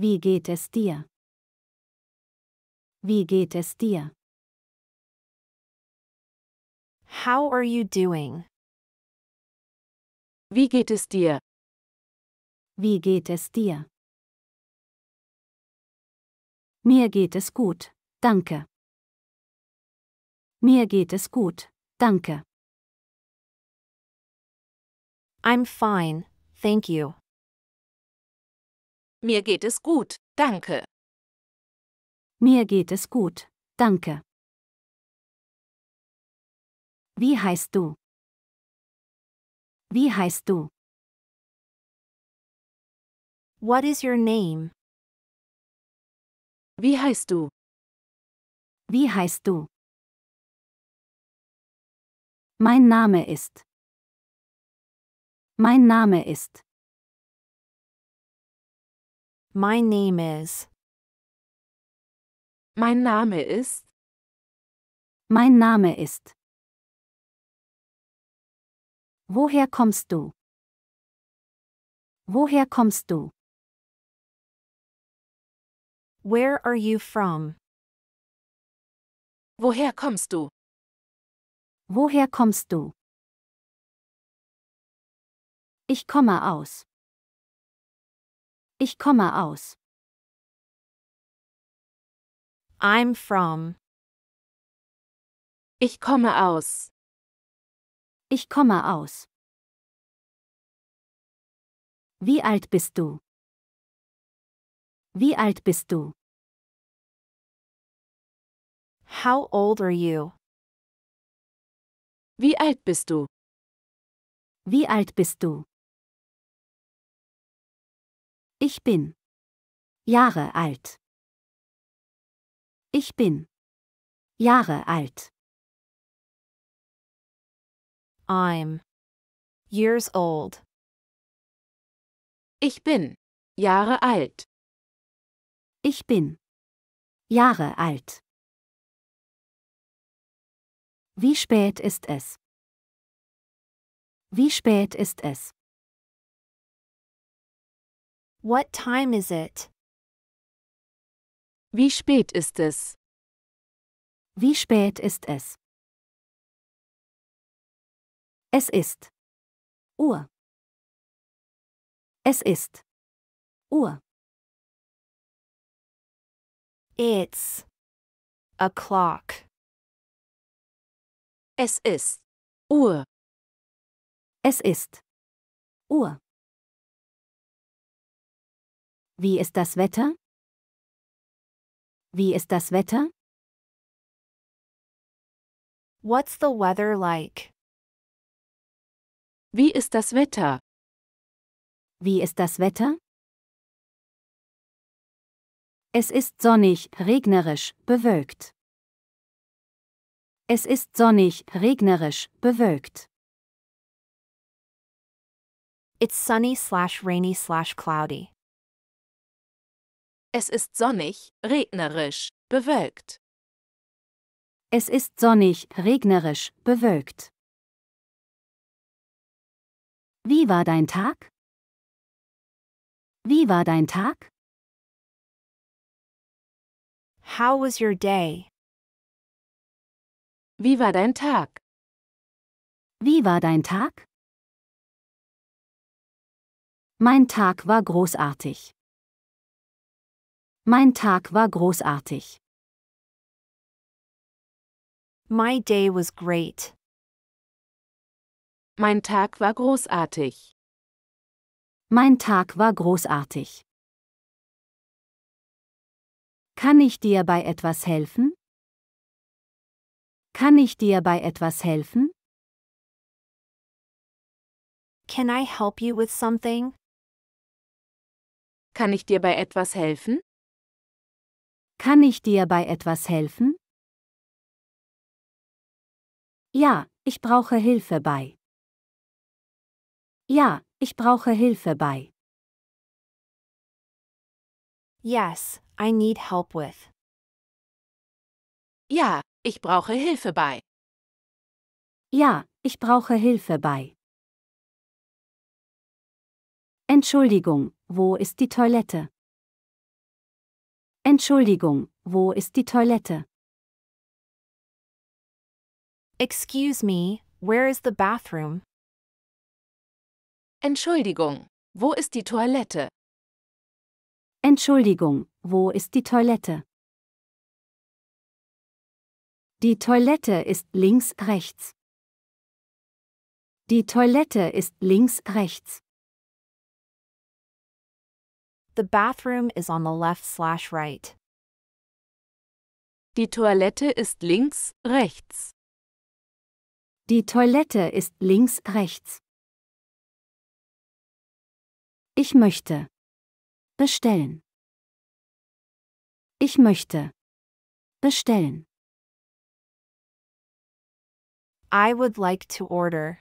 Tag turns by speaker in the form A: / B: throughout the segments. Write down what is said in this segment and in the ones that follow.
A: Wie geht es dir? Wie geht es dir? How are you doing? Wie geht es dir? Wie geht es dir? Mir geht es gut, danke. Mir geht es gut, danke. I'm fine, thank you. Mir geht es gut, danke. Mir geht es gut, danke. Wie heißt du? Wie heißt du? What is your name? Wie heißt du? Wie heißt du? Mein Name ist. Mein Name ist. My name is. Mein Name ist. Mein Name ist. Woher kommst du? Woher kommst du? Where are you from? Woher kommst du? Woher kommst du? Ich komme aus. Ich komme aus. I'm from. Ich komme aus. Ich komme aus. Wie alt bist du? Wie alt bist du? How old are you? Wie alt bist du? Wie alt bist du? Ich bin. Jahre alt. Ich bin. Jahre alt. I'm. Years old. Ich bin. Jahre alt. Ich bin. Jahre alt. Wie spät ist es? Wie spät ist es? What time is it? Wie spät ist es? Wie spät ist es? Es ist Uhr. Es ist Uhr. It's a clock. Es ist Uhr. Es ist Uhr. Wie ist das Wetter? Wie ist das Wetter? What's the weather like? Wie ist das Wetter? Wie ist das Wetter? Es ist sonnig, regnerisch, bewölkt. Es ist sonnig, regnerisch, bewölkt. It's sunny slash rainy slash cloudy. Es ist sonnig, regnerisch, bewölkt. Es ist sonnig, regnerisch, bewölkt. Wie war dein Tag? Wie war dein Tag? How was your day? Wie war dein Tag? Wie war dein Tag? Mein Tag war großartig. Mein Tag war großartig. My day was great. Mein Tag war großartig. Mein Tag war großartig. Kann ich dir bei etwas helfen? Kann ich dir bei etwas helfen? Can I help you with something? Kann ich dir bei etwas helfen? Kann ich dir bei etwas helfen? Ja, ich brauche Hilfe bei. Ja, ich brauche Hilfe bei. Yes, I need help with. Ja, ich brauche Hilfe bei. Ja, ich brauche Hilfe bei. Entschuldigung, wo ist die Toilette? Entschuldigung, wo ist die Toilette? Excuse me, where is the bathroom? Entschuldigung, wo ist die Toilette? Entschuldigung, wo ist die Toilette? Die Toilette ist links rechts. Die Toilette ist links rechts. The bathroom is on the left slash right. Die Toilette ist links, rechts. Die Toilette ist links, rechts. Ich möchte. Bestellen. Ich möchte. Bestellen. I would like to order.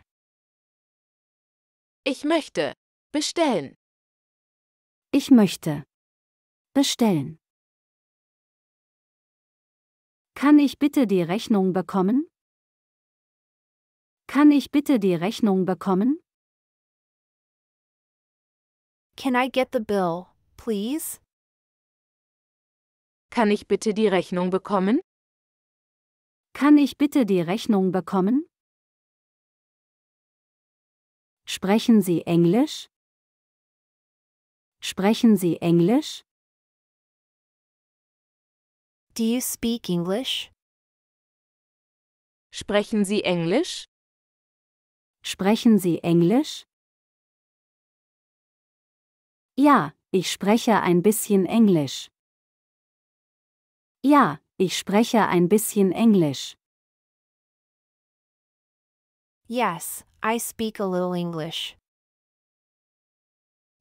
A: Ich möchte. Bestellen. Ich möchte bestellen. Kann ich bitte die Rechnung bekommen? Kann ich bitte die Rechnung bekommen? Can I get the bill, please? Kann ich bitte die Rechnung bekommen? Kann ich bitte die Rechnung bekommen? Sprechen Sie Englisch? Sprechen Sie Englisch? Do you speak English? Sprechen Sie Englisch? Sprechen Sie Englisch? Ja, ich spreche ein bisschen Englisch. Ja, ich spreche ein bisschen Englisch. Yes, I speak a little English.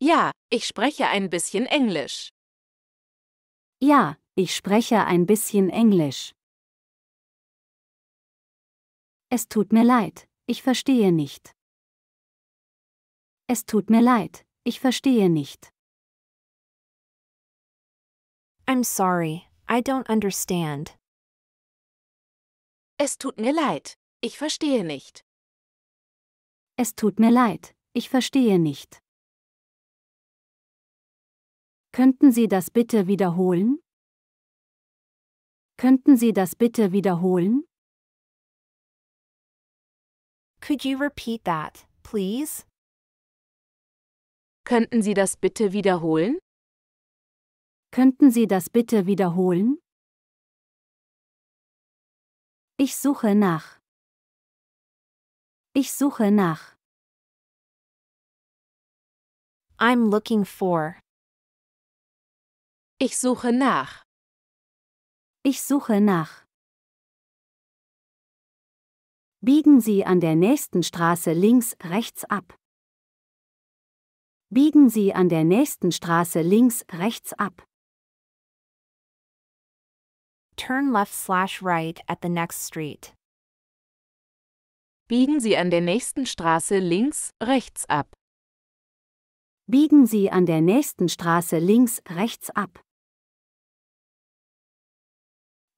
A: Ja, ich spreche ein bisschen Englisch. Ja, ich spreche ein bisschen Englisch. Es tut mir leid, ich verstehe nicht. Es tut mir leid, ich verstehe nicht. I'm sorry, I don't understand. Es tut mir leid, ich verstehe nicht. Es tut mir leid, ich verstehe nicht. Könnten Sie das bitte wiederholen? Könnten Sie das bitte wiederholen? Could you repeat that, please? Könnten Sie das bitte wiederholen? Könnten Sie das bitte wiederholen? Ich suche nach. Ich suche nach. I'm looking for. Ich suche nach. Ich suche nach.
B: Biegen Sie an der nächsten Straße links rechts ab. Biegen Sie an der nächsten Straße links rechts ab.
A: Turn left slash right at the next street. Biegen Sie an der nächsten Straße links rechts ab.
B: Biegen Sie an der nächsten Straße links rechts ab.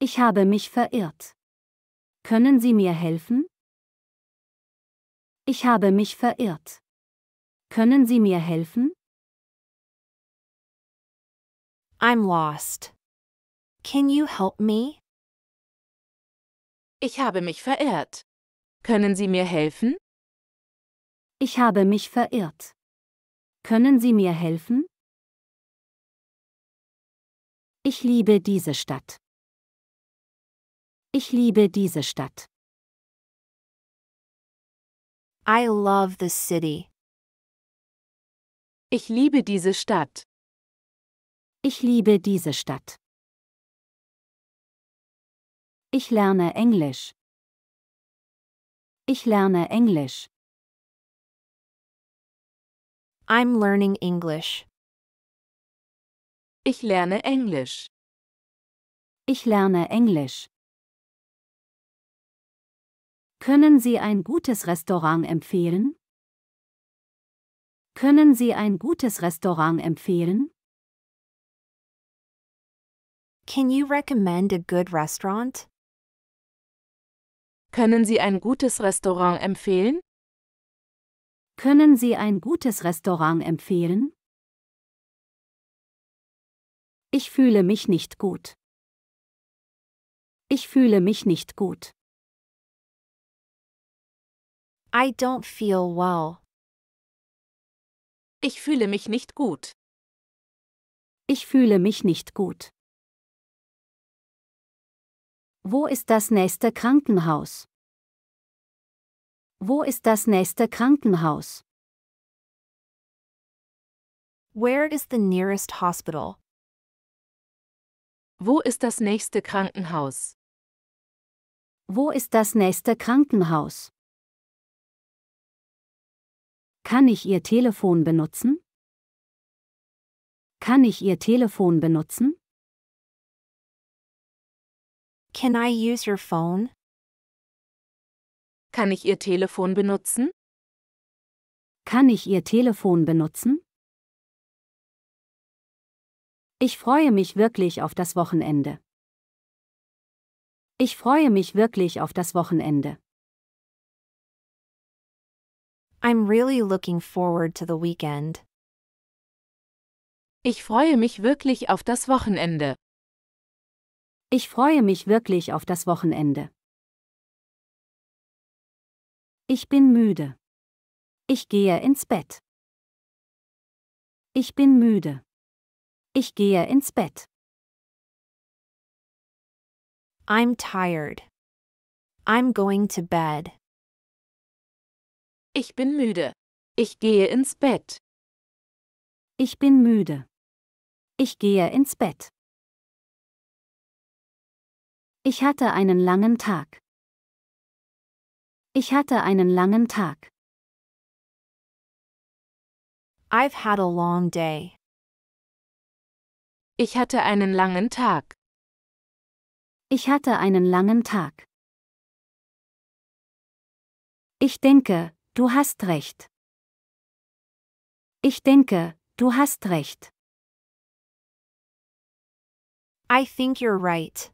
A: Ich habe mich verirrt. Können Sie mir helfen? Ich habe mich verirrt. Können Sie mir helfen? I'm lost. Can you help me? Ich habe mich verirrt. Können Sie mir helfen? Ich habe mich verirrt. Können Sie mir helfen? Ich liebe diese Stadt. Ich liebe diese Stadt. I love the city. Ich liebe diese Stadt. Ich liebe diese Stadt. Ich lerne Englisch. Ich lerne Englisch. I'm learning English. Ich lerne Englisch. Ich lerne Englisch.
B: Können Sie ein gutes Restaurant empfehlen? Können Sie ein gutes Restaurant empfehlen?
A: Can you recommend a good restaurant? Können Sie ein gutes Restaurant empfehlen? Können Sie ein gutes Restaurant empfehlen? Ich fühle mich nicht gut. Ich fühle mich nicht gut. I don't feel well. Ich fühle mich nicht gut. Ich fühle mich nicht gut. Wo ist das nächste Krankenhaus? Wo ist das nächste Krankenhaus? Where is the nearest hospital? Wo ist das nächste Krankenhaus? Wo ist das nächste Krankenhaus? Kann ich Ihr Telefon benutzen? Kann ich Ihr Telefon benutzen? Can I use your phone? Kann ich Ihr Telefon benutzen? Kann ich Ihr Telefon benutzen? Ich freue mich wirklich auf das Wochenende. Ich freue mich wirklich auf das Wochenende. I'm really looking
B: forward to the weekend. Ich freue mich wirklich auf das Wochenende. Ich freue mich wirklich auf das Wochenende.
A: Ich bin müde. Ich gehe ins Bett. Ich bin müde. Ich gehe ins Bett. I'm tired. I'm going to bed. Ich bin müde. Ich gehe ins Bett. Ich bin müde. Ich gehe ins Bett. Ich hatte einen langen Tag. Ich hatte einen langen Tag. I've had a long day. Ich hatte einen langen Tag. Ich hatte einen langen Tag. Ich denke, du hast recht. Ich denke, du hast recht. I think you're right.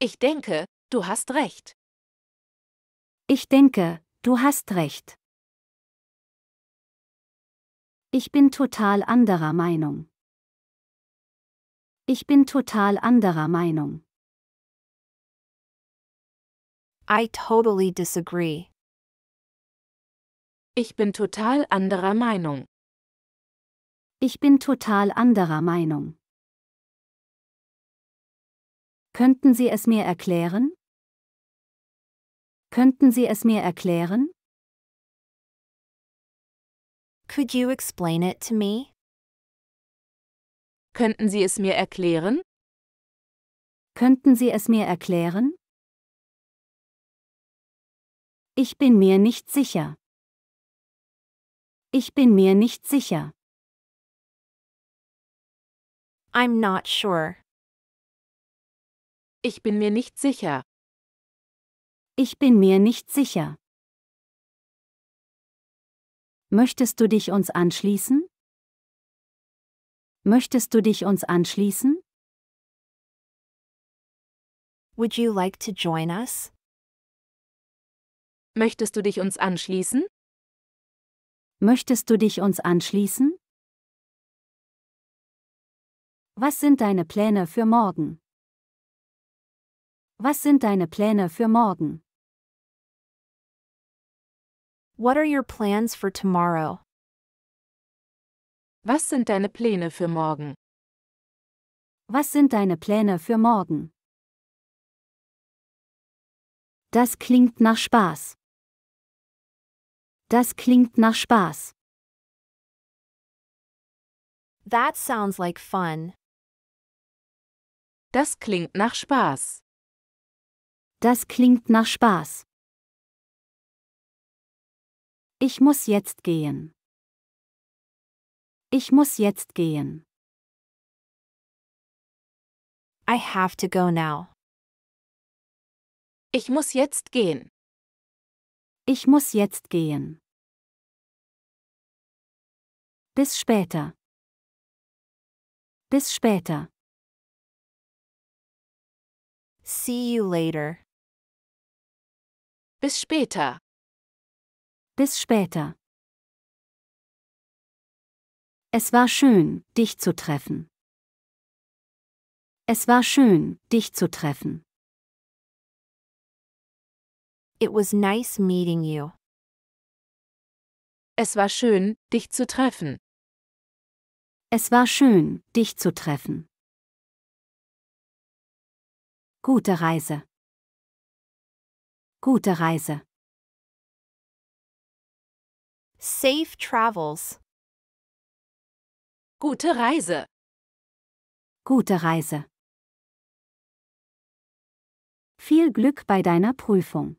A: Ich denke, du hast recht. Ich denke, du hast recht. Ich bin total anderer Meinung. Ich bin total anderer Meinung. I totally disagree. Ich bin total anderer Meinung. Ich bin total anderer Meinung. Könnten Sie es mir erklären? Könnten Sie es mir erklären? Could you explain it to me? Könnten Sie es mir erklären? Könnten Sie es mir erklären? Ich bin mir nicht sicher. Ich bin mir nicht sicher. I'm not sure. Ich bin mir nicht sicher. Ich bin mir nicht sicher. Möchtest du dich uns anschließen? Möchtest du dich uns anschließen? Would you like to join us? Möchtest du dich uns anschließen? Möchtest du dich uns anschließen? Was sind deine Pläne für morgen? Was sind deine Pläne für morgen? What are your plans for tomorrow? Was sind deine Pläne für morgen? Was sind deine Pläne für morgen? Das klingt nach Spaß. Das klingt nach Spaß. That sounds like fun. Das klingt nach Spaß. Das klingt nach Spaß. Ich muss jetzt gehen. Ich muss jetzt gehen. I have to go now. Ich muss jetzt gehen. Ich muss jetzt gehen. Bis später. Bis später. See you later. Bis später. Bis später. Es war schön, dich zu treffen. Es war schön, dich zu treffen. It was nice meeting you. Es war schön, dich zu treffen. Es war schön, dich zu treffen. Gute Reise. Gute Reise. Safe travels. Gute Reise. Gute Reise. Viel Glück bei deiner Prüfung.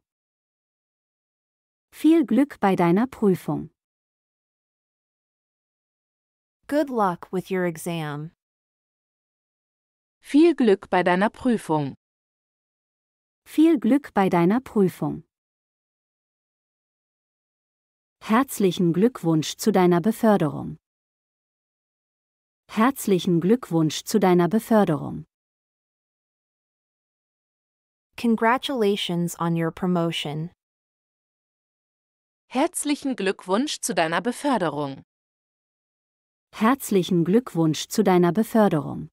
A: Viel Glück bei deiner Prüfung. Good luck with your exam. Viel Glück bei deiner Prüfung. Viel Glück bei deiner Prüfung.
B: Herzlichen Glückwunsch zu deiner Beförderung. Herzlichen Glückwunsch zu deiner Beförderung. Congratulations on your promotion.
A: Herzlichen Glückwunsch zu deiner Beförderung.
B: Herzlichen Glückwunsch zu deiner Beförderung.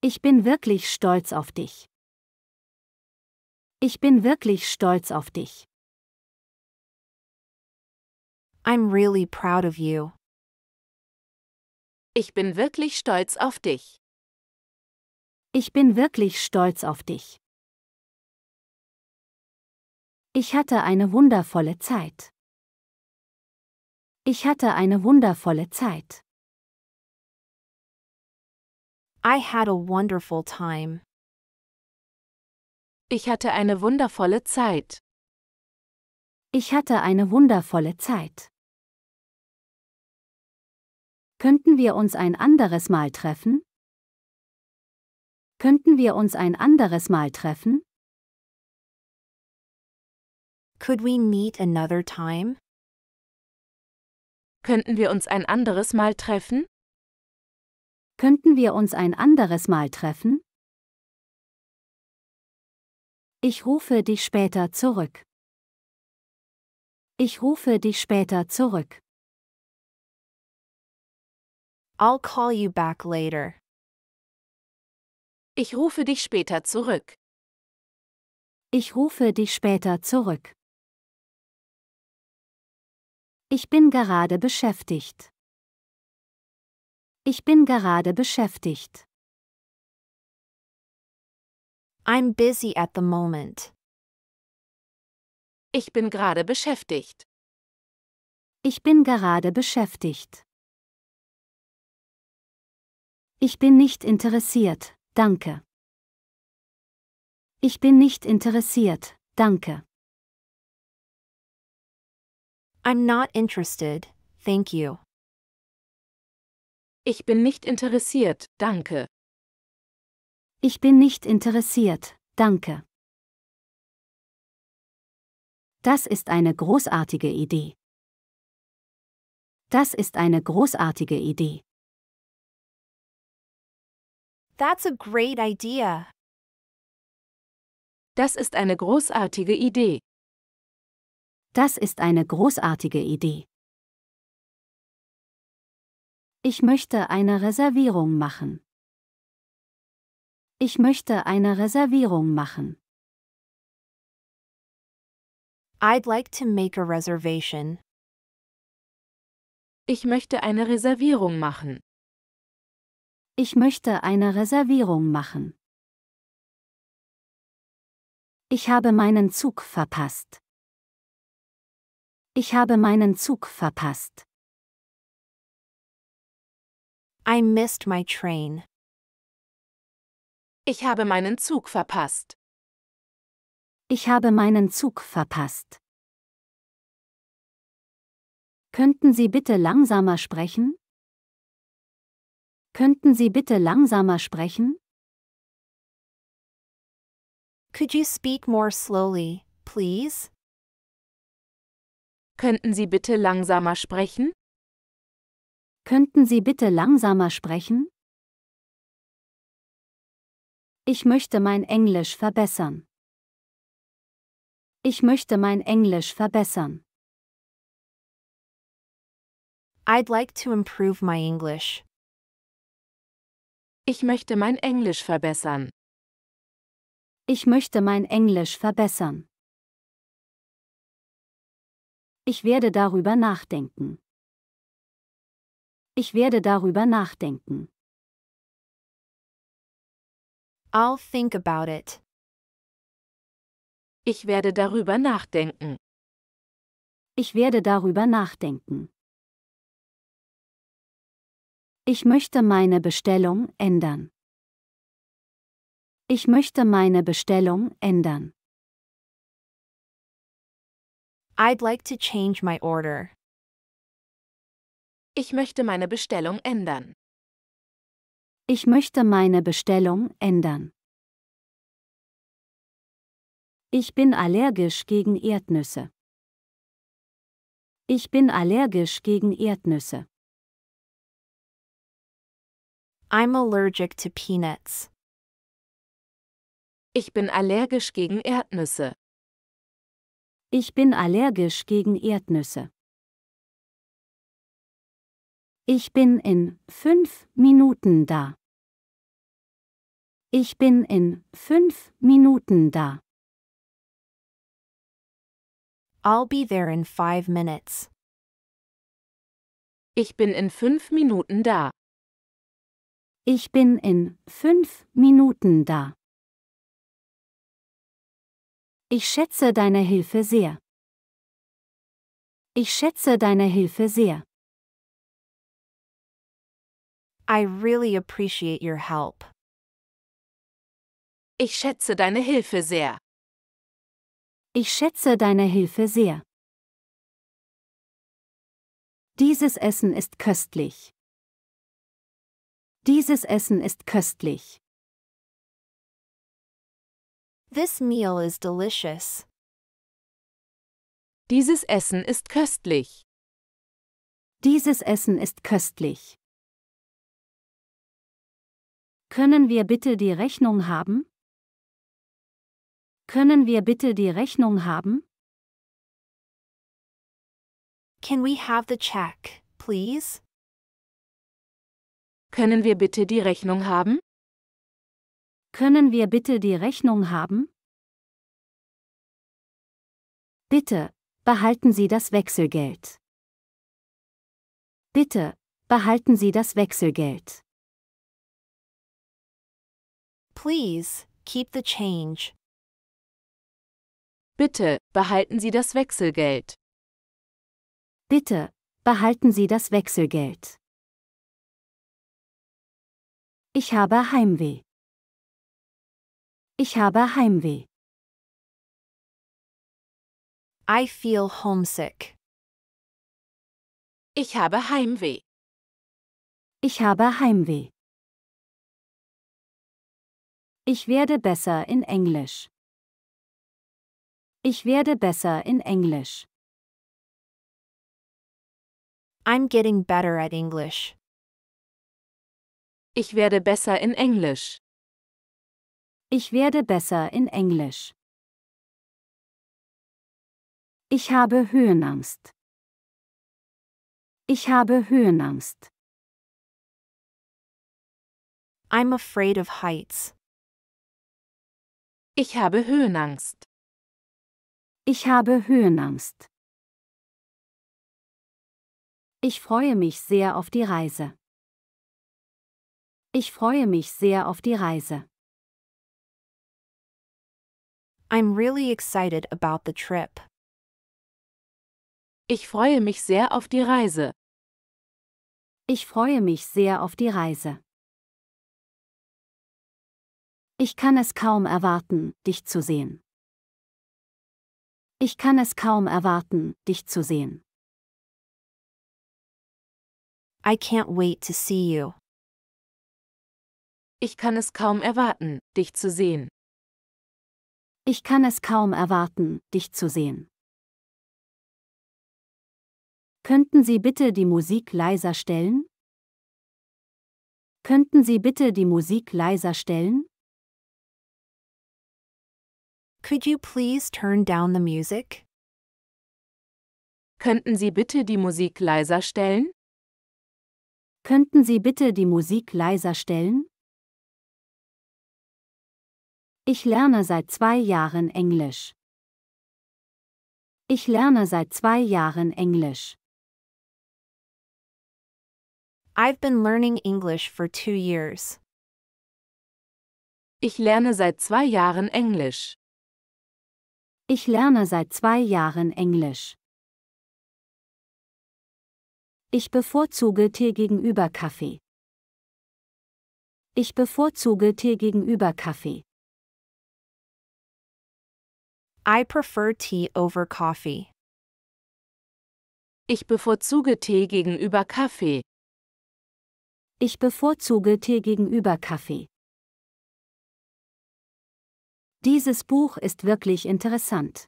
B: Ich bin wirklich stolz
A: auf dich. Ich bin wirklich stolz auf dich. I'm really proud of you. Ich bin wirklich stolz auf dich. Ich bin wirklich stolz auf dich. Ich hatte eine wundervolle Zeit. Ich hatte eine wundervolle Zeit. I had a wonderful time. Ich hatte eine wundervolle Zeit.
B: Ich hatte eine wundervolle Zeit. Könnten wir uns ein anderes Mal treffen? Könnten wir uns ein anderes Mal treffen? Could we meet another time? Könnten wir uns ein anderes Mal treffen? Könnten wir uns ein anderes Mal treffen?
A: Ich rufe dich später zurück. Ich rufe dich später zurück. I'll call you back later. Ich rufe dich später zurück. Ich rufe dich später zurück. Ich bin gerade beschäftigt. Ich bin gerade beschäftigt. I'm busy at the moment. Ich bin gerade beschäftigt. Ich bin gerade beschäftigt. Ich bin nicht interessiert, danke. Ich bin nicht interessiert, danke. I'm not interested, thank you. Ich bin nicht interessiert, danke. Ich bin nicht interessiert, danke. Das ist eine großartige Idee. Das ist eine großartige Idee. That's a great idea. Das ist eine großartige Idee. Das ist eine großartige Idee. Ich möchte eine Reservierung machen. Ich möchte eine Reservierung machen. I'd like to make a reservation. Ich möchte eine Reservierung machen. Ich möchte eine
B: Reservierung machen.
A: Ich habe meinen Zug verpasst. Ich habe meinen Zug verpasst. I missed my train. Ich habe meinen Zug verpasst. Ich habe meinen Zug verpasst. Könnten Sie bitte langsamer sprechen? Könnten Sie bitte langsamer sprechen? Could you speak more slowly, please? Könnten Sie bitte langsamer sprechen? Könnten Sie
B: bitte langsamer sprechen? Ich möchte mein Englisch verbessern. Ich möchte mein Englisch
A: verbessern. I'd like to improve my English. Ich möchte mein Englisch verbessern. Ich möchte mein Englisch verbessern. Ich werde darüber nachdenken. Ich werde darüber nachdenken. I'll think about it. Ich werde darüber nachdenken. Ich werde darüber nachdenken. Ich möchte meine Bestellung ändern. Ich möchte meine Bestellung ändern. I'd like to
B: change my order.
A: Ich möchte meine Bestellung ändern.
B: Ich möchte meine Bestellung ändern.
A: Ich bin allergisch gegen Erdnüsse. Ich bin allergisch gegen Erdnüsse. I'm allergic to peanuts. Ich bin allergisch gegen Erdnüsse. Ich bin allergisch gegen Erdnüsse. Ich bin in fünf Minuten da. Ich bin in fünf Minuten da. I'll be there in five minutes. Ich bin in fünf Minuten da. Ich bin in fünf Minuten da. Ich schätze deine Hilfe sehr. Ich schätze deine Hilfe sehr. I really appreciate your help. Ich schätze deine Hilfe sehr. Ich schätze deine Hilfe sehr. Dieses Essen ist köstlich. Dieses Essen ist köstlich. This meal is delicious. Dieses Essen ist köstlich. Dieses Essen ist köstlich. Können wir bitte die Rechnung haben? Können wir bitte die Rechnung haben? Can we have the check, please? Können wir bitte die Rechnung haben? Können wir bitte die Rechnung haben? Bitte, behalten Sie das Wechselgeld. Bitte, behalten Sie das Wechselgeld. Please, keep the change. Bitte, behalten Sie das Wechselgeld. Bitte, behalten Sie das Wechselgeld. Ich habe Heimweh. Ich habe Heimweh. I feel homesick. Ich habe Heimweh. Ich habe Heimweh. Ich werde besser in Englisch. Ich werde besser in Englisch. I'm getting better at English. Ich werde besser in Englisch. Ich werde besser in Englisch. Ich habe Höhenangst. Ich habe Höhenangst. I'm afraid of heights. Ich habe Höhenangst. Ich habe Höhenangst. Ich freue mich sehr auf die Reise. Ich freue mich sehr auf die Reise. I'm really excited about the trip. Ich freue mich sehr auf die Reise. Ich freue mich sehr auf die Reise. Ich kann es kaum erwarten, dich zu sehen. Ich kann es kaum erwarten, dich zu sehen. I can't wait to see you. Ich kann es kaum erwarten, dich zu sehen. Ich kann es kaum erwarten, dich zu sehen. Könnten Sie bitte die Musik leiser stellen? Könnten Sie bitte die Musik leiser stellen? Could you please turn down the music? Könnten Sie bitte die Musik leiser stellen? Könnten
B: Sie bitte die Musik leiser stellen? Ich lerne seit zwei Jahren Englisch. Ich lerne seit zwei Jahren Englisch. I've been learning English for two years. Ich lerne seit zwei Jahren Englisch. Ich lerne seit zwei Jahren Englisch. Ich bevorzuge Tee gegenüber Kaffee.
A: Ich bevorzuge Tee gegenüber Kaffee. I prefer tea over coffee. Ich bevorzuge Tee gegenüber Kaffee. Ich bevorzuge Tee gegenüber Kaffee. Dieses Buch ist wirklich interessant.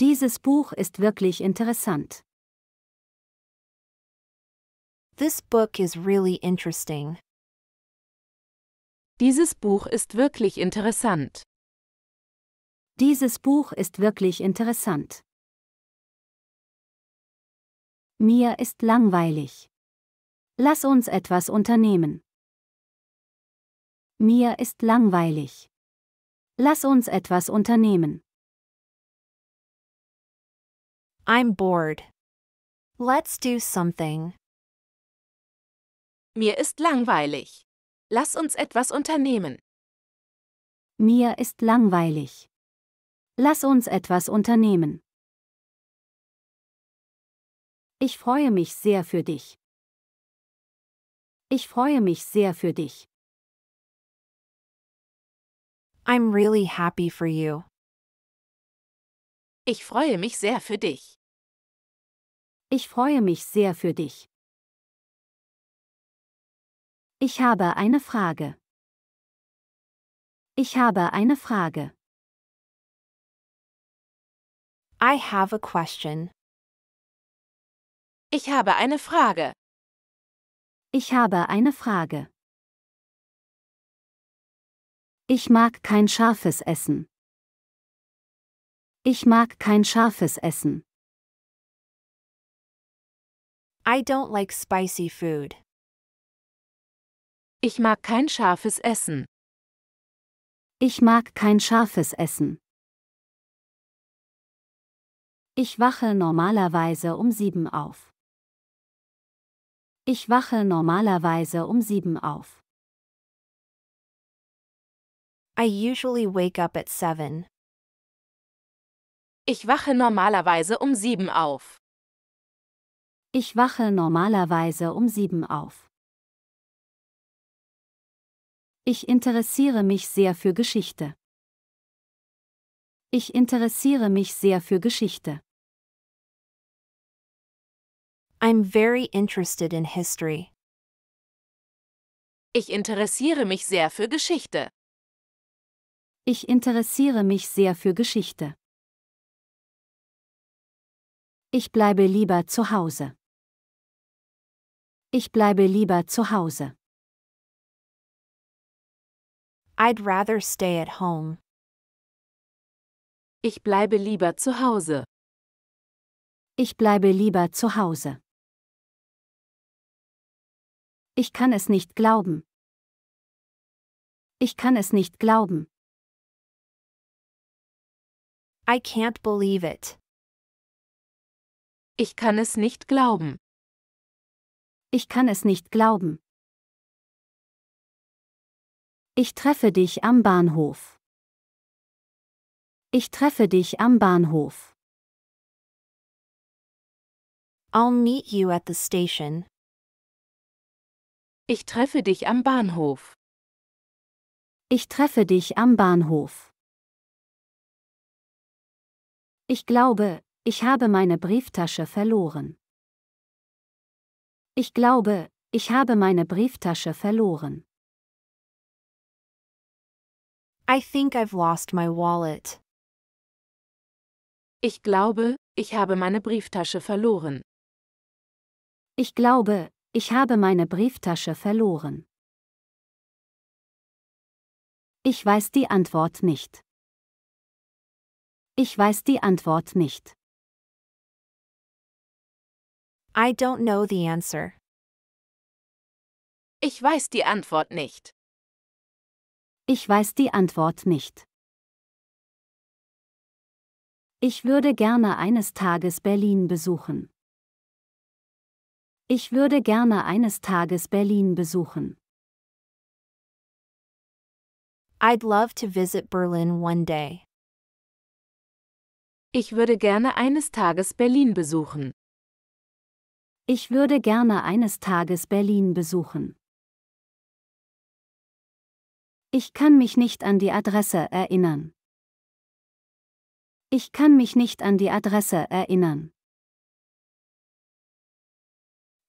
A: Dieses Buch ist wirklich interessant.
B: This book is really interesting. Dieses Buch ist wirklich interessant. Dieses Buch ist wirklich interessant.
A: Mir ist langweilig. Lass uns etwas unternehmen. Mir ist langweilig. Lass uns etwas unternehmen. I'm bored. Let's do something. Mir ist langweilig. Lass uns etwas unternehmen.
B: Mir ist langweilig. Lass uns etwas unternehmen.
A: Ich freue mich sehr für dich. Ich freue mich sehr für dich. I'm really happy for you. Ich freue mich sehr für dich. Ich freue mich sehr für dich. Ich habe eine Frage. Ich habe eine Frage. I have a question. Ich habe eine Frage. Ich habe eine Frage. Ich mag kein scharfes Essen. Ich mag kein scharfes Essen. I don't like spicy food. Ich mag kein scharfes Essen. Ich mag kein scharfes Essen. Ich wache normalerweise um sieben auf. Ich wache normalerweise um sieben auf.
B: I usually wake up at seven.
A: Ich wache normalerweise um sieben auf.
B: Ich wache normalerweise um
A: sieben auf. Ich interessiere mich sehr für Geschichte. Ich interessiere mich sehr für Geschichte. I'm very interested in history. Ich interessiere mich sehr für Geschichte. Ich interessiere mich sehr für Geschichte. Ich bleibe lieber zu Hause. Ich bleibe lieber zu Hause. I'd rather stay at home. Ich bleibe lieber zu Hause. Ich bleibe lieber zu Hause. Ich kann es nicht glauben. Ich kann es nicht glauben. I can't believe it. Ich kann es nicht glauben. Ich kann es nicht glauben. Ich treffe dich am Bahnhof. Ich treffe dich am Bahnhof. I'll meet you at the station. Ich treffe dich am Bahnhof. Ich treffe dich am Bahnhof. Ich glaube,
B: ich habe meine Brieftasche verloren. Ich glaube, ich habe meine Brieftasche verloren.
A: I think I've lost my wallet. Ich glaube, ich habe meine Brieftasche verloren. Ich glaube, ich habe meine Brieftasche verloren. Ich weiß die Antwort nicht. Ich weiß die Antwort nicht. I don't know the answer. Ich weiß die Antwort nicht. Ich weiß die Antwort nicht. Ich würde gerne eines Tages Berlin besuchen. Ich würde gerne eines Tages Berlin besuchen. I'd
B: love to visit Berlin one day. Ich würde gerne eines Tages Berlin besuchen. Ich würde gerne eines Tages Berlin besuchen. Ich kann mich nicht
A: an die Adresse erinnern. Ich kann mich nicht an die Adresse erinnern.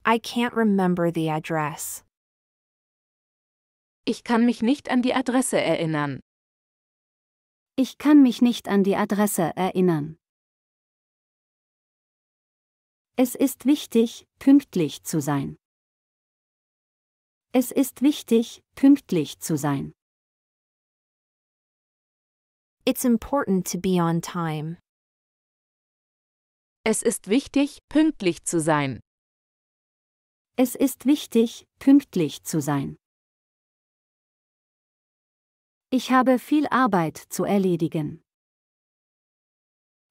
A: I can't remember the address. Ich kann mich nicht an die Adresse erinnern. Ich kann mich nicht an die Adresse erinnern. Es ist wichtig, pünktlich zu sein. Es ist wichtig, pünktlich zu sein. It's important to be on time. Es ist wichtig, pünktlich zu sein. Es ist wichtig, pünktlich zu sein. Ich habe viel Arbeit zu erledigen.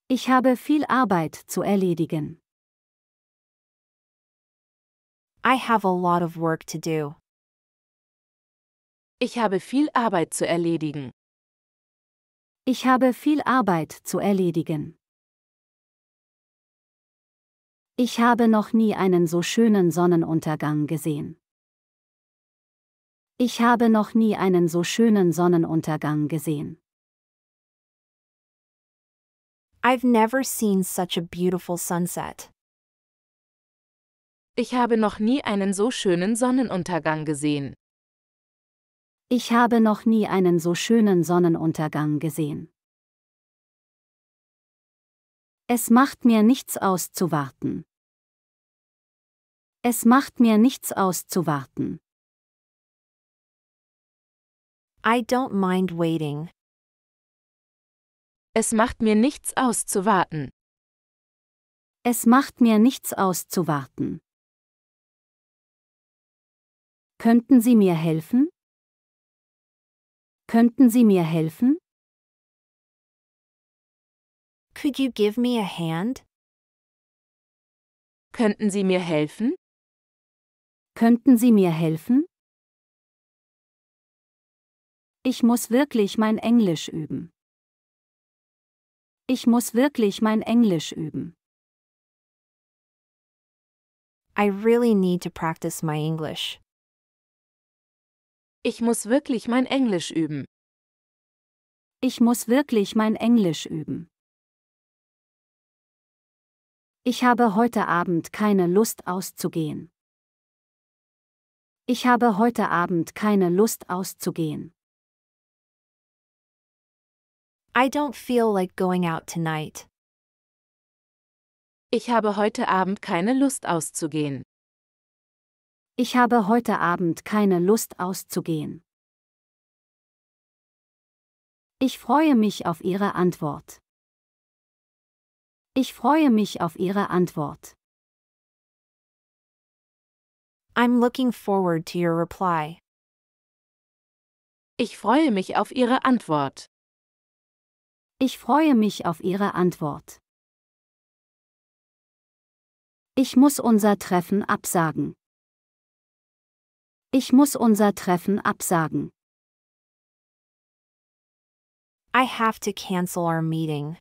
A: Ich habe viel Arbeit zu erledigen. I have a lot of work to do. Ich habe viel Arbeit zu erledigen.
B: Ich habe viel Arbeit zu erledigen. Ich habe noch nie einen so schönen Sonnenuntergang gesehen. Ich habe noch nie einen so schönen Sonnenuntergang
A: gesehen. I've never seen such a beautiful sunset. Ich habe noch nie einen so schönen Sonnenuntergang gesehen.
B: Ich habe noch nie einen so schönen Sonnenuntergang gesehen. Es macht mir nichts aus zu warten. Es macht mir nichts
A: aus zu warten. I don't mind waiting. Es macht mir nichts aus zu warten. Es macht mir nichts aus zu warten. Könnten Sie mir helfen? Könnten Sie mir helfen? Could you give me a hand? Könnten Sie mir helfen?
B: Könnten Sie mir helfen? Ich muss wirklich mein Englisch üben. Ich muss wirklich mein Englisch
A: üben. I really need to practice my English. Ich muss wirklich mein Englisch üben.
B: Ich muss wirklich mein Englisch üben. Ich habe heute Abend keine Lust auszugehen. Ich habe heute Abend keine Lust auszugehen.
A: I don't feel like going out tonight. Ich habe heute Abend keine Lust auszugehen.
B: Ich habe heute Abend keine Lust auszugehen. Ich freue mich auf Ihre Antwort. Ich
A: freue mich auf Ihre Antwort. I'm looking forward to your reply. Ich freue mich auf Ihre Antwort. Ich freue mich auf Ihre Antwort. Ich muss unser Treffen absagen. Ich muss unser Treffen absagen. I have to cancel our meeting.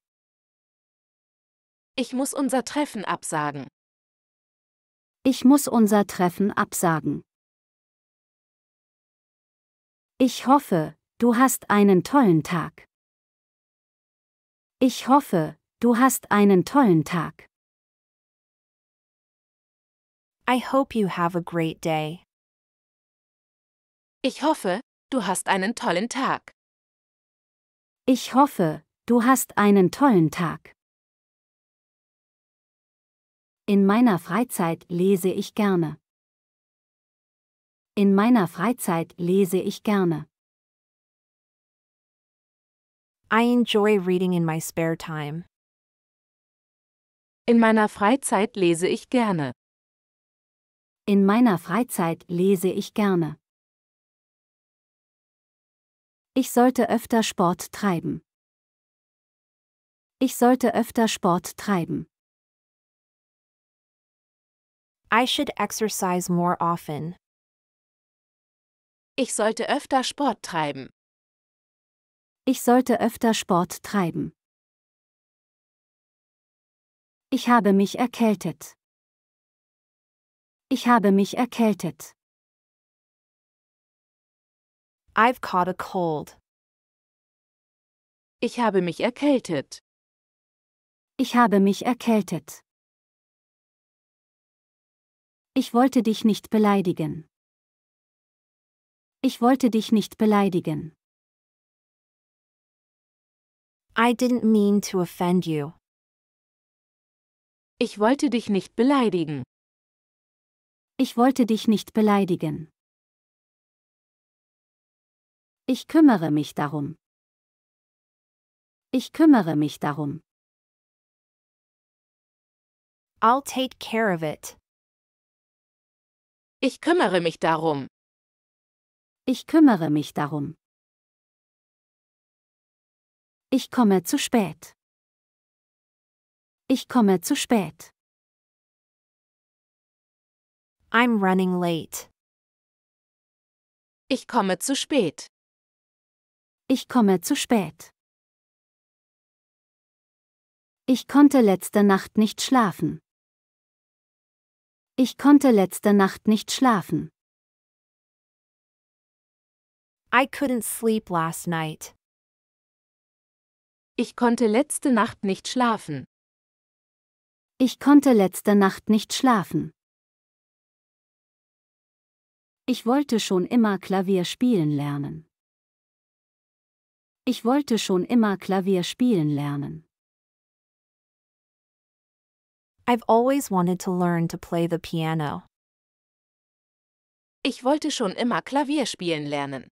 A: Ich muss unser Treffen absagen.
B: Ich muss unser Treffen absagen. Ich hoffe, du hast einen
A: tollen Tag. Ich hoffe, du hast einen tollen Tag. I hope you have a great day. Ich hoffe, du hast einen tollen Tag. Ich hoffe, du hast einen tollen Tag. In meiner Freizeit lese ich gerne. In meiner Freizeit lese ich gerne. I enjoy reading in my spare time. In meiner Freizeit lese ich gerne. In meiner Freizeit lese ich gerne. Ich sollte öfter Sport treiben. Ich sollte öfter Sport treiben. I should exercise more often. Ich sollte öfter Sport treiben. Ich sollte öfter Sport treiben. Ich habe mich erkältet. Ich habe mich erkältet. I've caught a cold. Ich habe mich erkältet. Ich habe mich erkältet. Ich wollte dich nicht beleidigen. Ich wollte dich nicht beleidigen. I didn't mean to offend you. Ich wollte dich nicht beleidigen. Ich wollte dich nicht beleidigen. Ich kümmere mich darum. Ich kümmere mich darum. I'll take care of it. Ich kümmere mich darum. Ich kümmere mich darum. Ich komme zu spät. Ich komme zu spät. I'm running late. Ich komme zu spät. Ich komme zu spät. Ich konnte letzte Nacht nicht schlafen. Ich konnte letzte Nacht nicht schlafen. I couldn't sleep last night. Ich konnte letzte Nacht nicht schlafen. Ich konnte letzte Nacht nicht schlafen.
B: Ich wollte schon immer Klavier spielen lernen. Ich wollte schon immer Klavier spielen lernen.
A: I've always wanted to learn to play the piano. Ich wollte schon immer Klavier spielen lernen.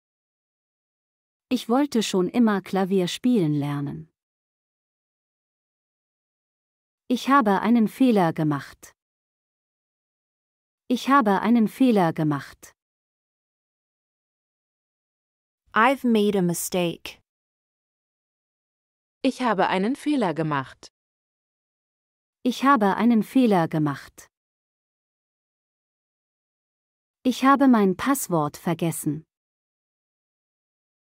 B: Ich wollte schon immer Klavier spielen lernen.
A: Ich habe einen Fehler gemacht. Ich habe einen Fehler gemacht. I've made a mistake. Ich habe einen Fehler gemacht. Ich habe einen Fehler gemacht. Ich habe mein Passwort vergessen.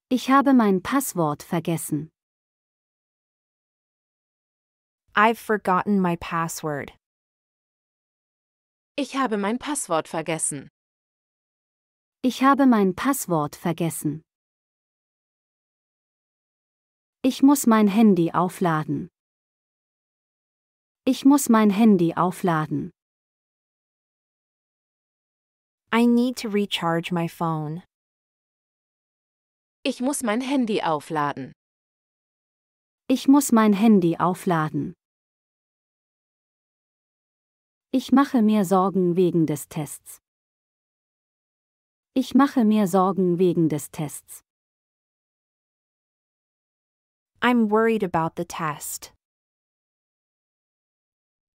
A: Ich habe mein Passwort vergessen. I've forgotten my password. Ich habe mein Passwort vergessen. Ich habe mein Passwort vergessen. Ich muss mein Handy aufladen. Ich muss mein Handy aufladen. I need to recharge my phone. Ich muss mein Handy aufladen. Ich muss mein Handy aufladen. Ich mache mir Sorgen wegen des Tests. Ich mache mir Sorgen wegen des Tests. I'm worried about the test.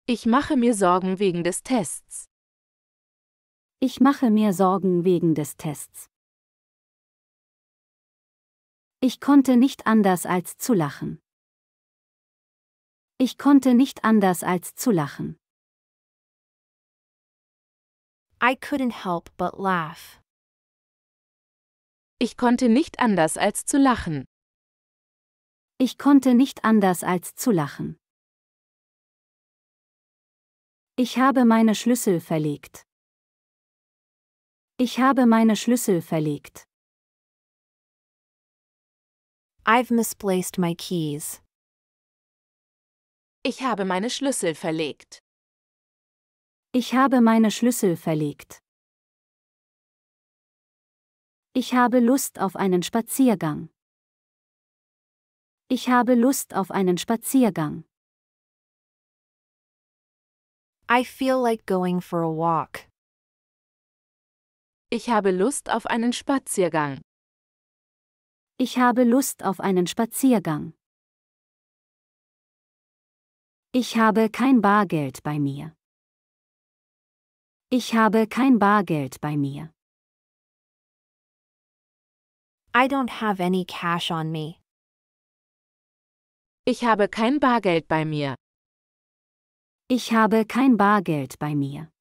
A: Ich mache mir Sorgen wegen des Tests. Ich mache mir Sorgen wegen des Tests. Ich konnte nicht anders als zu lachen. Ich konnte nicht anders als zu lachen. I couldn't help but laugh. Ich konnte nicht anders als zu lachen. Ich konnte nicht anders als zu lachen. Ich habe meine Schlüssel verlegt. Ich habe meine Schlüssel verlegt. I've misplaced my keys. Ich habe meine Schlüssel verlegt. Ich habe meine Schlüssel verlegt. Ich habe Lust auf einen Spaziergang. Ich habe Lust auf einen Spaziergang. I feel like going for a walk. Ich habe Lust auf einen Spaziergang. Ich habe Lust auf einen Spaziergang. Ich habe kein Bargeld bei mir. Ich habe kein Bargeld bei mir. I don't have any cash on me. Ich habe kein Bargeld bei mir. Ich habe kein Bargeld bei mir.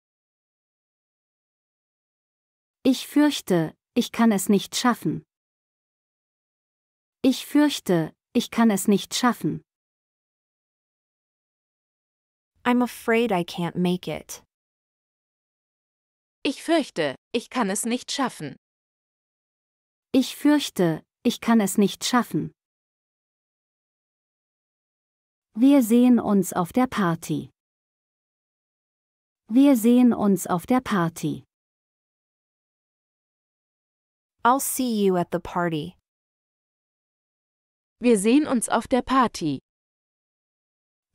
A: Ich fürchte, ich kann es nicht schaffen. Ich fürchte, ich kann es nicht schaffen.
B: I'm afraid I can't make it. Ich fürchte, ich kann es nicht schaffen. Ich fürchte, ich kann es nicht schaffen.
A: Wir sehen uns auf der Party. Wir sehen uns auf der Party. I'll see you at the party. Wir sehen uns auf der Party.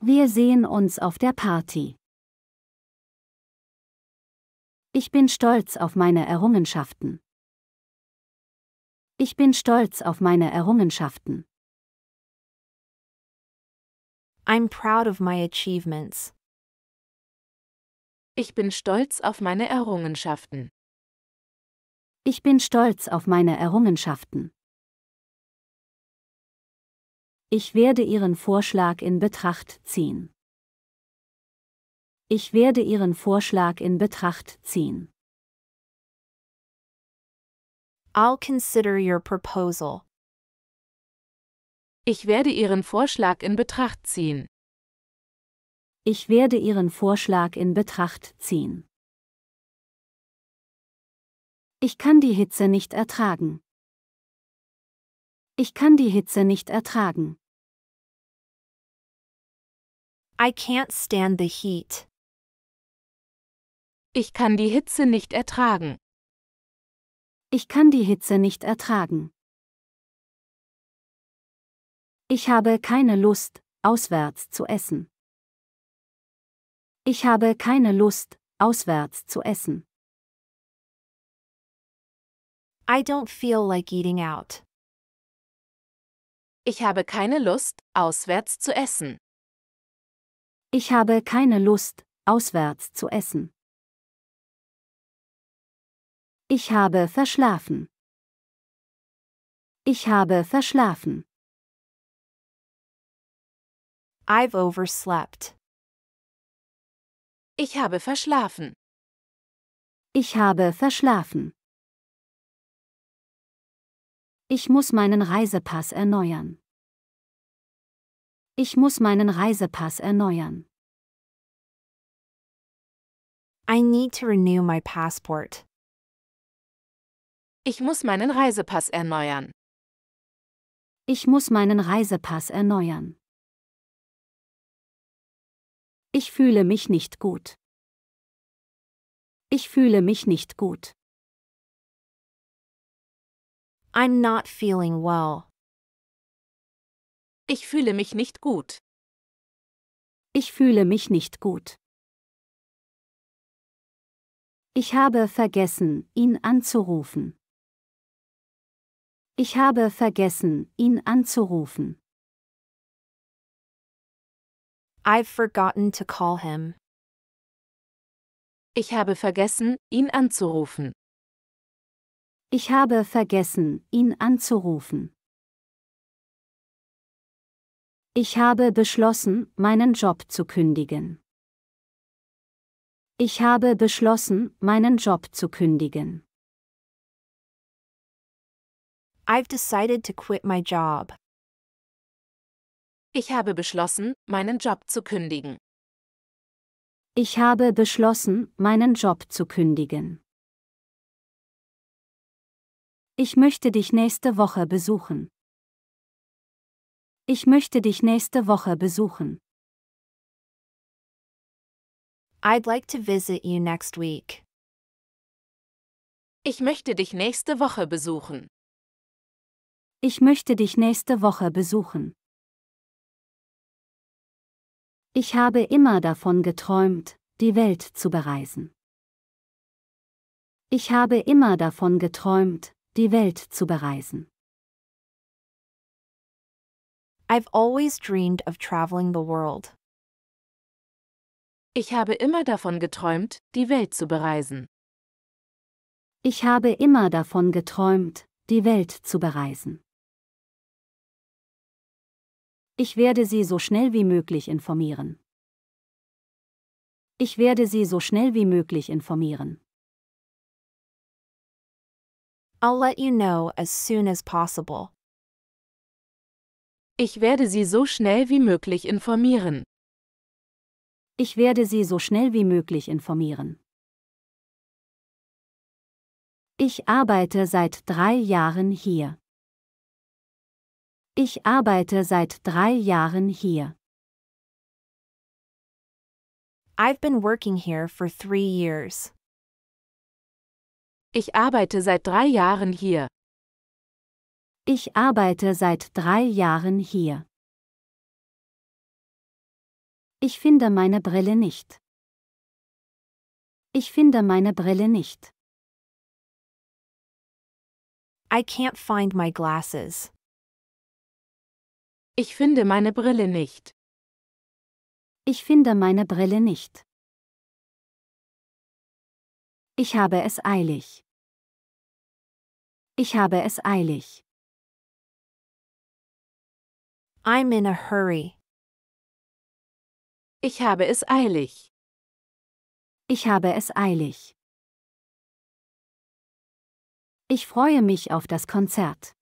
A: Wir sehen uns auf der
B: Party. Ich bin stolz auf meine Errungenschaften. Ich bin stolz auf meine Errungenschaften.
A: I'm proud of my achievements. Ich bin stolz auf meine Errungenschaften.
B: Ich bin stolz auf meine Errungenschaften. Ich werde Ihren Vorschlag in Betracht ziehen. Ich werde Ihren Vorschlag in Betracht ziehen.
A: I'll consider your proposal. Ich werde Ihren Vorschlag in Betracht ziehen. Ich
B: werde Ihren Vorschlag in Betracht ziehen. Ich kann die Hitze nicht ertragen. Ich kann die Hitze
A: nicht ertragen. I can't stand the heat. Ich kann die Hitze nicht ertragen. Ich kann die Hitze nicht ertragen. Ich habe keine Lust, auswärts zu essen. Ich habe keine Lust, auswärts zu essen. I don't feel like eating out. Ich habe keine Lust, auswärts zu essen. Ich habe keine Lust, auswärts zu essen. Ich habe verschlafen. Ich habe verschlafen. I've overslept. Ich habe verschlafen. Ich habe verschlafen. Ich muss meinen Reisepass erneuern. Ich muss meinen Reisepass erneuern. I need to renew my passport. Ich muss meinen Reisepass erneuern. Ich muss meinen Reisepass erneuern. Ich fühle mich nicht gut. Ich fühle mich nicht gut. I'm not feeling well. Ich fühle mich nicht gut. Ich fühle mich nicht gut. Ich habe vergessen, ihn anzurufen. Ich habe vergessen, ihn anzurufen. I've forgotten to call him. Ich habe vergessen, ihn anzurufen.
B: Ich habe vergessen, ihn anzurufen. Ich habe beschlossen, meinen Job zu kündigen. Ich habe beschlossen, meinen Job zu kündigen.
A: I've decided to quit my job. Ich habe beschlossen, meinen Job zu kündigen.
B: Ich habe beschlossen, meinen Job zu kündigen. Ich möchte dich nächste Woche besuchen.
A: Ich möchte dich nächste Woche besuchen. I'd like to visit you next week. Ich möchte dich nächste Woche besuchen.
B: Ich möchte dich nächste Woche besuchen. Ich habe immer davon geträumt, die Welt zu bereisen. Ich habe immer davon geträumt, die Welt zu bereisen.
A: I've always dreamed of traveling the world. Ich habe immer davon geträumt, die Welt zu bereisen.
B: Ich habe immer davon geträumt, die Welt zu bereisen. Ich werde Sie so schnell wie möglich informieren.
A: Ich werde Sie so schnell wie möglich informieren. I'll let you know as soon as possible. Ich werde Sie so schnell wie möglich informieren. Ich werde Sie so schnell wie möglich informieren.
B: Ich arbeite seit drei Jahren hier. Ich arbeite seit drei Jahren hier.
A: I've been working here for three years. Ich
B: arbeite seit drei Jahren hier. Ich arbeite seit drei Jahren hier. Ich finde meine Brille
A: nicht. Ich finde meine Brille nicht. I can't find my glasses. Ich finde meine Brille nicht. Ich finde meine Brille nicht. Ich habe es eilig. Ich habe es eilig. I'm in a hurry. Ich habe es eilig. Ich habe es eilig. Ich freue mich auf das Konzert.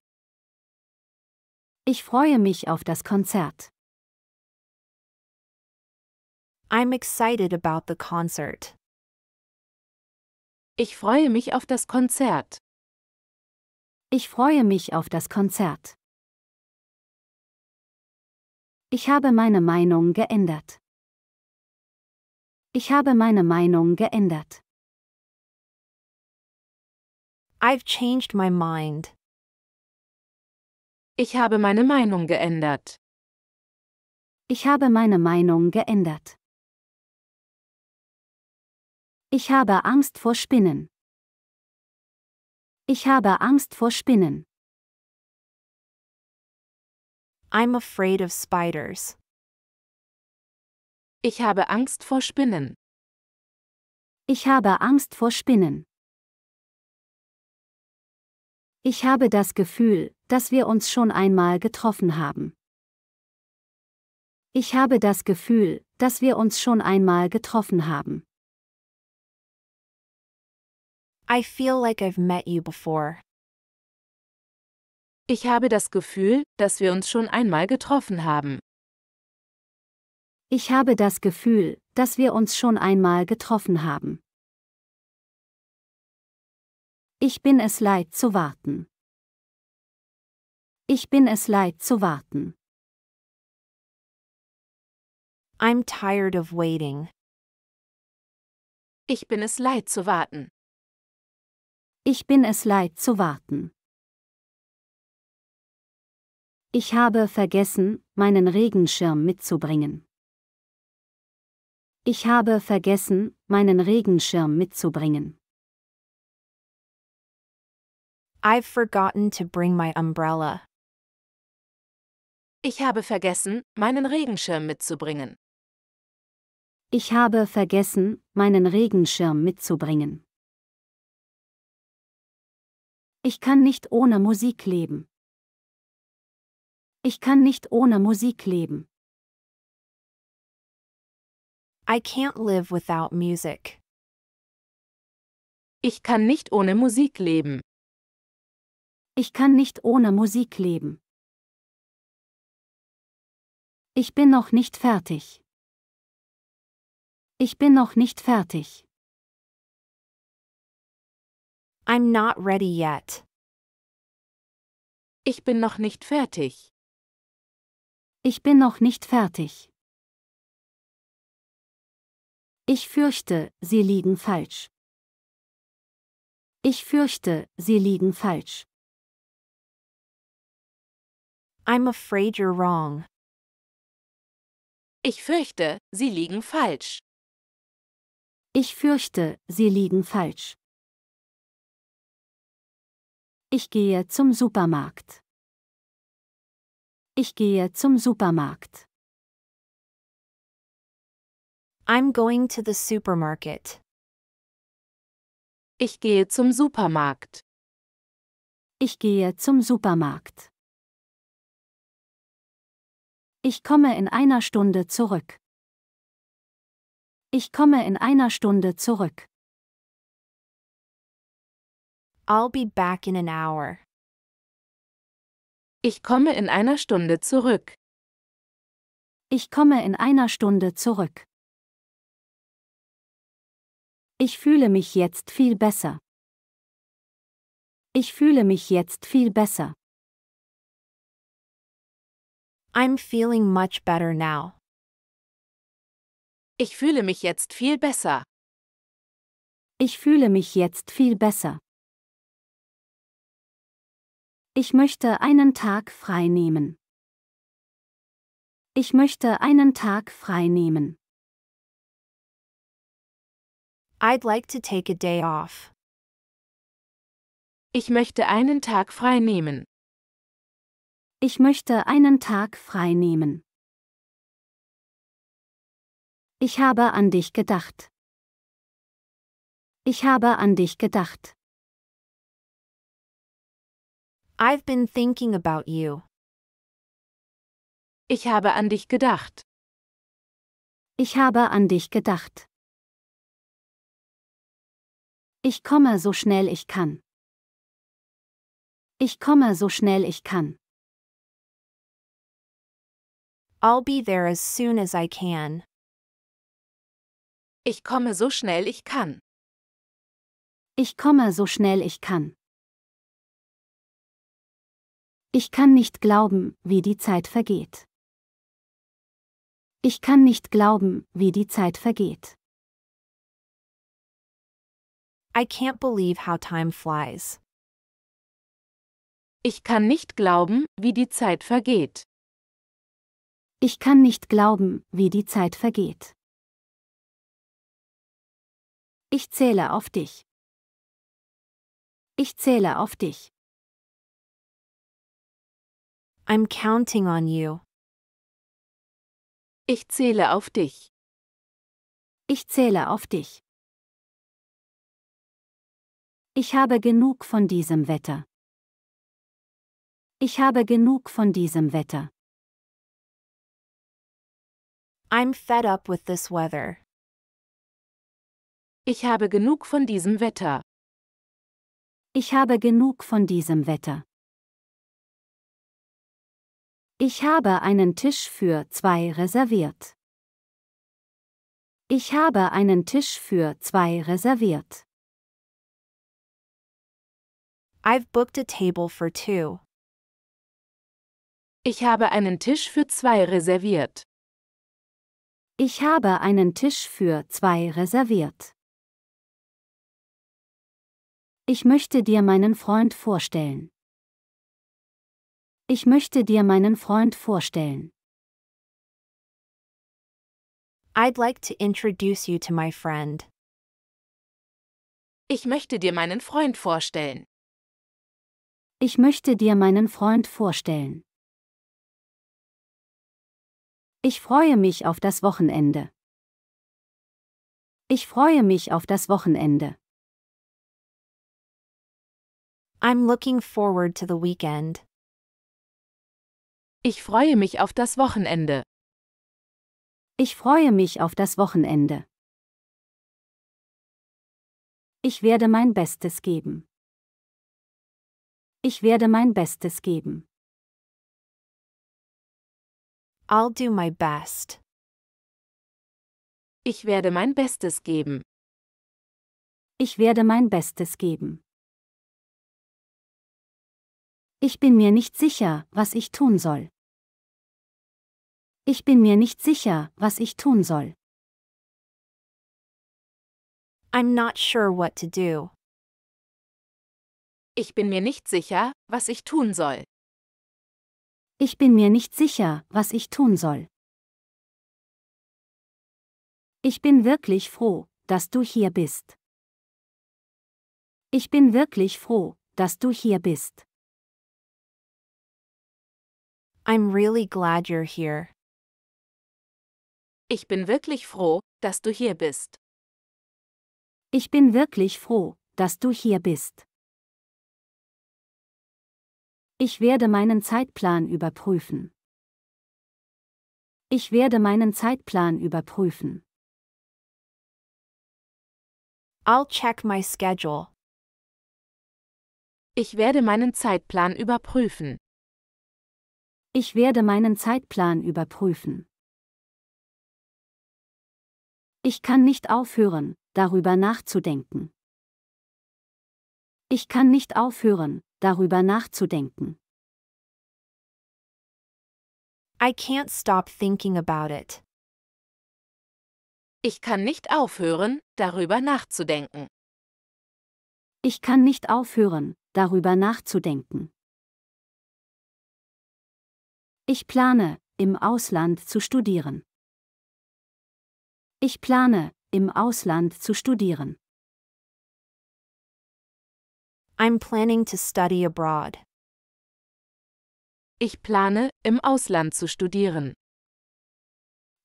A: Ich freue mich auf das Konzert. I'm excited about the concert. Ich freue mich auf das Konzert. Ich freue mich auf das Konzert. Ich habe meine Meinung geändert. Ich habe meine Meinung geändert. I've changed my mind. Ich habe meine Meinung geändert. Ich habe meine Meinung geändert. Ich habe Angst vor Spinnen. Ich habe Angst vor Spinnen. I'm afraid of spiders. Ich habe Angst vor
B: Spinnen. Ich habe Angst vor Spinnen. Ich habe das Gefühl, dass wir uns schon einmal getroffen haben. Ich habe das Gefühl, dass wir uns schon einmal
A: getroffen haben. I feel like I've met you before. Ich habe das Gefühl, dass wir uns schon einmal getroffen haben. Ich habe das Gefühl, dass
B: wir uns schon einmal getroffen haben. Ich bin es leid zu warten. Ich bin es leid zu
A: warten. I'm tired of waiting. Ich bin es leid zu warten. Ich bin es leid zu warten. Ich habe
B: vergessen, meinen Regenschirm mitzubringen. Ich habe vergessen, meinen Regenschirm mitzubringen.
A: I've forgotten to bring my umbrella. Ich habe vergessen, meinen Regenschirm mitzubringen.
B: Ich habe vergessen, meinen Regenschirm mitzubringen.
A: Ich kann nicht ohne Musik leben. Ich kann nicht ohne Musik leben. I can't live without music. Ich kann nicht ohne Musik leben. Ich kann nicht ohne Musik leben. Ich bin noch nicht fertig. Ich bin noch nicht fertig. I'm not ready yet. Ich bin noch nicht fertig. Ich bin noch nicht fertig. Ich fürchte, Sie liegen falsch. Ich fürchte, Sie liegen falsch. I'm afraid you're wrong. Ich fürchte, Sie liegen falsch. Ich fürchte, Sie liegen falsch. Ich gehe zum Supermarkt. Ich gehe zum Supermarkt. I'm going to the supermarket. Ich gehe zum Supermarkt. Ich gehe zum Supermarkt. Ich komme in einer Stunde zurück. Ich komme in einer Stunde zurück. I'll be back in an hour. Ich komme in einer Stunde zurück. Ich komme in einer Stunde zurück. Ich fühle mich jetzt viel besser. Ich fühle mich jetzt viel besser. I'm feeling much better now. Ich fühle mich jetzt viel besser. Ich fühle mich jetzt viel besser. Ich möchte einen Tag frei nehmen. Ich möchte einen Tag frei nehmen. I'd like to take a day off. Ich möchte einen Tag frei nehmen. Ich möchte einen Tag frei nehmen. Ich habe an dich gedacht. Ich habe an dich gedacht. I've been thinking about you. Ich habe an dich gedacht. Ich habe an dich gedacht. Ich komme so schnell ich kann. Ich komme so schnell ich kann. I'll be there as soon as I can. Ich komme so schnell ich kann. Ich komme so schnell ich kann. Ich kann nicht glauben, wie die Zeit vergeht. Ich kann nicht glauben, wie die Zeit vergeht. I can't believe how time flies. Ich kann nicht glauben, wie die Zeit vergeht. Ich kann nicht glauben, wie die
B: Zeit vergeht.
A: Ich zähle auf dich. Ich zähle auf dich. I'm counting on you. Ich zähle auf dich. Ich zähle auf dich. Ich habe genug von diesem Wetter. Ich habe genug von diesem Wetter. I'm fed up with this weather. Ich habe genug von diesem Wetter. Ich habe genug von diesem Wetter. Ich
B: habe einen Tisch für zwei reserviert. Ich habe einen Tisch für zwei reserviert.
A: I've booked a table for two. Ich habe
B: einen Tisch für zwei reserviert. Ich habe einen Tisch für zwei reserviert. Ich möchte dir
A: meinen Freund vorstellen. Ich möchte dir meinen Freund vorstellen. I'd like to introduce you to my friend. Ich möchte dir meinen Freund vorstellen. Ich möchte dir meinen Freund vorstellen. Ich freue mich auf das Wochenende. Ich freue mich auf das Wochenende.
B: I'm looking forward to the weekend. Ich freue mich auf das Wochenende. Ich freue mich auf das Wochenende.
A: Ich werde mein Bestes geben. Ich werde mein Bestes geben. I'll do my best. Ich werde mein Bestes geben. Ich werde mein Bestes geben. Ich bin mir nicht sicher, was ich tun soll. Ich bin mir nicht sicher, was ich tun soll. I'm not sure what to do. Ich bin mir nicht sicher, was ich tun soll. Ich bin mir nicht sicher, was ich tun soll. Ich bin wirklich froh, dass du hier bist. Ich bin wirklich froh, dass du hier bist. I'm really glad you're here. Ich bin wirklich froh, dass du hier
B: bist. Ich bin wirklich froh, dass du hier bist. Ich werde meinen Zeitplan überprüfen. Ich werde meinen Zeitplan überprüfen.
A: I'll check my schedule. Ich werde meinen Zeitplan überprüfen. Ich werde meinen
B: Zeitplan überprüfen. Ich kann nicht aufhören, darüber nachzudenken. Ich kann nicht aufhören, darüber nachzudenken.
A: I can't stop thinking about it. Ich kann nicht aufhören, darüber nachzudenken.
B: Ich kann nicht aufhören, darüber nachzudenken. Ich plane, im Ausland zu studieren. Ich plane, im Ausland zu studieren. I'm planning to study abroad. Ich plane, im Ausland zu studieren.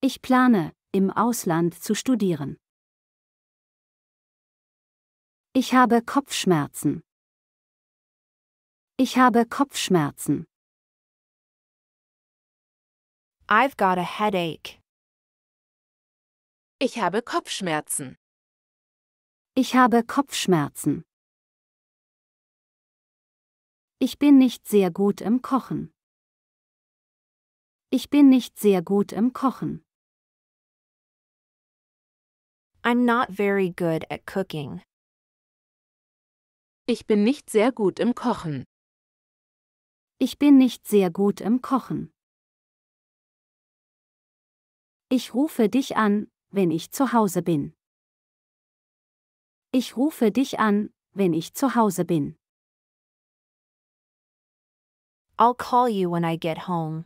B: Ich plane, im Ausland zu studieren.
A: Ich habe Kopfschmerzen. Ich habe Kopfschmerzen. I've got a headache. Ich habe Kopfschmerzen. Ich habe Kopfschmerzen. Ich bin nicht sehr gut im Kochen. Ich bin nicht sehr gut im Kochen. I'm not very good at cooking. Ich bin nicht
B: sehr gut im Kochen. Ich bin nicht sehr gut im Kochen. Ich rufe dich an, wenn ich zu Hause bin. Ich rufe dich an, wenn ich zu Hause bin.
A: I'll call you when I get home.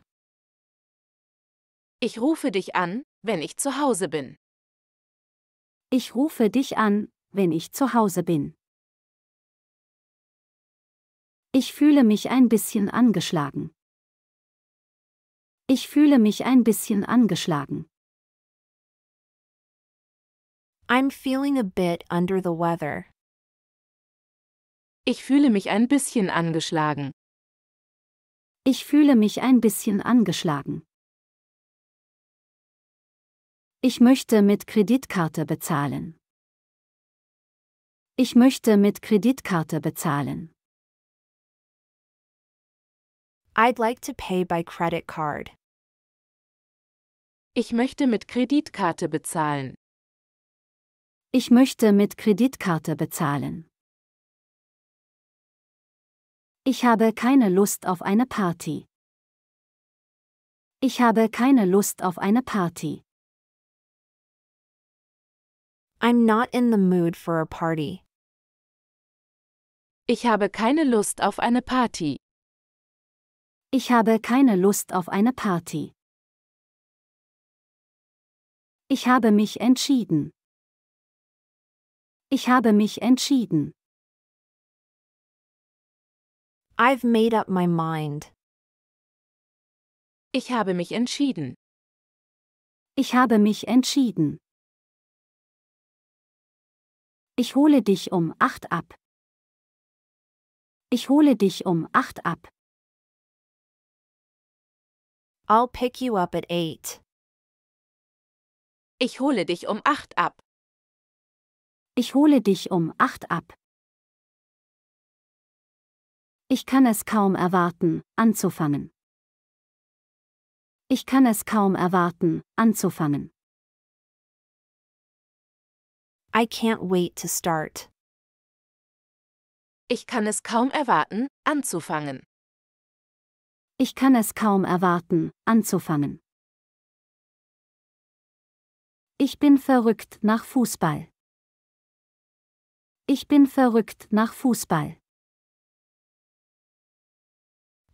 A: Ich rufe dich an, wenn ich zu Hause bin. Ich rufe dich an, wenn ich zu Hause bin. Ich fühle mich ein bisschen angeschlagen. Ich fühle mich ein bisschen angeschlagen.
B: I'm feeling a bit under the weather. Ich fühle mich ein bisschen angeschlagen. Ich fühle mich ein bisschen angeschlagen. Ich möchte mit Kreditkarte bezahlen. Ich möchte mit Kreditkarte bezahlen.
A: I'd like to pay by credit card. Ich möchte mit Kreditkarte bezahlen. Ich möchte mit Kreditkarte bezahlen. Ich habe keine Lust auf eine Party. Ich habe keine Lust auf eine Party. I'm not in the mood for a party. Ich habe
B: keine Lust auf eine Party. Ich habe keine Lust auf eine Party. Ich habe mich entschieden.
A: Ich habe mich entschieden. I've made up my mind. Ich habe mich entschieden. Ich habe mich entschieden. Ich hole dich um acht ab. Ich hole dich um acht ab. I'll pick you up at eight. Ich hole dich um acht ab. Ich hole dich um acht ab. Ich kann es kaum erwarten, anzufangen. Ich kann es kaum erwarten, anzufangen. I can't wait to start. Ich kann es kaum erwarten, anzufangen. Ich kann es kaum erwarten, anzufangen. Ich bin verrückt nach Fußball. Ich bin verrückt nach Fußball.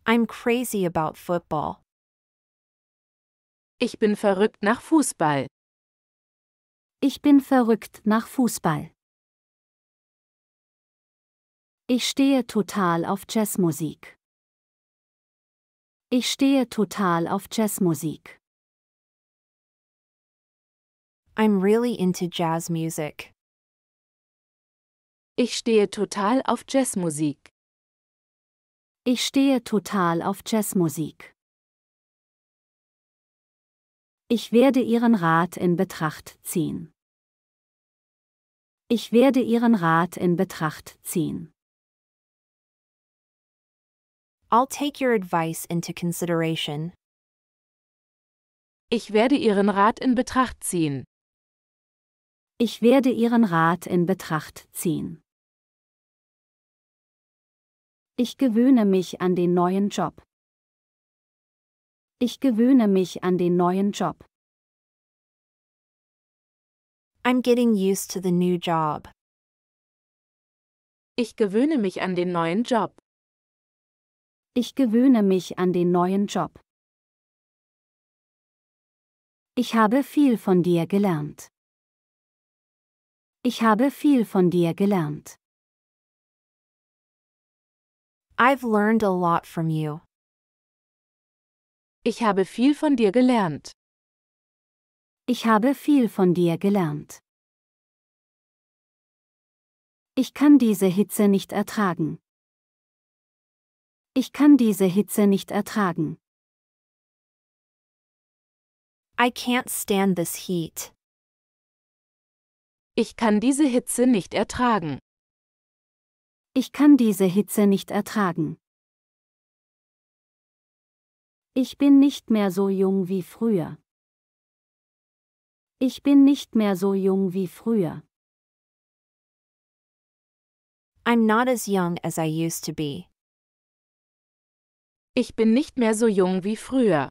A: I'm crazy about football. Ich bin verrückt nach Fußball. Ich bin verrückt nach Fußball. Ich stehe total auf Jazzmusik. Ich stehe total auf Jazzmusik. I'm really into jazz music. Ich stehe total auf Jazzmusik. Ich stehe total auf Jazzmusik.
B: Ich werde Ihren Rat in Betracht ziehen. Ich werde Ihren Rat in Betracht ziehen.
A: I'll take your advice into consideration. Ich werde Ihren Rat in Betracht ziehen.
B: Ich werde Ihren Rat in Betracht ziehen. Ich gewöhne mich an den neuen Job. Ich
A: gewöhne mich an den neuen Job. I'm getting used to the new job. Ich gewöhne mich an den neuen Job. Ich gewöhne mich an den neuen Job. Ich habe viel von dir gelernt. Ich habe viel von dir gelernt. I've learned a lot from you. Ich habe viel von dir gelernt. Ich habe viel von dir gelernt. Ich kann diese Hitze nicht ertragen. Ich kann diese Hitze nicht ertragen. I can't stand this heat. Ich kann diese Hitze nicht ertragen. Ich kann diese Hitze nicht ertragen. Ich bin nicht mehr so jung wie früher. Ich bin nicht mehr so jung wie früher. I'm not as young as I used to be. Ich bin nicht mehr so jung wie früher.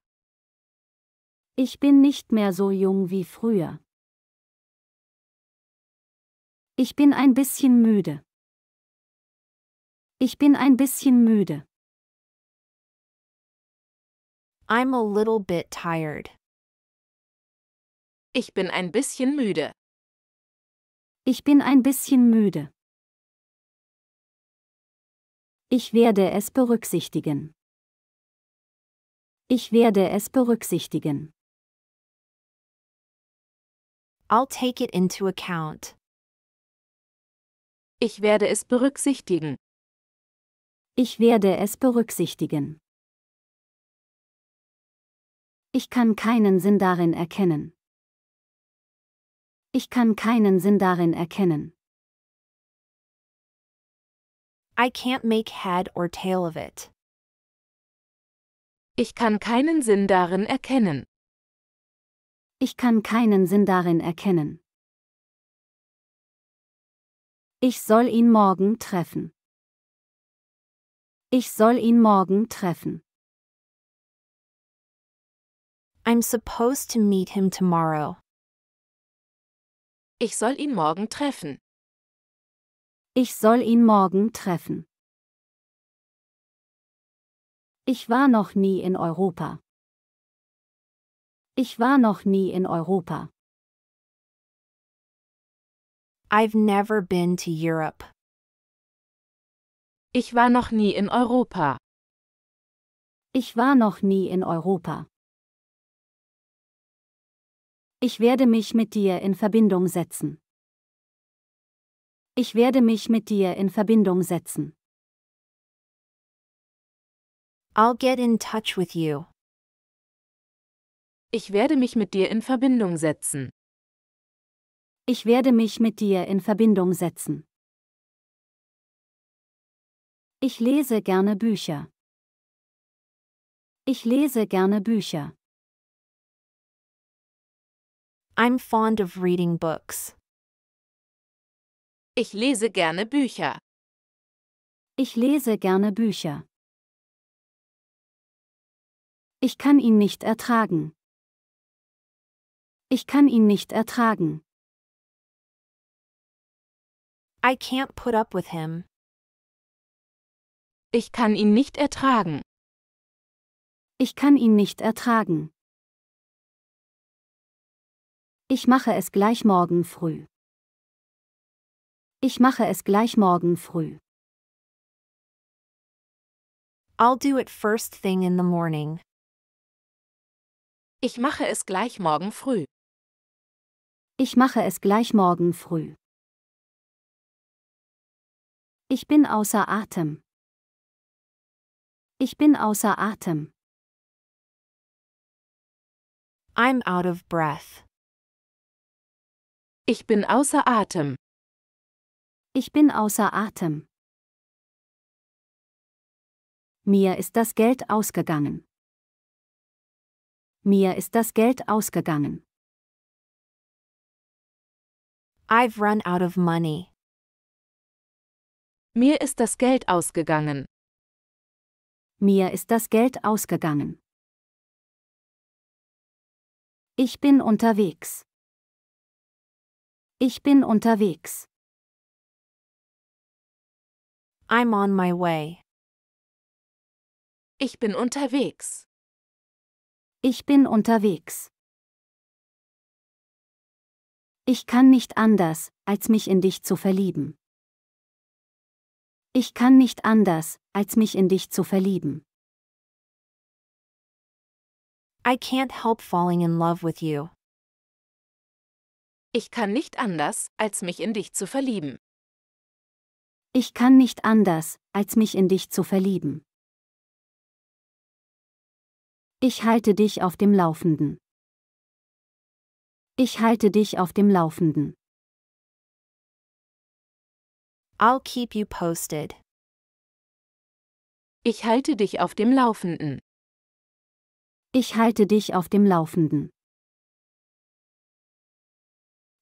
A: Ich bin nicht mehr so jung wie früher. Ich bin ein bisschen müde. Ich bin ein bisschen müde. I'm a little bit tired. Ich bin ein bisschen müde. Ich bin ein bisschen müde. Ich werde es berücksichtigen. Ich werde es berücksichtigen. I'll take it into account. Ich werde es berücksichtigen. Ich werde es berücksichtigen. Ich kann keinen Sinn darin erkennen. Ich kann keinen Sinn darin erkennen. I can't make head or tail of it. Ich kann keinen Sinn darin erkennen. Ich kann keinen Sinn darin erkennen. Ich soll ihn morgen treffen. Ich soll ihn morgen treffen. I'm supposed to meet him tomorrow. Ich soll ihn morgen treffen. Ich soll ihn morgen treffen. Ich war noch nie in Europa. Ich war noch nie in Europa. I've never been to Europe. Ich war
B: noch nie in Europa. Ich war noch nie in Europa. Ich werde mich mit dir in Verbindung setzen.
A: Ich werde mich mit dir in Verbindung setzen. I'll get in touch with you. Ich werde mich mit dir in Verbindung setzen. Ich werde mich mit dir in Verbindung setzen. Ich lese gerne Bücher. Ich lese gerne Bücher. I'm fond of reading books. Ich lese gerne Bücher. Ich lese gerne Bücher. Ich kann ihn nicht ertragen. Ich kann ihn nicht ertragen. I can't put up with him. Ich kann ihn nicht ertragen.
B: Ich kann ihn nicht ertragen. Ich mache es gleich morgen früh.
A: Ich mache es gleich morgen früh. I'll do it first thing in the morning. Ich mache es gleich morgen früh.
B: Ich mache es gleich morgen früh. Ich bin außer Atem.
A: Ich bin außer Atem. I'm out of breath. Ich bin außer Atem. Ich bin außer Atem. Mir ist das Geld ausgegangen. Mir ist das Geld ausgegangen. I've run out of money. Mir ist das Geld ausgegangen. Mir ist das Geld ausgegangen. Ich bin unterwegs. Ich bin unterwegs. I'm on my way. Ich bin unterwegs. Ich bin unterwegs. Ich kann nicht anders, als mich in dich zu verlieben. Ich kann nicht anders, als mich in dich zu verlieben. I
B: can't help falling in love with you. Ich kann nicht anders, als mich in dich zu verlieben. Ich kann nicht anders, als mich in dich zu verlieben. Ich halte dich auf
A: dem Laufenden. Ich halte dich auf dem Laufenden. I'll keep you posted. Ich halte dich auf dem Laufenden. Ich halte dich auf dem Laufenden.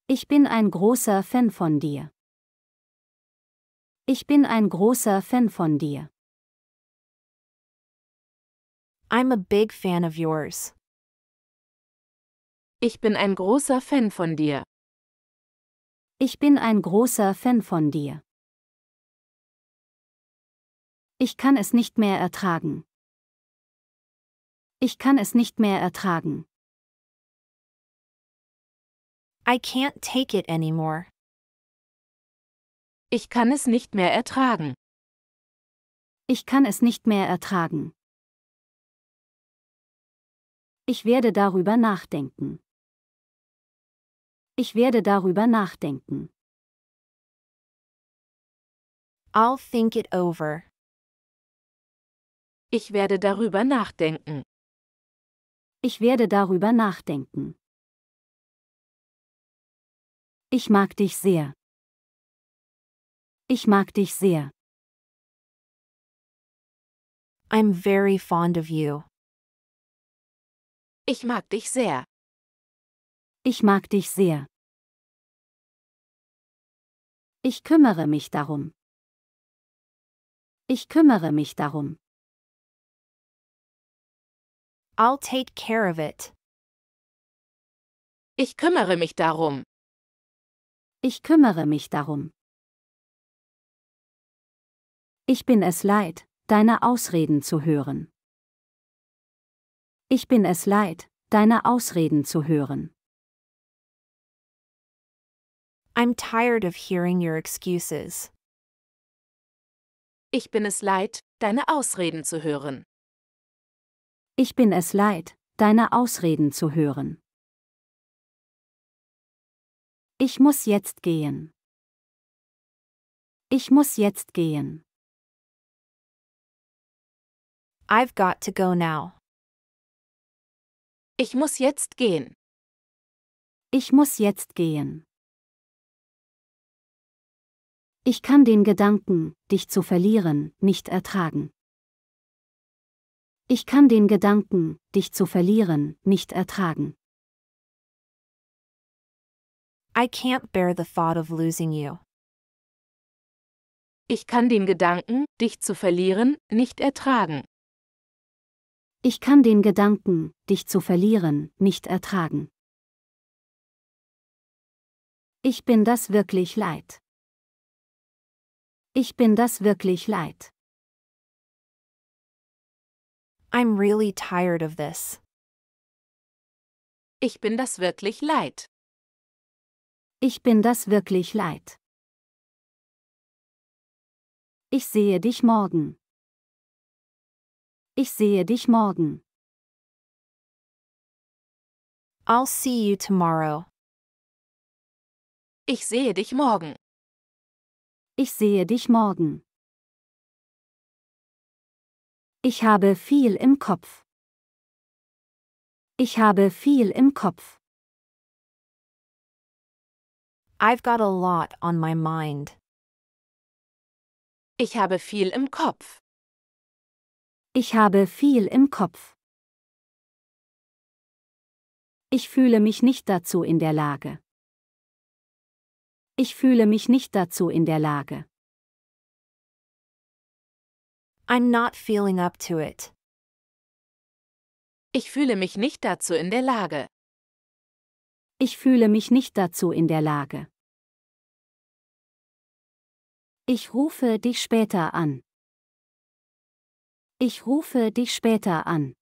A: Ich bin ein großer Fan von dir. Ich bin ein großer Fan von dir. I'm a big fan of yours. Ich bin ein großer Fan von dir. Ich bin ein großer Fan von dir. Ich kann es nicht mehr ertragen. Ich kann es nicht mehr ertragen. I can't take it anymore. Ich kann es nicht mehr ertragen. Ich kann es nicht mehr ertragen. Ich werde darüber nachdenken. Ich werde darüber nachdenken. I'll think it over. Ich werde darüber nachdenken. Ich werde darüber nachdenken. Ich mag dich sehr. Ich mag dich sehr. I'm very fond of you. Ich mag dich sehr. Ich mag dich sehr. Ich kümmere mich darum. Ich kümmere mich darum. I'll take care of it. Ich kümmere mich darum.
B: Ich kümmere mich darum. Ich bin es leid, deine Ausreden zu hören. Ich bin es leid, deine Ausreden zu hören.
A: I'm tired of hearing
B: your excuses.
A: Ich bin es leid, deine Ausreden zu hören.
B: Ich bin es leid, deine Ausreden zu hören. Ich muss jetzt
A: gehen. Ich muss jetzt gehen. I've got to go now. Ich muss jetzt gehen. Ich muss jetzt gehen.
B: Ich kann den Gedanken, dich zu verlieren, nicht ertragen. Ich kann den Gedanken, dich zu verlieren,
A: nicht ertragen. I can't bear the thought of losing you. Ich kann den Gedanken, dich zu verlieren, nicht ertragen.
B: Ich kann den Gedanken, dich zu
A: verlieren, nicht ertragen. Ich bin das wirklich leid. Ich bin das wirklich leid. I'm really tired of this. Ich bin das wirklich leid. Ich bin das wirklich leid. Ich sehe dich morgen. Ich sehe dich morgen. I'll see you tomorrow. Ich sehe dich morgen. Ich sehe dich morgen. Ich habe viel im Kopf. Ich habe viel im Kopf. I've got a lot on my mind. Ich habe viel im Kopf. Ich habe viel im Kopf. Ich fühle mich nicht dazu in der Lage. Ich fühle mich nicht dazu in der Lage.
B: I'm not feeling up to it. Ich fühle mich nicht dazu in der Lage. Ich fühle mich nicht dazu in der Lage.
A: Ich rufe dich später an. Ich rufe dich später an.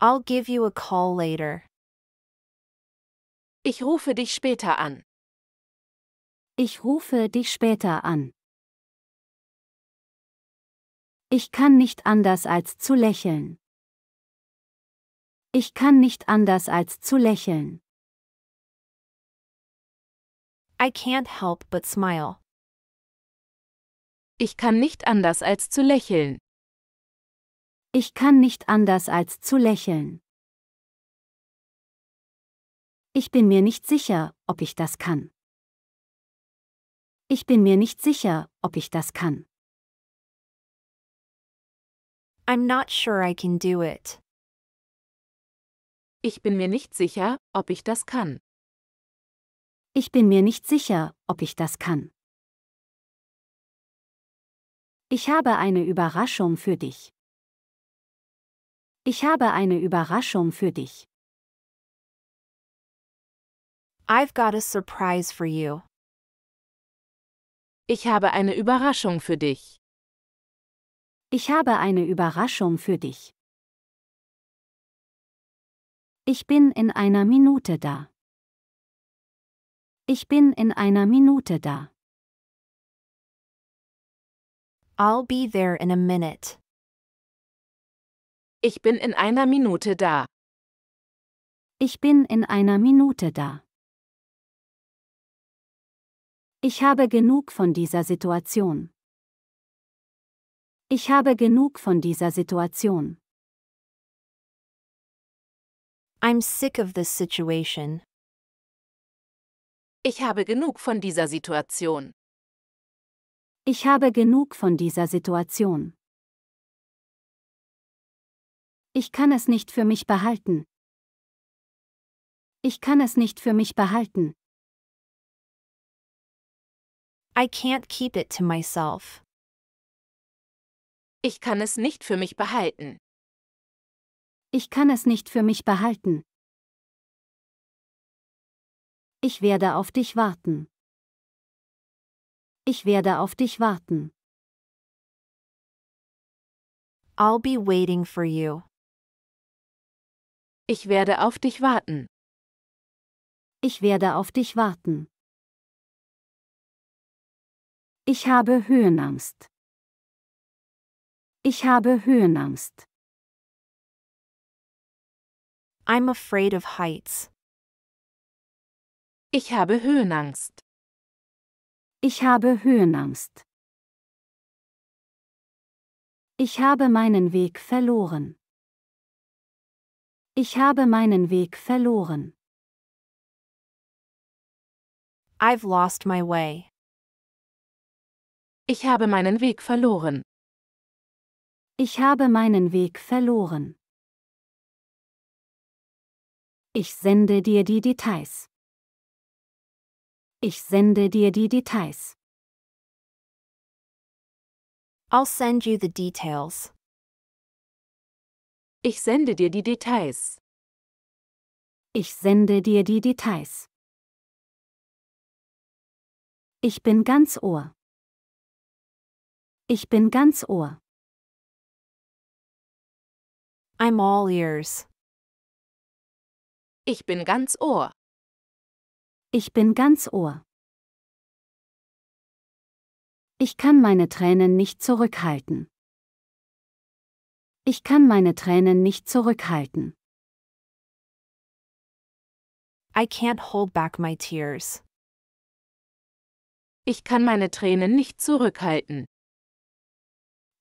A: I'll give you a call later. Ich rufe dich später an.
B: Ich rufe dich später an.
A: Ich kann nicht anders als zu lächeln. Ich kann nicht anders als zu lächeln. I can't help but smile. Ich kann nicht anders als zu lächeln. Ich kann nicht anders als zu lächeln. Ich bin mir nicht sicher, ob ich das kann. Ich bin mir nicht sicher, ob ich das kann. I'm not sure I can do it. Ich bin mir nicht sicher, ob ich das kann. Ich bin mir nicht sicher, ob ich das kann. Ich habe eine Überraschung für dich.
B: Ich habe eine Überraschung für dich.
A: I've got a surprise for you. Ich habe eine Überraschung für dich. Ich habe eine Überraschung für dich. Ich bin in einer Minute da. Ich bin in einer Minute da. I'll be there in a minute. Ich bin in
B: einer Minute da. Ich bin in einer Minute da. Ich habe genug von dieser Situation.
A: Ich habe genug von dieser Situation. I'm sick of this situation. Ich habe genug von dieser Situation. Ich habe genug von dieser Situation. Ich kann es nicht für mich behalten. Ich kann es nicht für mich behalten. I can't keep it to myself. Ich kann es nicht für mich behalten. Ich kann es nicht für mich behalten. Ich werde auf dich warten. Ich werde auf dich warten. I'll be waiting for you. Ich werde auf dich warten. Ich werde auf dich warten. Ich habe Höhenangst. Ich habe Höhenangst. I'm afraid of heights. Ich habe Höhenangst. Ich habe Höhenangst. Ich habe meinen Weg verloren. Ich habe meinen Weg verloren. I've lost my way. Ich habe meinen Weg verloren. Ich habe meinen Weg verloren. Ich sende dir die Details. Ich sende dir die Details. I'll send you the details. Ich sende dir die Details. Ich sende dir die Details. Ich bin ganz Ohr. Ich bin ganz Ohr. I'm all ears. Ich bin ganz Ohr. Ich bin ganz Ohr. Ich kann meine Tränen nicht zurückhalten. Ich kann meine Tränen nicht zurückhalten. I can't hold back my tears. Ich kann meine Tränen nicht zurückhalten.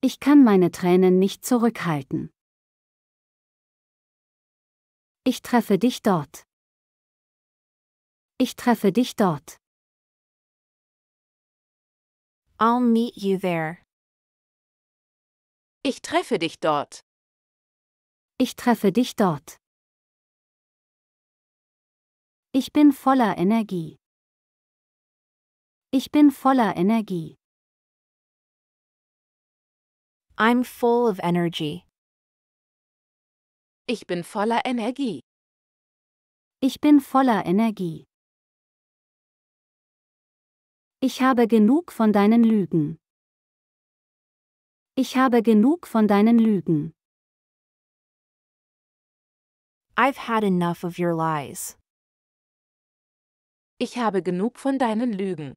B: Ich kann meine Tränen nicht zurückhalten.
A: Ich treffe dich dort. Ich treffe dich dort. I'll meet you there. Ich treffe dich dort. Ich treffe dich dort. Ich bin voller Energie. Ich bin voller Energie. I'm full of energy. Ich bin voller Energie. Ich bin voller Energie. Ich habe genug von deinen Lügen. Ich habe genug von deinen Lügen. I've had enough of your lies. Ich habe genug von deinen Lügen.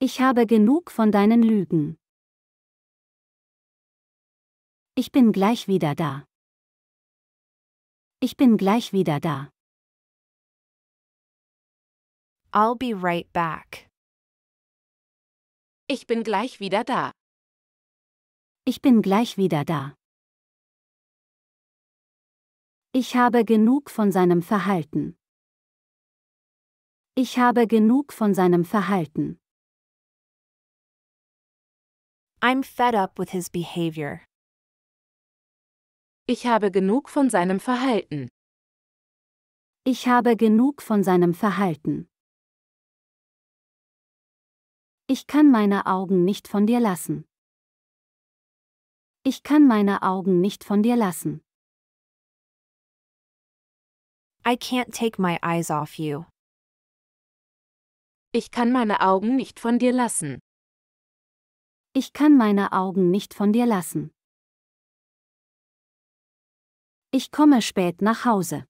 B: Ich habe genug von deinen
A: Lügen. Ich bin gleich wieder da. Ich bin gleich wieder da. I'll be right back. Ich bin gleich wieder da. Ich bin gleich wieder da. Ich habe genug von seinem Verhalten. Ich habe genug von seinem Verhalten. I'm fed up with his behavior.
B: Ich habe genug von seinem Verhalten. Ich habe genug von seinem Verhalten. Ich kann meine Augen
A: nicht von dir lassen. Ich kann meine Augen nicht von dir lassen. I can't take my eyes off you. Ich kann meine Augen nicht von dir lassen. Ich kann meine Augen nicht von dir lassen. Ich komme spät nach Hause.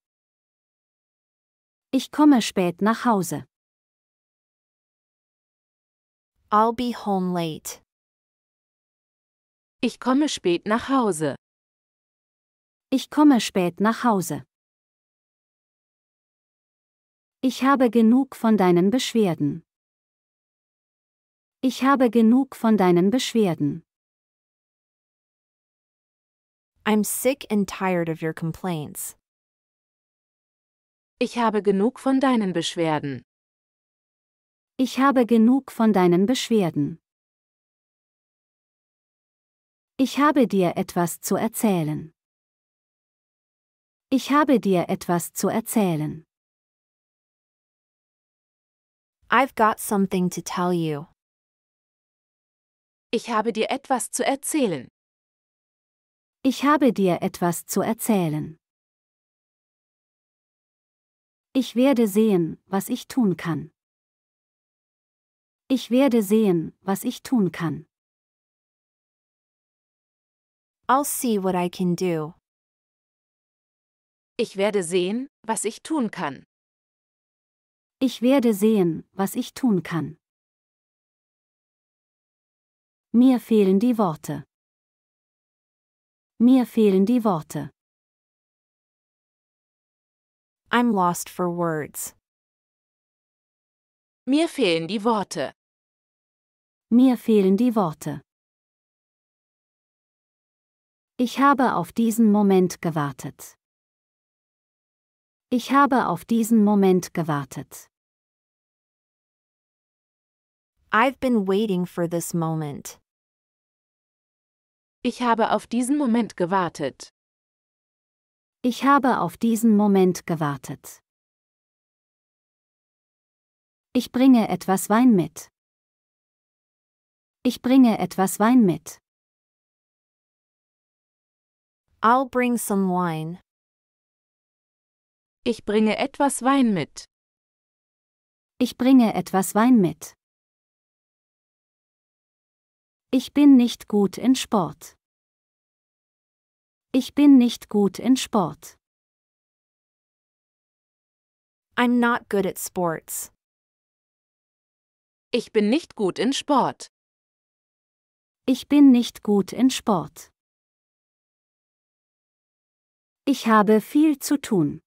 A: Ich komme spät nach Hause. I'll be home late. Ich komme spät nach Hause. Ich komme spät nach Hause. Ich habe genug von deinen Beschwerden. Ich habe genug von deinen Beschwerden. I'm sick and tired of your complaints. Ich habe genug von deinen Beschwerden.
B: Ich habe genug von deinen Beschwerden.
A: Ich habe dir etwas zu erzählen. Ich habe dir etwas zu erzählen. I've got something to tell you. Ich habe dir etwas zu erzählen. Ich habe dir etwas zu erzählen. Ich werde sehen, was ich tun kann. Ich werde sehen, was ich tun kann. I'll see what I can do. Ich werde sehen, was ich tun kann. Ich werde sehen, was ich tun kann. Mir fehlen die Worte. Mir fehlen die Worte. I'm lost for words. Mir fehlen die Worte. Mir fehlen die Worte. Ich habe auf diesen Moment gewartet. Ich habe auf diesen Moment gewartet. I've been waiting for this moment. Ich habe auf diesen Moment gewartet. Ich habe auf diesen Moment gewartet. Ich bringe etwas Wein mit. Ich bringe etwas Wein mit. I'll bring some wine. Ich bringe etwas Wein mit. Ich bringe etwas Wein mit. Ich bin nicht gut in Sport. Ich bin nicht gut in Sport. I'm not good at sports. Ich bin nicht gut in Sport. Ich bin nicht gut in Sport. Ich habe viel zu tun.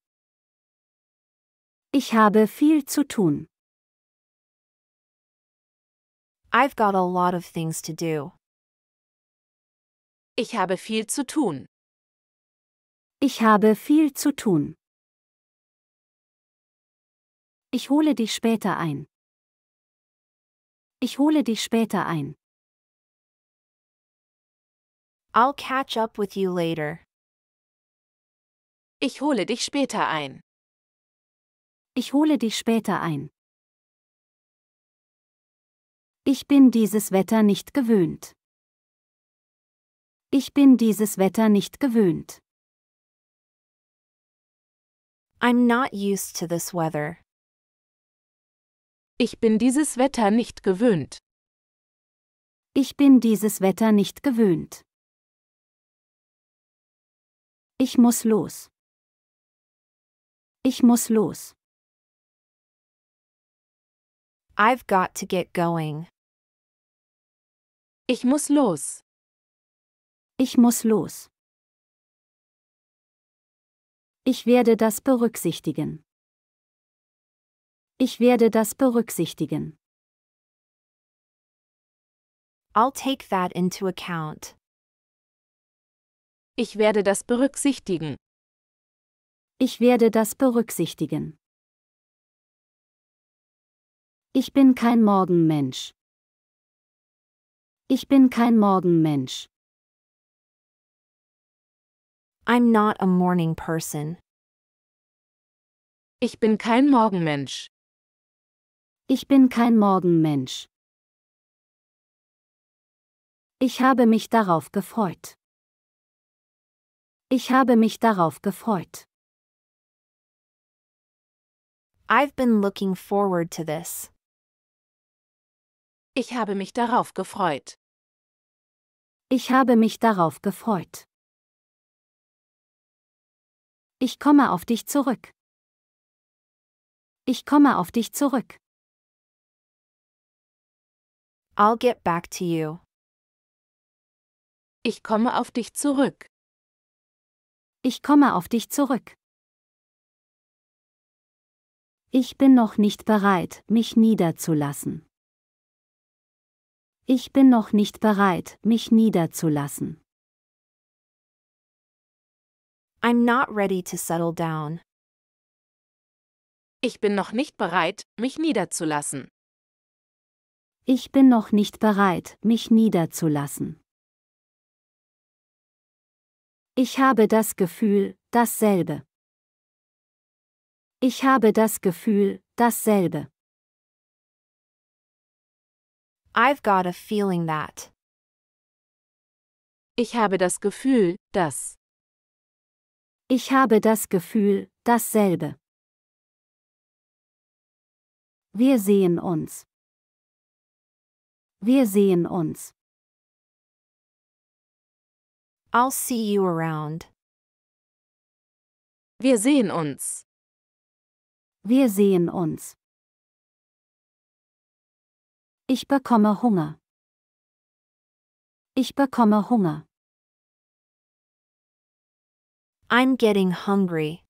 A: Ich habe viel zu tun. I've got a lot of things to do. Ich habe viel zu tun. Ich habe viel zu tun. Ich hole dich später ein. Ich hole dich später ein. I'll catch up with you later. Ich hole dich später ein. Ich hole dich später ein. Ich bin dieses Wetter nicht gewöhnt. Ich bin dieses Wetter nicht gewöhnt. I'm not used to this weather. Ich bin dieses Wetter nicht gewöhnt. Ich bin dieses Wetter nicht gewöhnt. Ich muss los. Ich muss los. I've got to get going. Ich muss los. Ich muss los. Ich werde das berücksichtigen. Ich werde das berücksichtigen. I'll take that into account. Ich werde das berücksichtigen. Ich werde das berücksichtigen. Ich bin kein Morgenmensch. Ich bin kein Morgenmensch. I'm not a morning person. Ich bin kein Morgenmensch. Ich bin kein Morgenmensch. Ich habe mich darauf gefreut. Ich habe mich darauf gefreut. I've been looking forward to this. Ich habe mich darauf gefreut. Ich habe mich darauf gefreut. Ich komme auf dich zurück. Ich komme auf dich zurück. I'll get back to you. Ich komme auf dich zurück. Ich komme auf dich zurück. Ich bin noch nicht bereit, mich niederzulassen. Ich bin noch nicht bereit, mich niederzulassen. I'm not ready
B: to settle down.
A: Ich bin noch nicht bereit, mich niederzulassen.
B: Ich bin noch nicht bereit, mich
A: niederzulassen. Ich habe das Gefühl, dasselbe. Ich habe das Gefühl, dasselbe. I've got a feeling that. Ich habe das Gefühl, dass. Ich habe das Gefühl, dasselbe. Wir sehen uns. Wir sehen uns. I'll see you around. Wir sehen uns. Wir sehen uns. Ich bekomme Hunger. Ich bekomme Hunger. I'm getting hungry.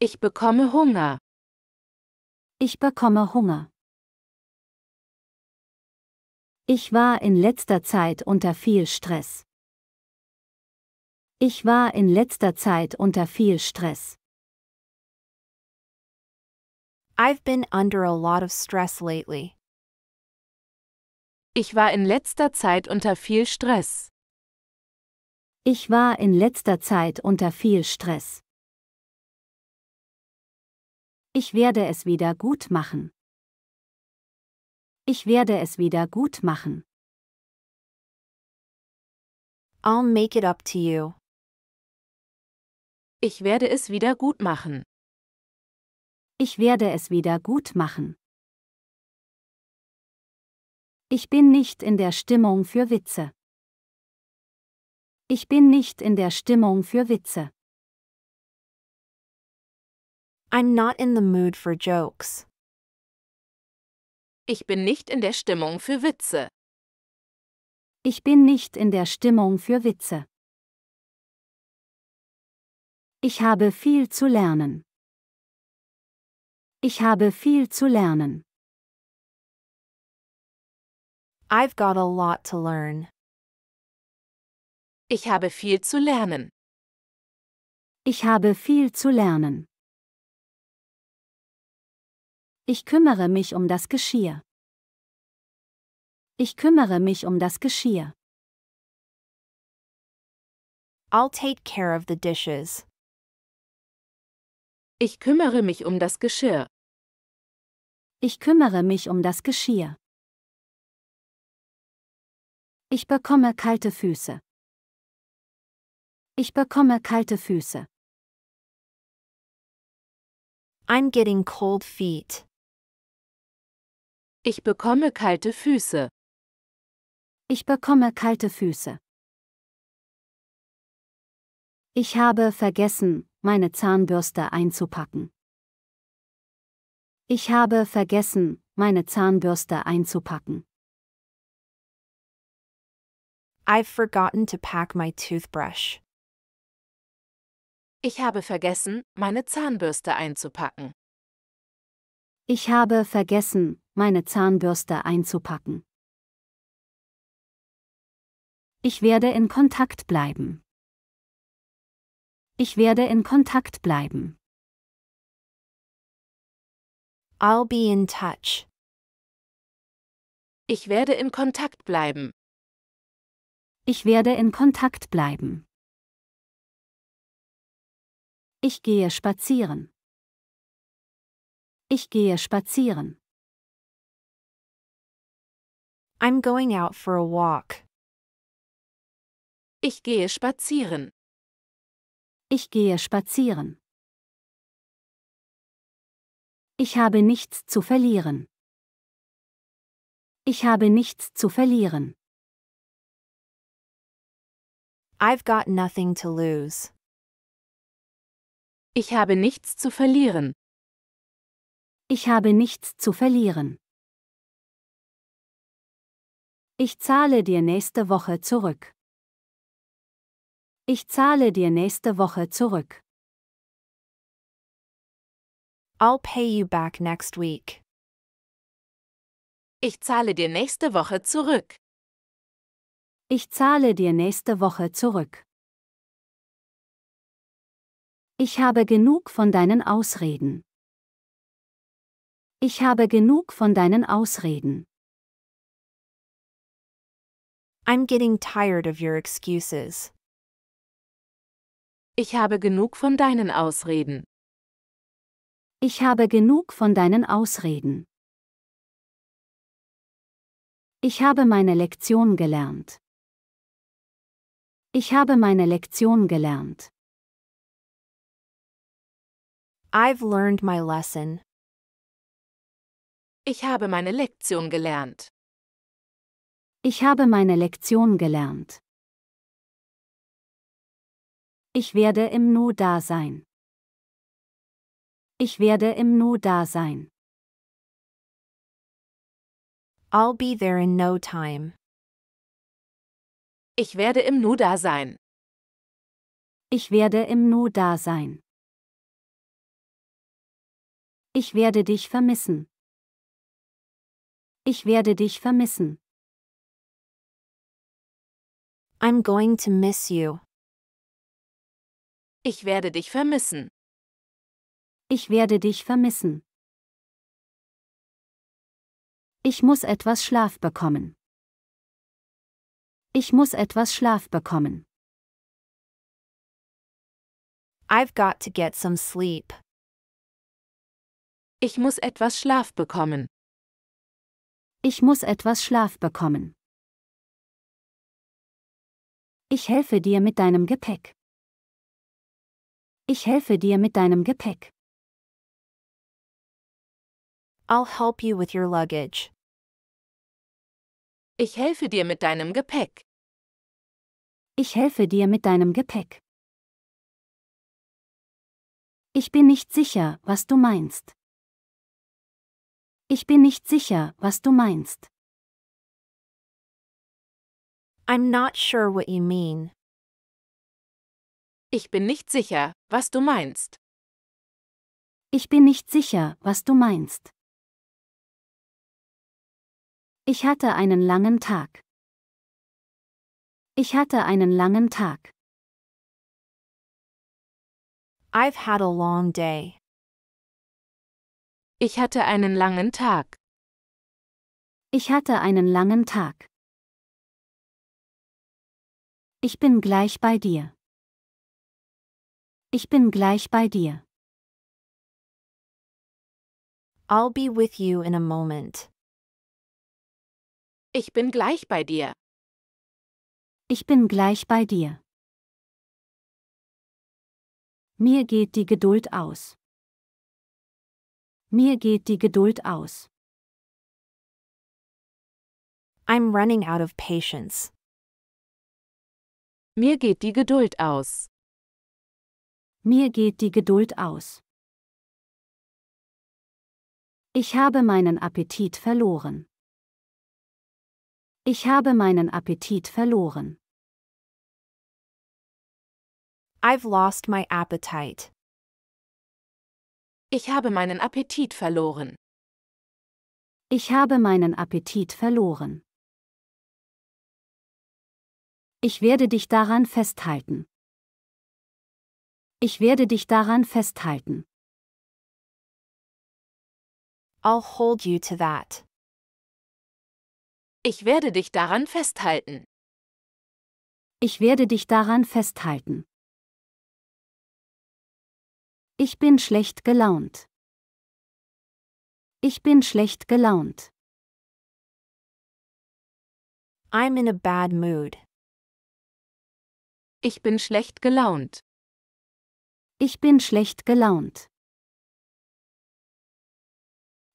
A: Ich bekomme Hunger. Ich bekomme Hunger.
B: Ich war in letzter Zeit unter viel Stress. Ich war in letzter Zeit unter viel Stress.
A: I've been under a lot of stress lately.
B: Ich war in letzter Zeit unter viel Stress. Ich war in letzter Zeit unter viel Stress. Ich werde es wieder gut machen. Ich werde es wieder gut
A: machen. I'll make it up to you. Ich werde es wieder gut machen. Ich werde es wieder gut machen. Ich bin nicht in der Stimmung für Witze. Ich bin nicht in der Stimmung für Witze. I'm not in the mood for jokes. Ich bin nicht in der Stimmung für Witze. Ich bin nicht in der Stimmung für Witze. Ich habe viel zu lernen. Ich habe viel zu lernen. I've got a lot to learn. Ich habe viel zu lernen. Ich habe viel zu lernen. Ich kümmere mich um das Geschirr. Ich kümmere mich um das Geschirr. I'll take care of the dishes. Ich kümmere mich um das Geschirr. Ich kümmere mich um das Geschirr. Ich bekomme kalte Füße. Ich bekomme kalte Füße. I'm getting cold feet. Ich bekomme kalte Füße. Ich bekomme kalte Füße.
B: Ich habe vergessen, meine Zahnbürste einzupacken. Ich habe vergessen, meine Zahnbürste einzupacken. I've forgotten to pack my toothbrush.
A: Ich habe vergessen, meine Zahnbürste einzupacken.
B: Ich habe vergessen, meine Zahnbürste einzupacken. Ich werde in Kontakt bleiben.
A: Ich werde in Kontakt bleiben. I'll be in touch. Ich werde in Kontakt bleiben. Ich werde in Kontakt bleiben. Ich gehe spazieren. Ich gehe spazieren. I'm going out for a walk. Ich gehe spazieren. Ich gehe spazieren. Ich habe nichts zu verlieren. Ich habe nichts zu verlieren. I've got nothing to lose. Ich habe nichts zu verlieren. Ich habe nichts zu verlieren. Ich zahle dir nächste Woche zurück. Ich zahle dir nächste Woche zurück. I'll pay you back next week. Ich zahle dir nächste Woche zurück. Ich zahle dir nächste Woche zurück. Ich habe genug von deinen Ausreden. Ich habe genug von deinen Ausreden. I'm getting tired of your excuses. Ich habe genug von deinen Ausreden. Ich habe genug von deinen Ausreden. Ich habe meine Lektion gelernt. Ich habe meine Lektion gelernt. I've learned my lesson. Ich habe meine Lektion gelernt. Ich habe meine Lektion gelernt. Ich werde im Nu da sein. Ich werde im Nu da sein. I'll be there in no time. Ich werde im Nu da sein. Ich werde im Nu da sein. Ich werde dich vermissen. Ich werde dich vermissen. I'm going to miss you. Ich werde dich vermissen. Ich werde dich vermissen. Ich muss etwas Schlaf bekommen. Ich muss etwas Schlaf bekommen. I've got to get some sleep. Ich muss etwas Schlaf bekommen. Ich muss etwas
B: Schlaf bekommen.
A: Ich helfe dir mit deinem Gepäck. Ich helfe dir mit deinem Gepäck. I'll help you with your luggage. Ich helfe dir mit deinem Gepäck. Ich helfe dir mit deinem Gepäck. Ich bin nicht sicher, was du meinst. Ich bin nicht sicher, was du meinst. I'm not sure what you mean. Ich bin nicht sicher, was du meinst.
B: Ich bin nicht sicher, was du meinst. Ich hatte einen langen
A: Tag. Ich hatte einen langen Tag. I've had a long day. Ich hatte einen langen Tag. Ich hatte einen langen Tag. Ich bin gleich bei dir. Ich bin gleich bei dir. I'll be with you in a moment. Ich bin gleich bei dir. Ich bin gleich bei dir. Mir geht die Geduld aus. Mir geht die Geduld aus. I'm running out of patience. Mir geht die Geduld aus. Mir geht die Geduld aus. Ich habe meinen Appetit verloren.
B: Ich habe meinen Appetit verloren.
A: I've lost my appetite. Ich habe meinen Appetit verloren.
B: Ich habe meinen Appetit verloren.
A: Ich werde dich daran festhalten. Ich werde dich daran festhalten. I'll hold you to that. Ich werde dich daran festhalten. Ich werde dich daran festhalten. Ich bin schlecht gelaunt. Ich bin schlecht gelaunt. I'm in a bad mood. Ich bin schlecht gelaunt. Ich bin schlecht gelaunt.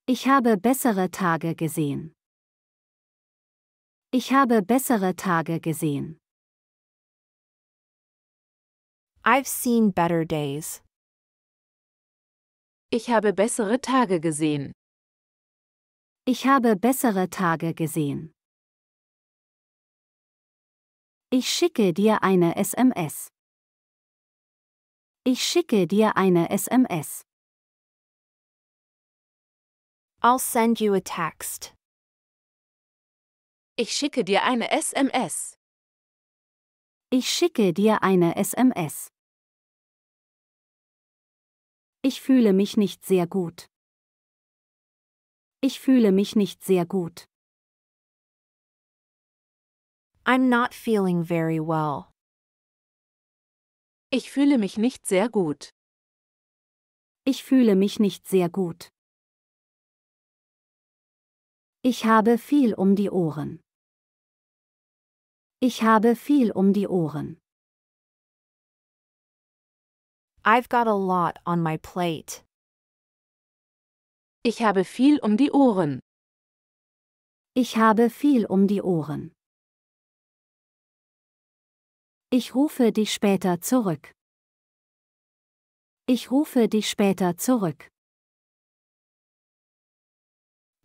A: Ich habe bessere Tage gesehen. Ich habe bessere Tage gesehen. I've seen better days. Ich habe bessere Tage gesehen. Ich habe bessere Tage gesehen. Ich schicke dir eine SMS. Ich schicke dir eine SMS. I'll send you a text. Ich schicke dir eine SMS. Ich schicke dir eine SMS. Ich fühle mich nicht sehr gut. Ich fühle mich nicht sehr gut. I'm not feeling very well. Ich fühle mich nicht sehr gut. Ich fühle mich nicht sehr gut. Ich habe viel um die Ohren. Ich habe viel um die Ohren. I've got a lot on my plate. Ich habe viel um die Ohren. Ich habe viel um die Ohren. Ich rufe dich später zurück. Ich rufe dich später zurück.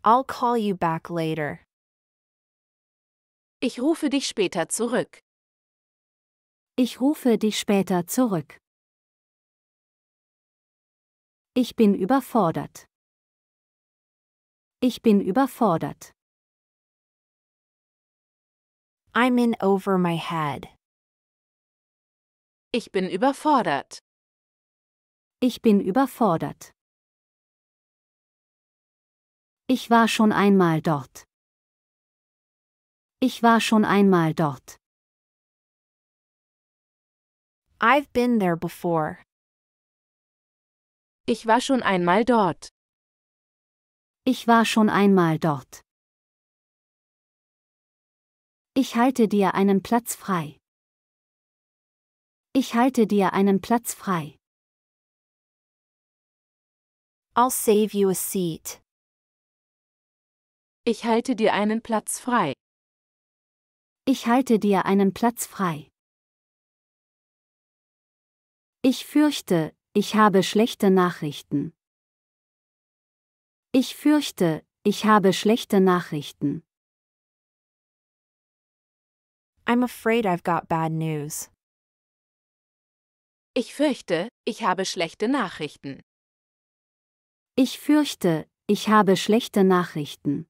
A: I'll call you back later. Ich rufe dich später zurück. Ich rufe dich später zurück. Ich bin überfordert. Ich bin überfordert. I'm in over my head. Ich bin überfordert. Ich bin überfordert. Ich war schon einmal dort. Ich war schon einmal dort. I've been there before. Ich war schon einmal dort. Ich war schon einmal dort. Ich halte dir einen Platz frei. Ich halte dir einen Platz frei. I'll save you a seat. Ich halte dir einen Platz frei. Ich halte dir einen Platz frei.
B: Ich fürchte, ich habe schlechte Nachrichten. Ich fürchte, ich habe schlechte Nachrichten.
A: I'm afraid I've got bad news. Ich fürchte, ich habe schlechte Nachrichten. Ich fürchte, ich habe schlechte Nachrichten.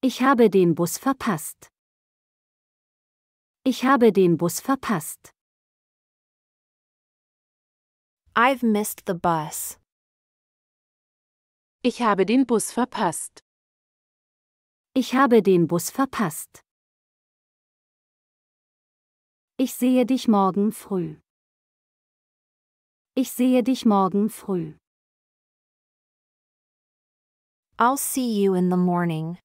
A: Ich habe den Bus verpasst. Ich habe den Bus verpasst. I've missed the bus. Ich habe den Bus verpasst. Ich habe den Bus verpasst. Ich sehe dich morgen früh. Ich sehe dich morgen früh. I'll see you in the morning.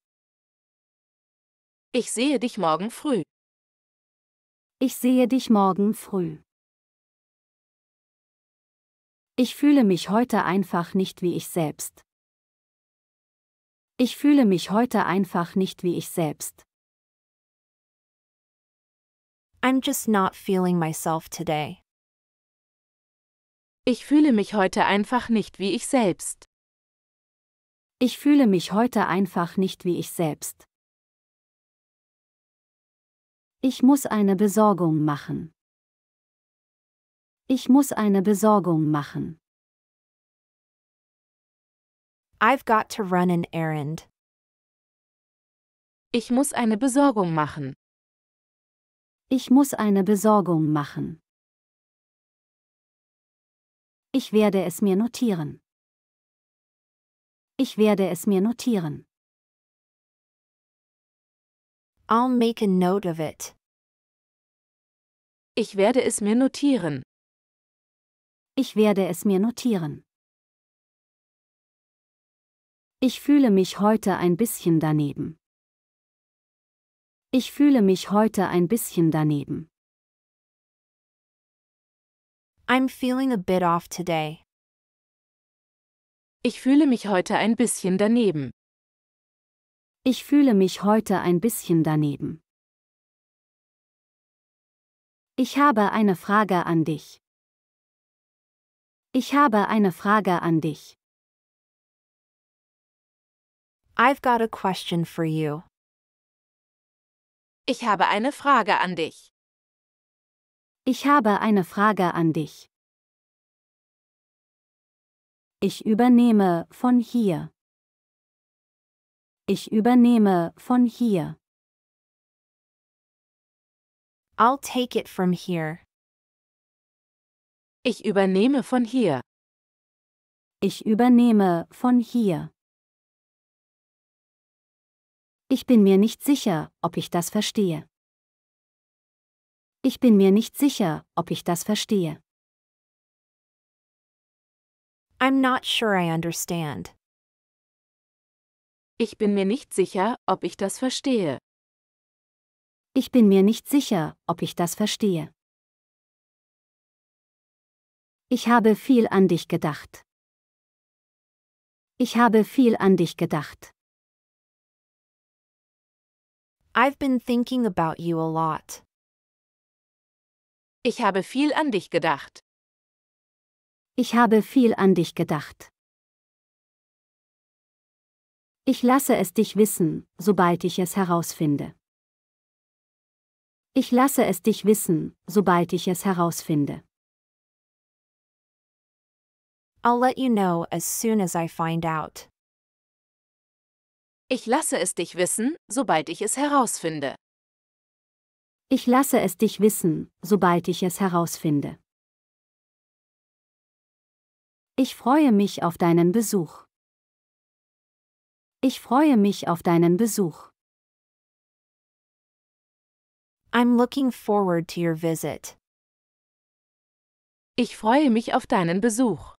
A: Ich sehe dich morgen früh. Ich sehe dich
B: morgen früh. Ich fühle mich heute einfach nicht wie ich selbst. Ich fühle mich heute einfach
A: nicht wie ich selbst. I'm just not
B: feeling myself today. Ich fühle mich heute einfach nicht wie ich selbst. Ich fühle mich heute einfach nicht wie ich selbst. Ich muss eine Besorgung machen.
A: Ich muss eine Besorgung machen. I've got to run an errand. Ich muss eine Besorgung machen. Ich muss eine Besorgung machen. Ich werde es mir notieren. Ich werde es mir notieren. I'll make a note of it.
B: Ich werde es mir notieren. Ich werde es mir notieren. Ich fühle mich heute ein bisschen daneben.
A: Ich fühle mich heute ein bisschen daneben. I'm feeling a bit off today. Ich fühle mich heute ein bisschen daneben. Ich fühle
B: mich heute ein bisschen daneben. Ich habe eine Frage an dich. Ich habe eine Frage
A: an dich. I've got a question for you. Ich habe eine Frage an dich. Ich habe eine Frage an dich. Ich übernehme von hier. Ich übernehme von hier. I'll take it from here. Ich übernehme von hier. Ich übernehme von hier. Ich bin mir nicht sicher, ob ich das verstehe. Ich bin mir nicht sicher, ob ich das verstehe. I'm not sure I understand. Ich bin mir nicht sicher, ob ich das verstehe.
B: Ich bin mir nicht sicher, ob ich das verstehe.
A: Ich habe viel an dich gedacht. Ich habe viel an dich gedacht. I've been thinking about you a lot. Ich habe viel an dich gedacht. Ich habe viel an dich gedacht. Ich lasse es dich wissen, sobald ich es herausfinde. Ich lasse es dich wissen, sobald ich es herausfinde. I'll let you
B: know as soon as I find out. Ich lasse es dich wissen, sobald ich es herausfinde. Ich lasse es dich wissen, sobald ich es herausfinde. Ich freue mich auf deinen Besuch. Ich freue mich auf deinen Besuch.
A: I'm looking forward to your visit. Ich freue mich auf deinen Besuch.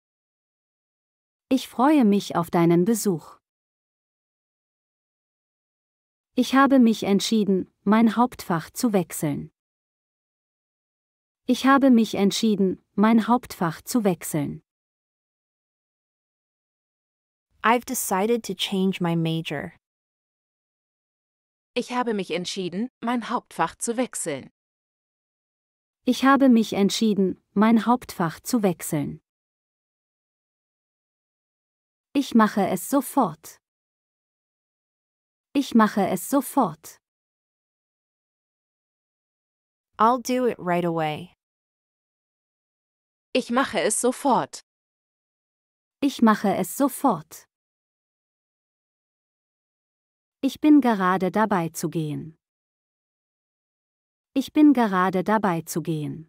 A: Ich freue mich auf deinen Besuch.
B: Ich habe mich entschieden, mein Hauptfach zu wechseln. Ich habe mich entschieden, mein Hauptfach zu wechseln.
A: I've decided to change my major. Ich habe mich entschieden, mein Hauptfach zu wechseln.
B: Ich habe mich entschieden, mein Hauptfach zu wechseln.
A: Ich mache es sofort. Ich mache es sofort. I'll do it right away. Ich mache es sofort.
B: Ich mache es sofort. Ich bin gerade dabei zu gehen. Ich bin gerade dabei zu
A: gehen.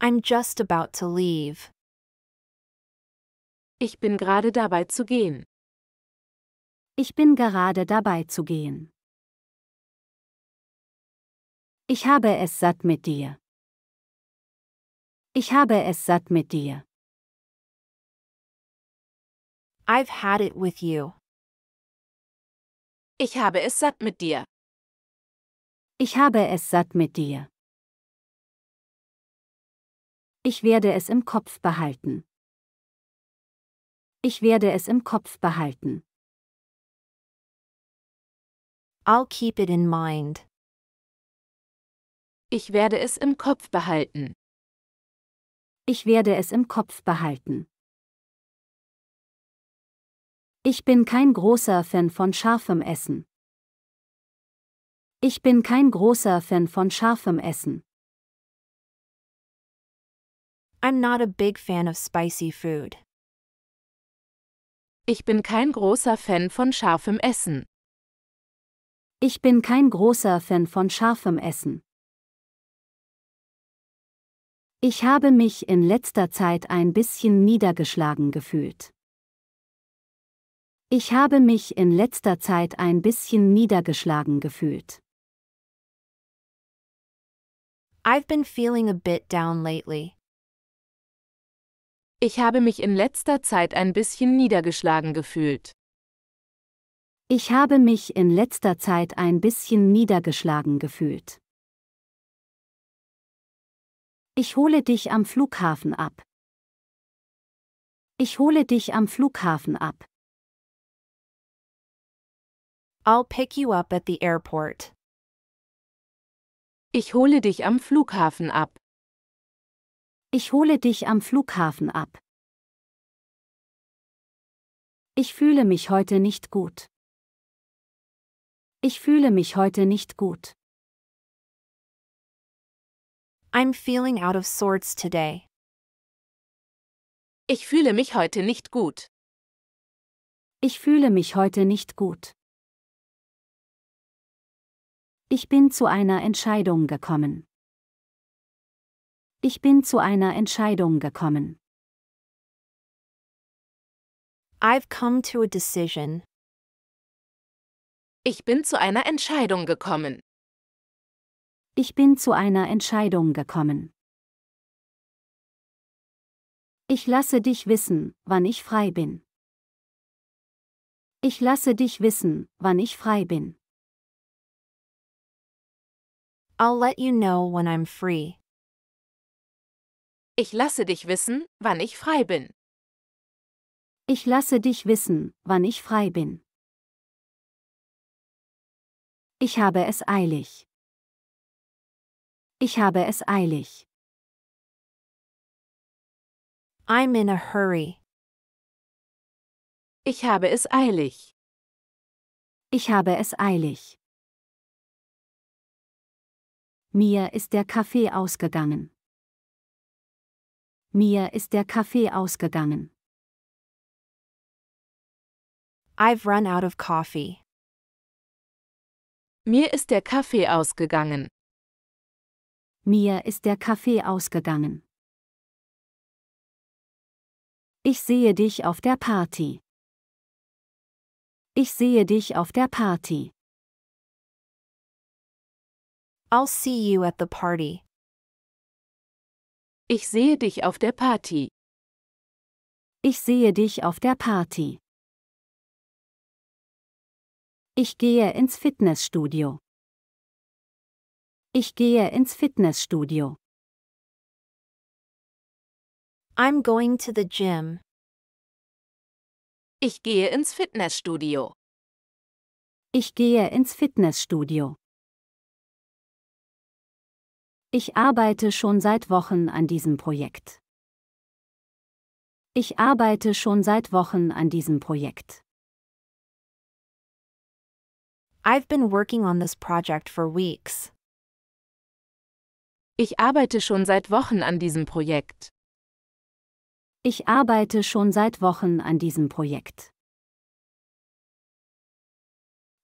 A: I'm just about to leave. Ich bin gerade dabei zu gehen. Ich bin gerade dabei zu gehen. Ich habe es satt mit dir. Ich habe es satt mit dir. I've had it with you. Ich habe es satt mit dir. Ich habe es satt mit dir. Ich werde es im Kopf behalten. Ich werde es im Kopf behalten. I'll keep it in mind. Ich werde es im Kopf behalten. Ich werde es im Kopf behalten. Ich bin kein großer
B: Fan von scharfem Essen. Ich bin kein großer Fan von scharfem Essen.
A: I'm not a big fan
B: of spicy food. Ich bin kein großer Fan von scharfem Essen. Ich bin kein großer Fan von scharfem Essen. Ich habe mich in letzter Zeit ein bisschen niedergeschlagen gefühlt. Ich habe mich in letzter Zeit ein bisschen niedergeschlagen gefühlt.
A: I've been feeling a bit down lately.
B: Ich habe mich in letzter Zeit ein bisschen niedergeschlagen gefühlt. Ich habe mich in letzter Zeit ein bisschen niedergeschlagen gefühlt. Ich hole dich am Flughafen ab.
A: Ich hole dich am Flughafen ab. I'll pick you up at the airport. Ich hole dich am Flughafen ab. Ich hole dich am Flughafen ab. Ich fühle mich heute nicht gut. Ich fühle mich heute nicht gut. I'm feeling out of sorts today. Ich fühle mich heute nicht gut. Ich fühle mich heute
B: nicht gut. Ich bin zu einer Entscheidung gekommen. Ich bin zu einer Entscheidung gekommen.
A: I've come to a decision. Ich bin zu einer Entscheidung gekommen.
B: Ich bin zu einer Entscheidung gekommen. Ich lasse dich wissen, wann ich frei bin. Ich lasse
A: dich wissen, wann ich frei bin. I'll let
B: you know when I'm free.
A: Ich lasse dich wissen, wann ich frei bin.
B: Ich lasse dich wissen, wann ich frei bin.
A: Ich habe es eilig. Ich habe es eilig. I'm in a hurry. Ich habe es eilig. Ich habe es eilig. Mir ist der Kaffee ausgegangen. Mir ist der Kaffee ausgegangen. I've run out of coffee. Mir ist der Kaffee ausgegangen. Mir ist der Kaffee ausgegangen. Ich sehe dich auf der Party. Ich sehe dich auf der Party. I'll see you at the party. Ich sehe dich auf der Party. Ich sehe dich auf der Party. Ich gehe ins Fitnessstudio. Ich gehe ins Fitnessstudio. I'm going to the gym. Ich gehe ins Fitnessstudio. Ich gehe ins Fitnessstudio.
B: Ich arbeite schon seit Wochen an diesem Projekt. Ich arbeite schon seit Wochen an diesem Projekt.
A: I've been working on this project for weeks.
B: Ich arbeite schon seit Wochen an diesem Projekt. Ich arbeite schon seit Wochen an diesem Projekt.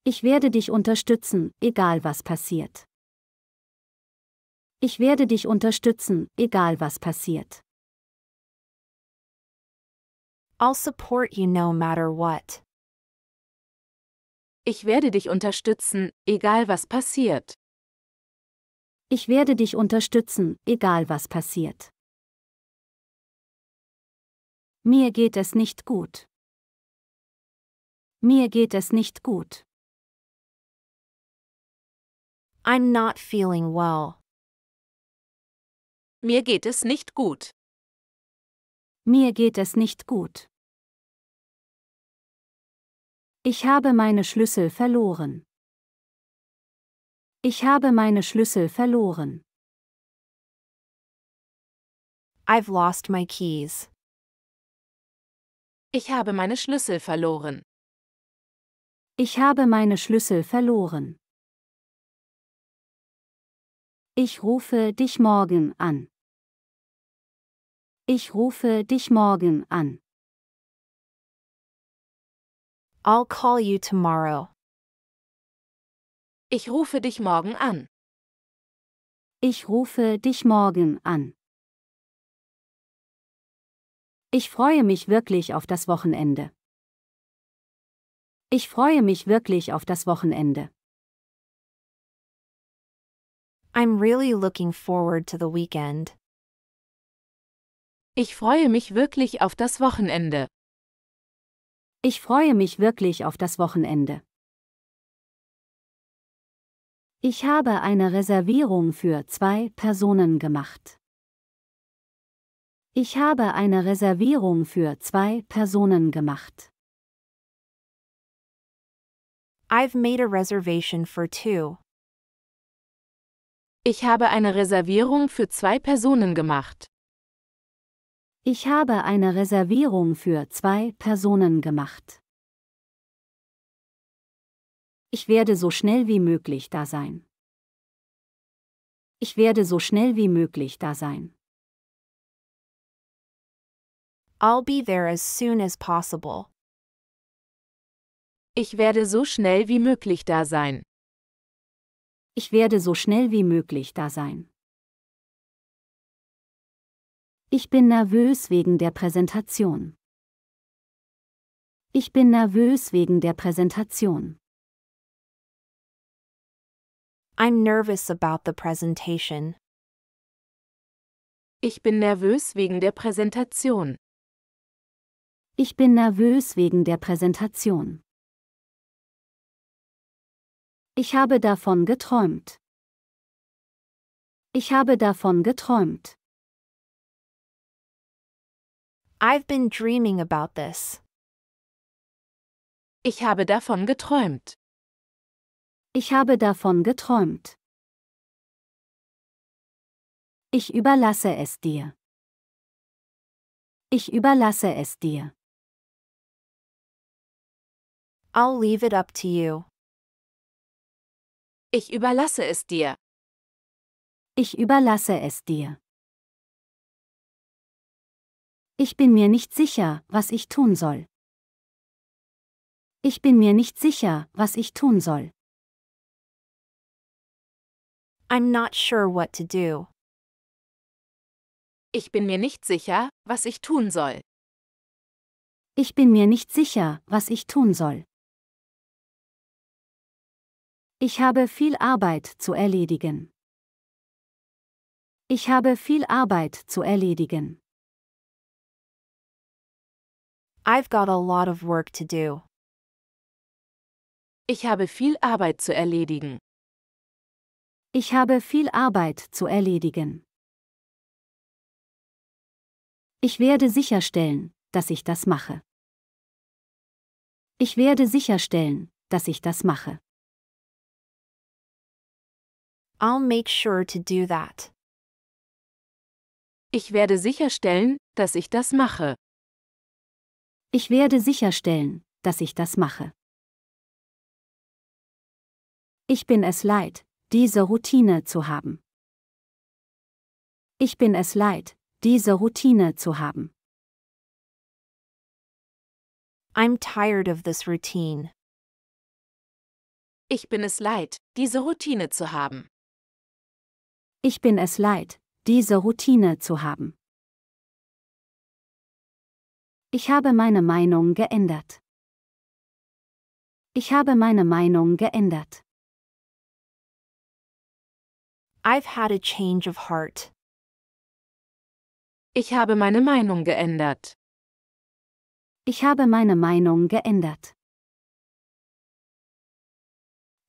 B: Ich werde dich unterstützen, egal was passiert. Ich werde dich unterstützen, egal was passiert.
A: I'll support you no matter what. Ich werde dich unterstützen, egal was passiert.
B: Ich werde dich unterstützen, egal was passiert.
A: Mir geht es nicht gut. Mir geht es nicht gut. I'm not feeling well. Mir geht es nicht gut. Mir geht es nicht gut. Ich habe meine Schlüssel verloren. Ich habe meine Schlüssel verloren. I've lost my keys. Ich habe meine Schlüssel verloren. Ich habe meine Schlüssel verloren. Ich rufe dich morgen an. Ich rufe dich morgen an. I'll call you tomorrow. Ich rufe dich morgen an. Ich rufe dich morgen an. Ich freue mich wirklich auf das Wochenende. Ich freue mich wirklich auf das Wochenende. I'm
B: really looking forward to the weekend. Ich freue mich wirklich auf das Wochenende. Ich freue mich wirklich auf das Wochenende. Ich habe eine Reservierung für zwei Personen gemacht. Ich habe eine Reservierung für zwei Personen gemacht.
A: I've made a reservation for two. Ich habe eine Reservierung für zwei Personen gemacht.
B: Ich habe eine Reservierung für zwei Personen gemacht. Ich werde so schnell wie möglich da sein.
A: Ich werde so schnell wie möglich da sein. I'll be there as soon as possible. Ich werde so schnell wie möglich da sein. Ich werde so schnell wie möglich da sein. Ich bin nervös wegen der Präsentation. Ich bin nervös wegen der Präsentation. I'm nervous about the presentation. Ich bin nervös wegen der Präsentation.
B: Ich bin nervös wegen der Präsentation.
A: Ich habe davon geträumt. Ich habe davon geträumt. I've been dreaming about this. Ich habe davon geträumt. Ich habe davon geträumt. Ich überlasse es dir. Ich überlasse es dir. I'll leave it up to you. Ich überlasse es dir. Ich überlasse es dir. Ich bin mir nicht sicher, was ich tun soll. Ich bin mir nicht sicher, was ich tun soll. I'm not sure what to do. Ich bin mir nicht sicher, was ich tun soll. Ich bin mir nicht sicher, was ich tun soll. Ich habe viel Arbeit zu erledigen. Ich habe viel Arbeit zu erledigen. I've got a lot of work to do. Ich habe viel Arbeit zu erledigen. Ich habe viel Arbeit zu erledigen. Ich werde
B: sicherstellen, dass ich das mache. Ich werde sicherstellen, dass ich das mache. I'll
A: make sure to do that. Ich werde sicherstellen, dass ich das
B: mache. Ich werde sicherstellen, dass ich das mache. Ich bin es leid, diese Routine zu haben. Ich bin es leid, diese Routine zu haben.
A: I'm tired of this routine. Ich bin es leid, diese Routine zu haben. Ich bin es leid, diese Routine zu haben. Ich habe meine Meinung geändert. Ich habe meine Meinung geändert. I've had a change of heart. Ich habe meine Meinung geändert. Ich habe meine Meinung geändert.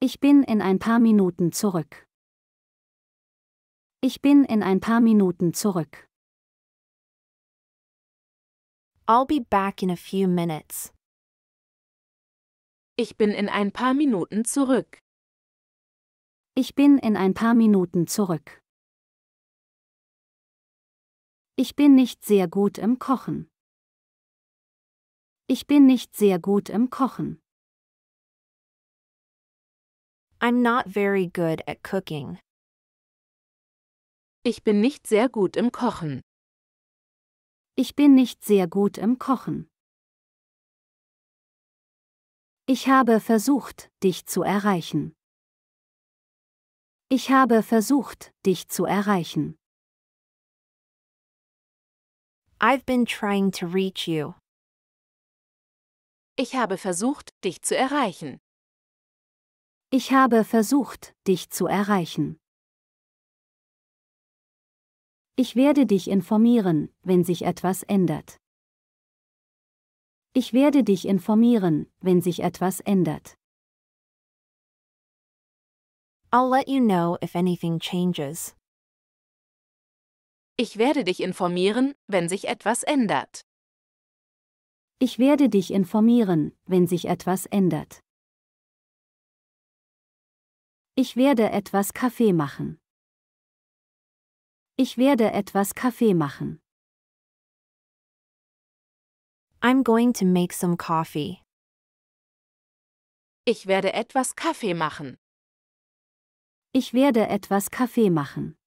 A: Ich bin in ein paar Minuten zurück. Ich bin in ein paar Minuten zurück. I'll be back in a few minutes. Ich bin in ein paar Minuten zurück. Ich bin in ein paar Minuten zurück. Ich bin nicht sehr gut im Kochen. Ich bin nicht sehr gut im Kochen. I'm not very good at cooking. Ich bin nicht sehr gut im Kochen. Ich bin nicht sehr gut im Kochen. Ich habe versucht, dich zu erreichen. Ich habe versucht, dich zu erreichen. I've been trying to reach you. Ich habe versucht, dich zu erreichen.
B: Ich habe versucht, dich zu erreichen. Ich werde dich informieren, wenn sich etwas ändert. Ich werde dich informieren, wenn sich etwas ändert.
A: I'll let you know if anything changes. Ich werde dich informieren, wenn sich etwas ändert.
B: Ich werde dich informieren, wenn sich etwas ändert.
A: Ich werde etwas Kaffee machen. Ich werde etwas Kaffee machen. I'm going to make some coffee. Ich werde etwas Kaffee machen.
B: Ich werde etwas Kaffee machen.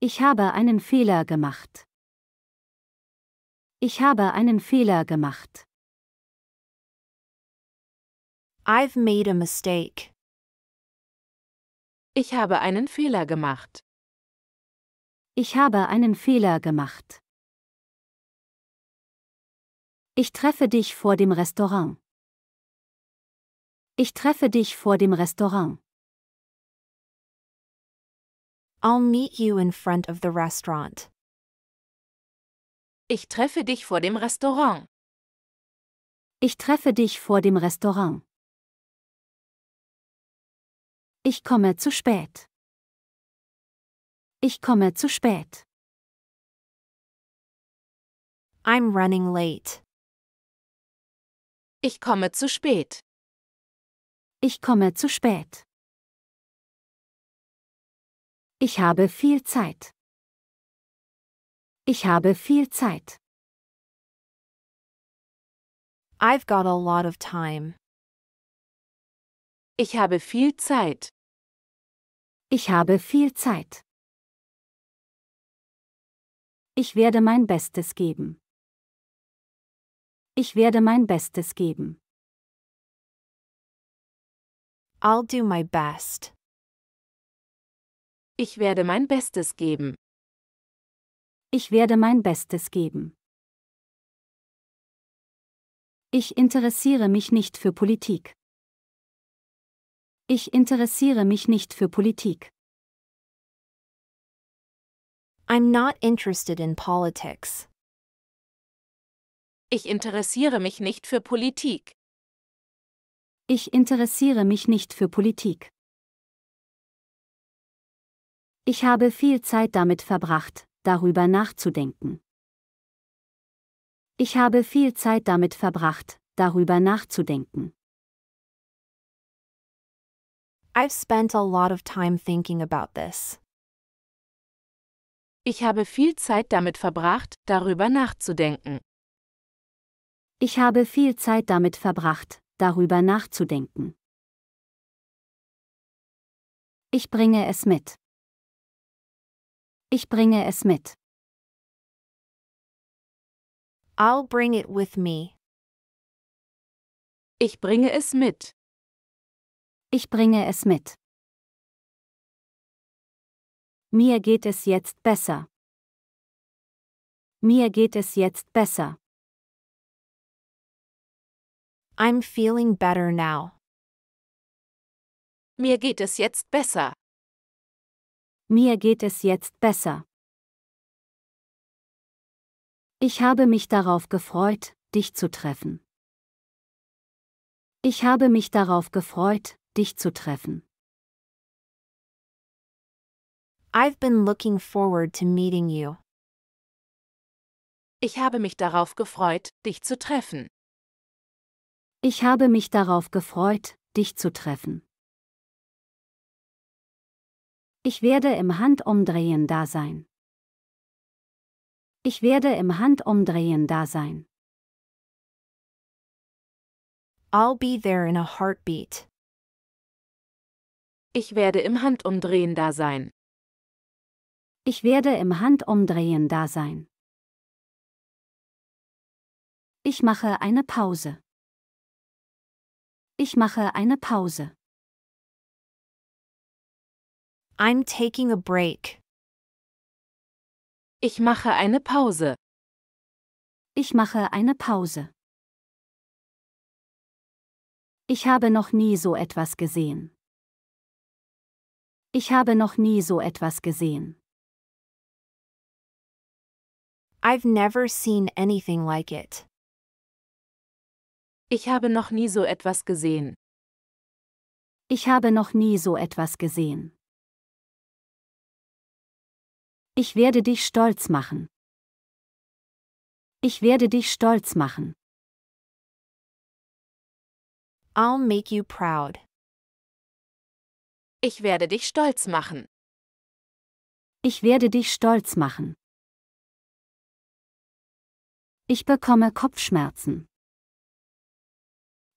B: Ich habe einen Fehler gemacht.
A: Ich habe einen Fehler gemacht. I've made a mistake. Ich habe einen Fehler gemacht.
B: Ich habe einen Fehler gemacht. Ich treffe dich vor dem Restaurant.
A: Ich treffe dich vor dem Restaurant. I'll meet you in front of the restaurant. Ich treffe dich vor dem Restaurant. Ich treffe dich vor dem Restaurant. Ich komme zu spät. Ich komme zu spät. I'm running late. Ich komme zu spät. Ich komme zu spät. Ich habe viel Zeit. Ich habe viel Zeit. I've got a lot of time. Ich habe viel Zeit. Ich habe viel Zeit. Ich werde mein Bestes geben. Ich werde mein Bestes geben. I'll do my best. Ich werde mein Bestes geben. Ich werde mein Bestes geben. Ich interessiere mich nicht für Politik. Ich interessiere mich nicht für Politik. I'm not interested in politics. Ich interessiere mich nicht für Politik.
B: Ich interessiere mich nicht für Politik. Ich habe viel Zeit damit verbracht, darüber nachzudenken. Ich habe viel Zeit damit verbracht, darüber
A: nachzudenken. I've spent a lot of time thinking about this. Ich
B: habe viel Zeit damit verbracht, darüber nachzudenken. Ich habe viel Zeit damit verbracht, darüber nachzudenken.
A: Ich bringe es mit. Ich bringe es mit. I'll bring it with me. Ich bringe es mit. Ich bringe es mit. Mir geht es jetzt besser. Mir geht es jetzt besser. I'm feeling better now. Mir geht es jetzt besser. Mir geht es jetzt besser.
B: Ich habe mich darauf gefreut, dich zu treffen. Ich habe mich darauf gefreut, dich zu treffen.
A: I've been looking forward to meeting you. Ich habe mich darauf gefreut, dich zu treffen. Ich habe mich darauf gefreut, dich zu treffen. Ich werde im Handumdrehen da sein. Ich werde im Handumdrehen da sein. I'll be there in a heartbeat. Ich werde im Handumdrehen da sein. Ich werde
B: im Handumdrehen da sein.
A: Ich mache eine Pause. Ich mache eine Pause. I'm taking a break. Ich mache eine Pause. Ich mache eine Pause. Ich habe noch nie so etwas gesehen. Ich habe noch nie so etwas gesehen.
B: I've never seen anything like it. Ich habe noch nie so etwas gesehen. Ich habe noch nie so etwas gesehen.
A: Ich werde dich stolz machen. Ich werde dich stolz machen. I'll make you proud. Ich werde dich stolz machen. Ich werde dich stolz machen. Ich bekomme Kopfschmerzen.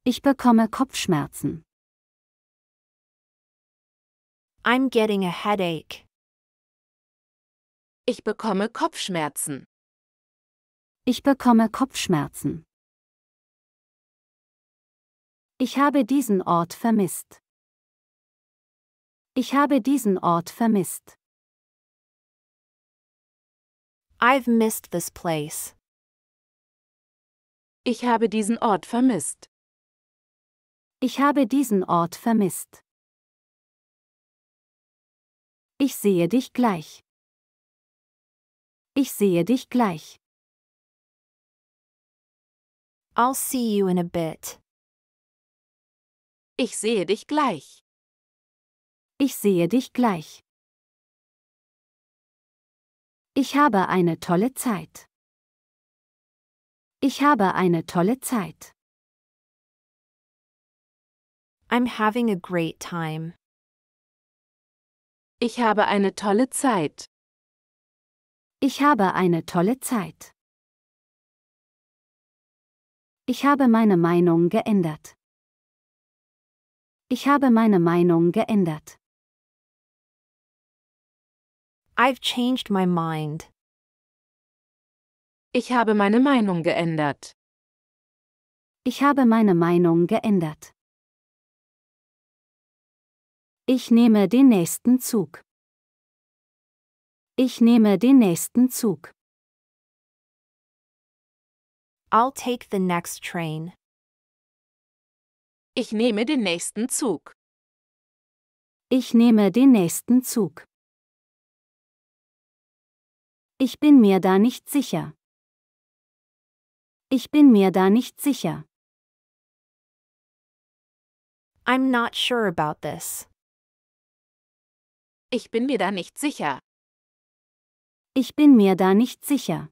A: Ich bekomme Kopfschmerzen. I'm getting a headache. Ich bekomme Kopfschmerzen. Ich bekomme Kopfschmerzen. Ich habe diesen Ort vermisst. Ich habe diesen Ort vermisst. I've missed this place. Ich habe diesen Ort vermisst. Ich habe diesen Ort vermisst. Ich sehe dich gleich. Ich sehe dich gleich. I'll see you in a bit. Ich sehe dich gleich. Ich sehe dich gleich. Ich habe eine tolle Zeit. Ich habe eine tolle Zeit. I'm having a great time. Ich habe eine tolle Zeit. Ich habe eine tolle Zeit. Ich habe meine Meinung geändert. Ich habe meine Meinung geändert. I've changed my mind. Ich habe meine Meinung geändert. Ich habe meine Meinung geändert. Ich nehme den nächsten Zug. Ich nehme den nächsten Zug. I'll take the next train. Ich nehme den nächsten Zug. Ich nehme den nächsten Zug. Ich bin mir da nicht sicher. Ich bin mir da nicht sicher. I'm not sure about this. Ich bin mir da nicht sicher. Ich bin mir da nicht sicher.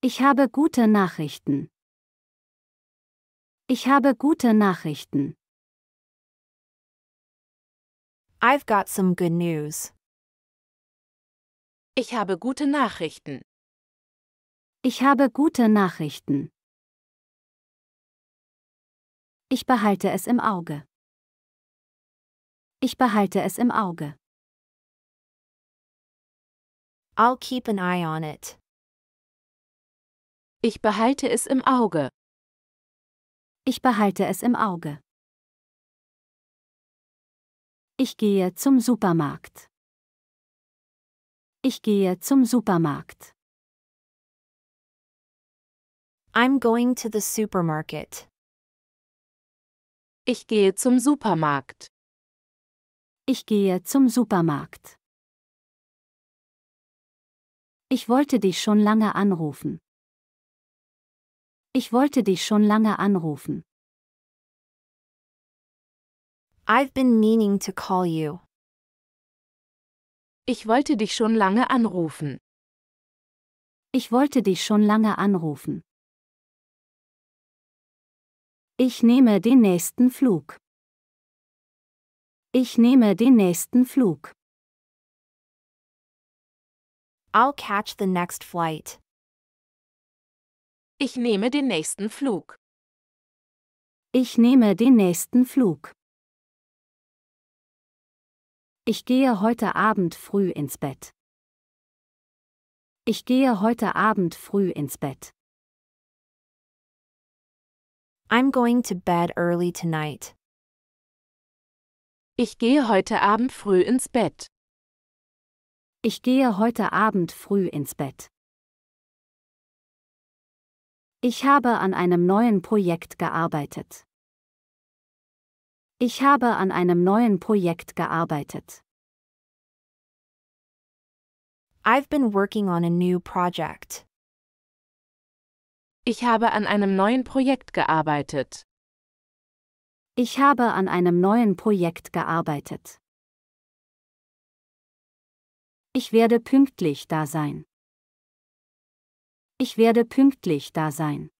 A: Ich habe gute Nachrichten. Ich habe gute Nachrichten. I've got some good news. Ich habe gute Nachrichten. Ich habe gute Nachrichten. Ich behalte es im Auge. Ich behalte es im Auge. I'll keep an eye on it. Ich behalte es im Auge. Ich behalte es im Auge. Ich gehe zum Supermarkt. Ich gehe zum Supermarkt. I'm going to the supermarket. Ich gehe zum Supermarkt. Ich gehe zum Supermarkt. Ich wollte dich schon lange anrufen. Ich wollte dich schon lange anrufen. I've been meaning to call you. Ich wollte dich schon lange anrufen. Ich wollte dich schon lange anrufen. Ich nehme den nächsten Flug. Ich nehme den nächsten Flug. I'll catch the next flight. Ich nehme den nächsten Flug. Ich nehme den nächsten Flug. Ich gehe heute Abend früh ins Bett. Ich gehe heute Abend früh ins Bett. I'm going to bed early tonight. Ich gehe heute Abend früh ins Bett. Ich gehe heute Abend früh ins Bett. Ich habe an einem neuen Projekt gearbeitet. Ich habe an einem neuen Projekt gearbeitet. I've
B: been working on a new project. Ich habe an einem neuen Projekt gearbeitet. Ich habe an einem neuen Projekt gearbeitet. Ich werde pünktlich
A: da sein. Ich werde pünktlich da sein.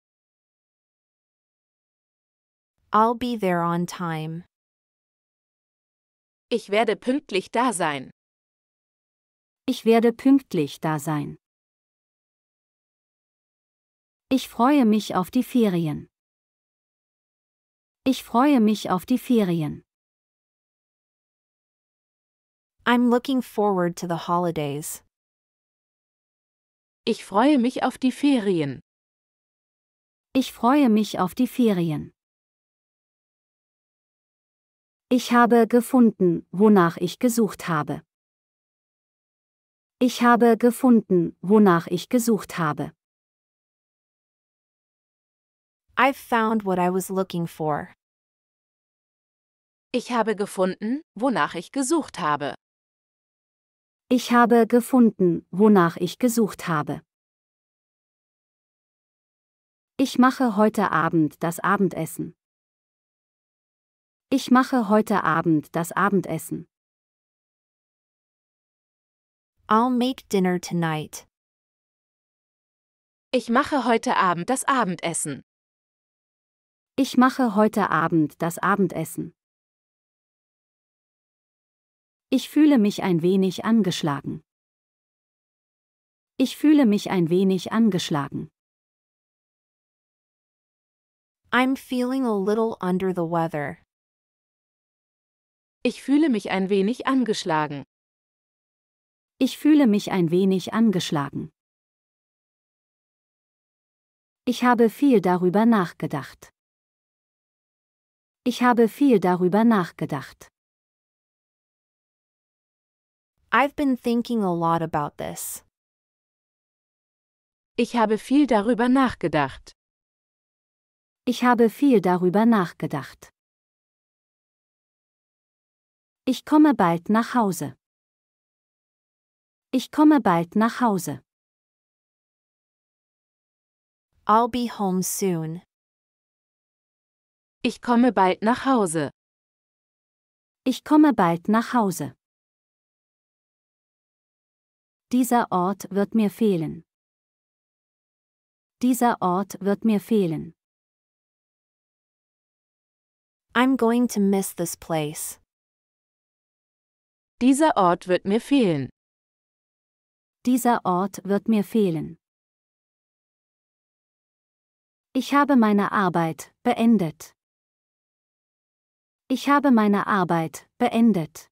A: I'll be there on time. Ich werde pünktlich da sein. Ich werde pünktlich da sein. Ich freue mich auf die Ferien. Ich freue mich auf die Ferien. I'm looking forward to the holidays. Ich freue mich auf die Ferien. Ich freue mich auf die Ferien. Ich habe gefunden, wonach ich gesucht habe. Ich habe gefunden, wonach ich gesucht habe. I've found what I was looking for. Ich habe gefunden, wonach ich gesucht habe.
B: Ich habe gefunden, wonach ich gesucht habe. Ich mache heute Abend das Abendessen. Ich mache heute Abend
A: das Abendessen. I'll make dinner tonight. Ich mache heute Abend das Abendessen. Ich mache heute Abend das Abendessen. Ich fühle mich ein wenig angeschlagen. Ich fühle mich ein wenig angeschlagen. I'm feeling a little under the weather.
B: Ich fühle mich ein wenig angeschlagen. Ich fühle mich ein wenig angeschlagen. Ich habe viel darüber
A: nachgedacht. Ich habe viel darüber nachgedacht. I've been thinking a lot about this. Ich habe viel darüber nachgedacht. Ich habe viel darüber nachgedacht. Ich komme bald nach Hause. Ich komme bald nach Hause. I'll be home soon. Ich komme bald nach Hause. Ich komme bald nach Hause. Dieser Ort wird mir fehlen. Dieser Ort wird mir fehlen. I'm going to miss this place. Dieser Ort wird mir fehlen. Dieser Ort wird mir fehlen. Ich habe meine Arbeit beendet. Ich habe meine Arbeit beendet.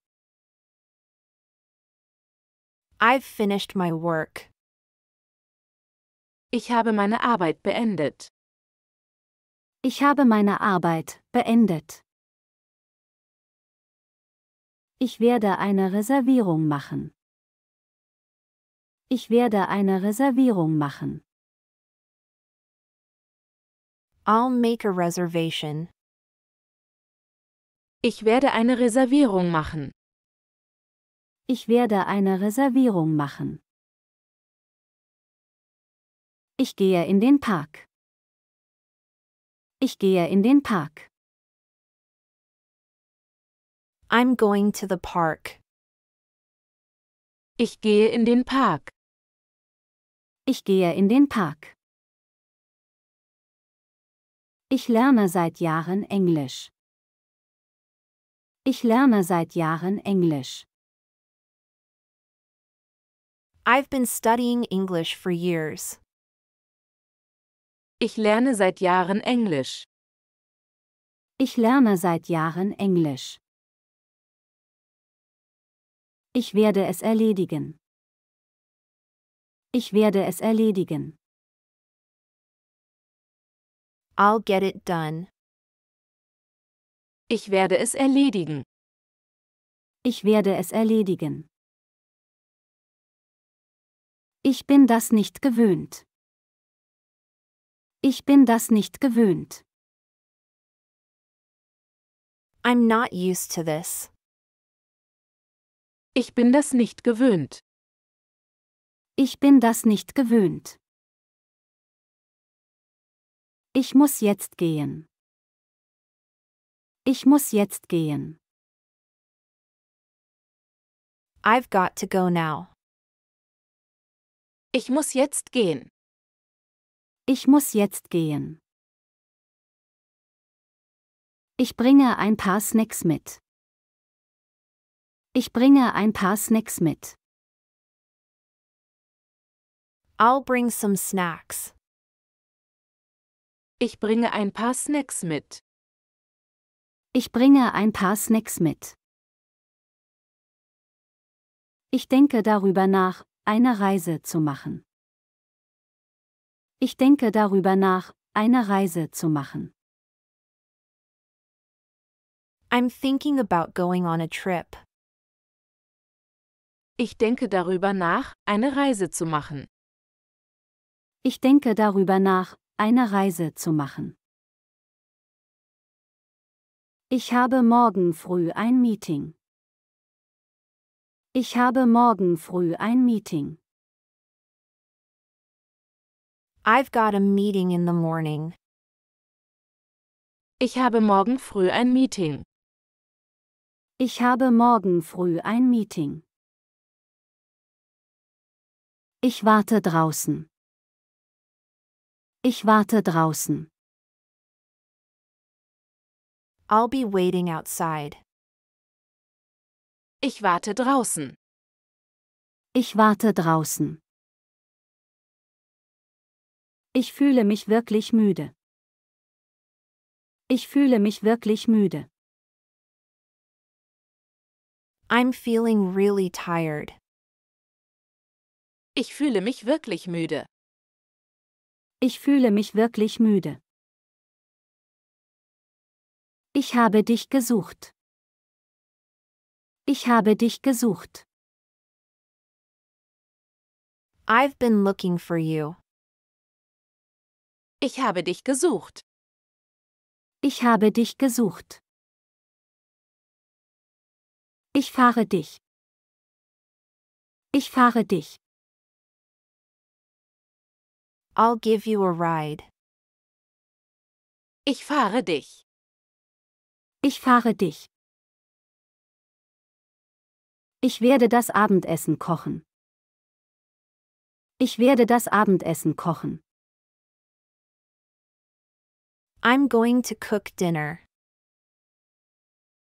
A: I've finished my work. Ich habe meine Arbeit beendet. Ich habe meine Arbeit beendet. Ich werde eine Reservierung machen. Ich werde eine Reservierung machen.
B: I'll make a reservation. Ich werde eine Reservierung machen. Ich werde eine Reservierung machen.
A: Ich gehe in den Park. Ich gehe in den Park. I'm going to the park. Ich gehe in den Park. Ich gehe in den Park. Ich lerne seit Jahren Englisch. Ich lerne seit Jahren Englisch. I've been
B: studying English for years. Ich lerne seit Jahren Englisch. Ich lerne seit Jahren Englisch.
A: Ich werde es erledigen. Ich werde es erledigen. I'll get it done. Ich werde es erledigen. Ich werde es erledigen. Ich bin das nicht gewöhnt. Ich bin das nicht gewöhnt. I'm not used to this. Ich bin das nicht gewöhnt. Ich bin das nicht gewöhnt. Ich muss jetzt gehen. Ich muss jetzt gehen. I've got to go now. Ich muss jetzt gehen. Ich muss jetzt gehen. Ich bringe ein paar Snacks mit. Ich bringe ein paar Snacks mit. I'll bring some snacks. Ich
B: bringe ein paar Snacks mit. Ich bringe ein paar Snacks mit. Ich denke darüber nach, eine Reise zu machen. Ich denke darüber nach, eine Reise zu machen.
A: I'm thinking about going on a trip. Ich denke darüber nach, eine Reise zu machen.
B: Ich denke darüber nach, eine Reise zu machen. Ich habe morgen früh ein Meeting.
A: Ich habe morgen früh ein Meeting. I've got a meeting in the morning. Ich habe morgen früh ein Meeting. Ich habe morgen früh ein Meeting. Ich warte draußen. Ich warte draußen. I'll be waiting outside. Ich warte draußen. Ich warte draußen. Ich fühle mich wirklich müde. Ich fühle mich wirklich müde. I'm feeling really tired. Ich fühle mich wirklich müde. Ich fühle mich wirklich müde. Ich habe dich gesucht. Ich habe dich gesucht. I've been looking for you. Ich habe dich gesucht. Ich habe dich gesucht. Ich fahre dich. Ich fahre dich. I'll give you a ride. Ich fahre dich. Ich fahre dich. Ich werde das Abendessen kochen. Ich werde das Abendessen kochen. I'm going to cook dinner.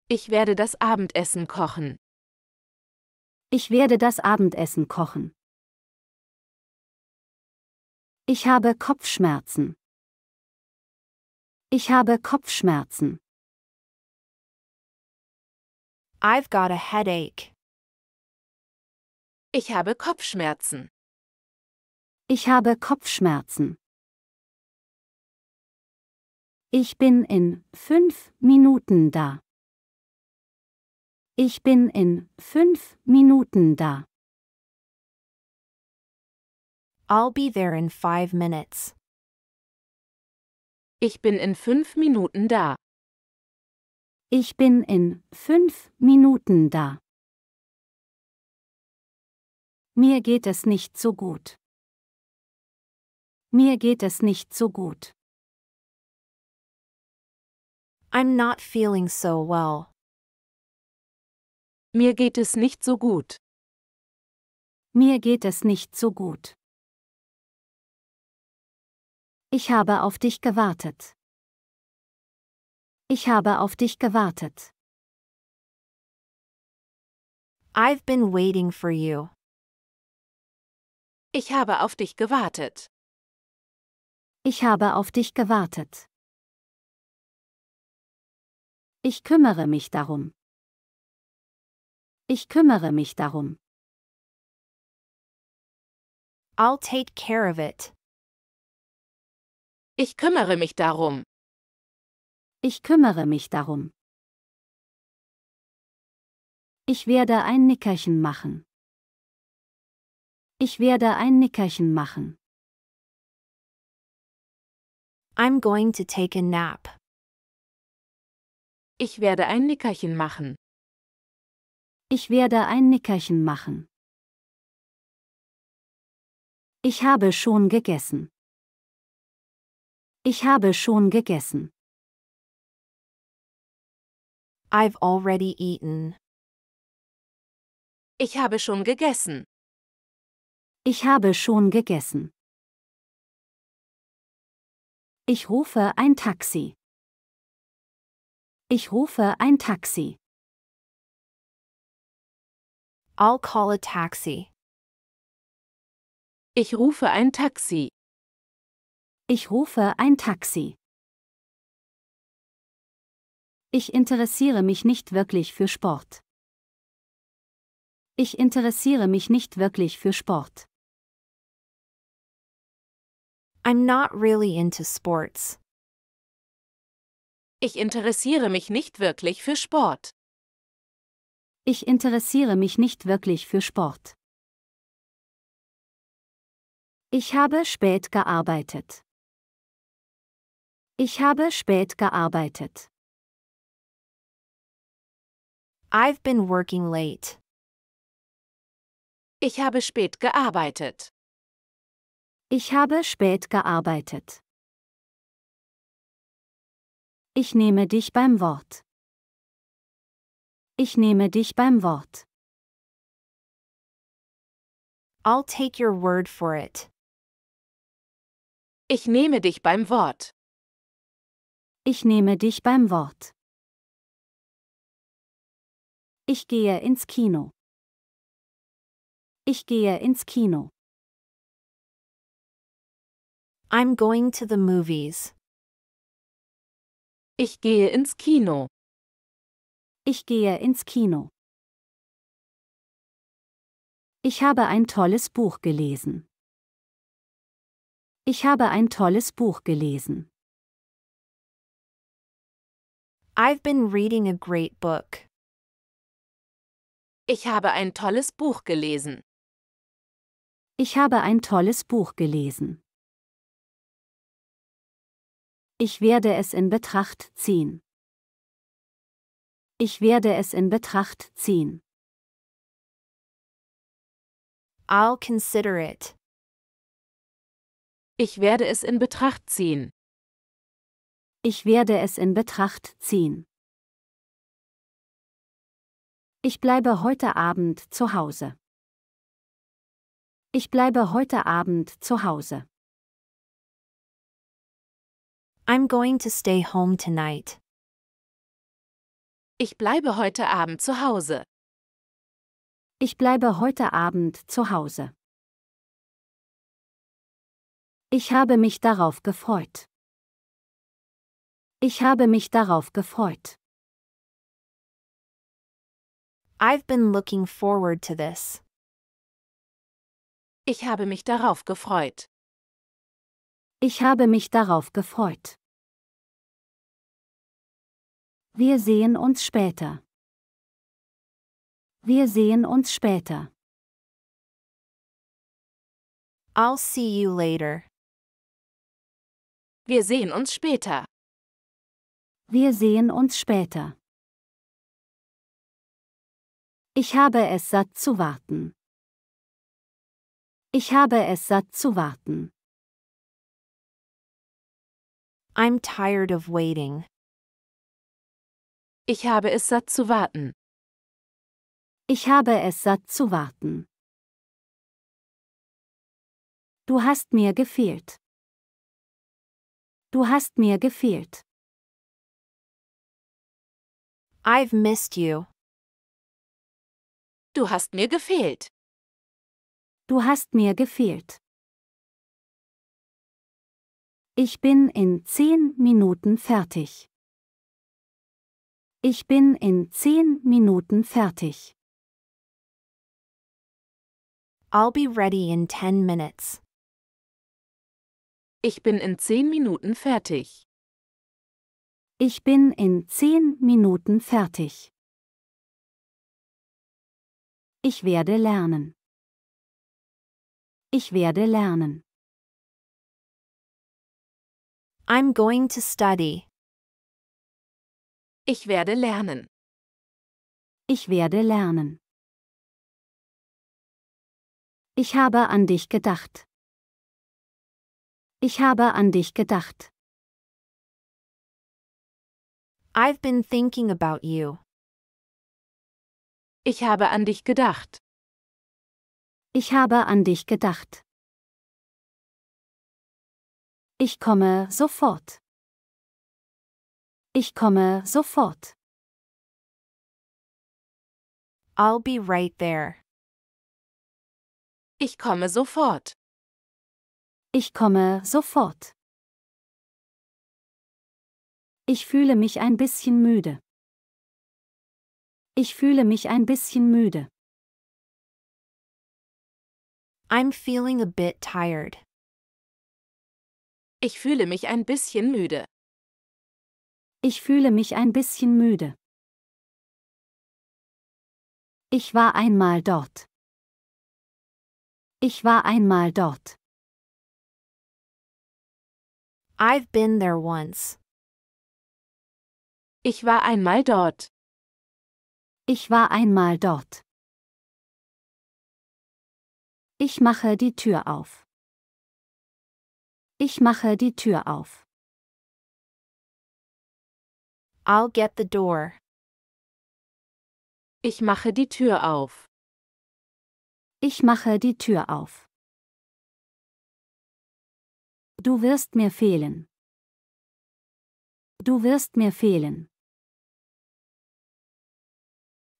A: Ich werde das Abendessen kochen. Ich werde das Abendessen kochen. Ich habe Kopfschmerzen. Ich habe Kopfschmerzen. I've got a headache. Ich habe Kopfschmerzen. Ich habe Kopfschmerzen. Ich bin in fünf Minuten da. Ich bin in fünf Minuten da. I'll be there in five minutes. Ich bin in fünf Minuten da. Ich bin in fünf Minuten da. Mir geht es nicht so gut. Mir geht es nicht so gut. I'm not feeling so well. Mir geht es nicht so gut. Mir geht es nicht so gut. Ich habe auf dich gewartet. Ich habe auf dich gewartet. I've been waiting for you. Ich habe auf dich gewartet. Ich habe auf dich gewartet. Ich kümmere mich darum. Ich kümmere mich darum. I'll take care of it. Ich kümmere mich darum. Ich kümmere mich darum. Ich werde ein Nickerchen machen. Ich werde ein Nickerchen machen. I'm going to take a nap. Ich werde ein Nickerchen machen. Ich werde ein Nickerchen machen. Ich habe schon gegessen. Ich habe schon gegessen. I've already eaten. Ich habe schon gegessen. Ich habe schon gegessen. Ich rufe ein Taxi. Ich rufe ein Taxi. I'll call a taxi. Ich rufe ein Taxi. Ich rufe ein Taxi. Ich interessiere mich nicht wirklich für Sport. Ich interessiere mich nicht wirklich für Sport. I'm not really into sports. Ich interessiere mich nicht wirklich für Sport. Ich interessiere mich nicht wirklich für Sport. Ich habe spät gearbeitet. Ich habe spät gearbeitet. I've been working late. Ich habe spät gearbeitet. Ich habe spät gearbeitet. Ich nehme dich beim Wort. Ich nehme dich beim Wort. I'll take your word for it. Ich nehme dich beim Wort. Ich nehme dich beim Wort. Ich gehe ins Kino. Ich gehe ins Kino. I'm going to the movies. Ich gehe ins Kino. Ich gehe ins Kino. Ich habe ein tolles Buch gelesen. Ich habe ein tolles Buch gelesen. I've been reading a great book. Ich habe ein tolles Buch gelesen. Ich habe ein tolles Buch gelesen. Ich werde es in Betracht ziehen. Ich werde es in Betracht ziehen. I'll consider it. Ich werde es in Betracht ziehen. Ich werde es in Betracht ziehen. Ich bleibe heute Abend zu Hause. Ich bleibe heute Abend zu Hause. I'm going to stay home tonight. Ich bleibe heute Abend zu Hause. Ich bleibe heute Abend zu Hause. Ich habe mich darauf gefreut. Ich habe mich darauf gefreut. I've been looking forward to this. Ich habe mich darauf gefreut. Ich habe mich darauf gefreut. Wir sehen uns später. Wir sehen uns später. I'll see you later. Wir sehen uns später. Wir sehen uns später. Ich habe es satt zu warten. Ich habe es satt zu warten. I'm tired of waiting. Ich habe es satt zu warten. Ich habe es satt zu warten. Du hast mir gefehlt. Du hast mir gefehlt. I've missed you. Du hast mir gefehlt. Du hast mir gefehlt. Ich bin in zehn Minuten fertig. Ich bin in zehn Minuten fertig. I'll be ready in ten minutes. Ich bin in zehn Minuten fertig. Ich bin in zehn Minuten fertig. Ich werde lernen. Ich werde lernen. I'm going to study. Ich werde lernen. Ich werde lernen. Ich habe an dich gedacht. Ich habe an dich gedacht. I've been thinking about you. Ich habe an dich gedacht. Ich habe an dich gedacht. Ich komme sofort. Ich komme sofort. I'll be right there. Ich komme sofort. Ich komme sofort. Ich fühle mich ein bisschen müde. Ich fühle mich ein bisschen müde. I'm feeling a bit tired. Ich fühle mich ein bisschen müde. Ich fühle mich ein bisschen müde. Ich war einmal dort. Ich war einmal dort. I've been there once. Ich war einmal dort. Ich war einmal dort. Ich mache die Tür auf. Ich mache die Tür auf. I'll get the door. Ich mache die Tür auf. Ich mache die Tür auf. Du wirst mir fehlen. Du wirst mir fehlen.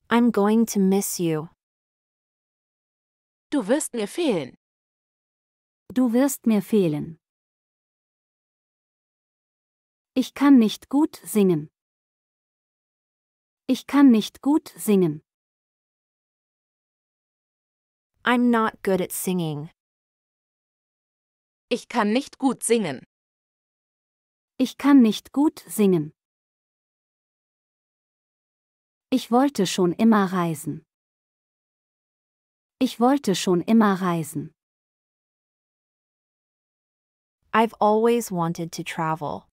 A: I'm going to miss you. Du wirst mir fehlen. Du wirst mir fehlen. Ich kann nicht gut singen. Ich kann nicht gut singen. I'm not good at singing. Ich kann nicht gut singen. Ich kann nicht gut singen. Ich wollte schon immer reisen. Ich wollte schon immer reisen. I've always wanted to travel.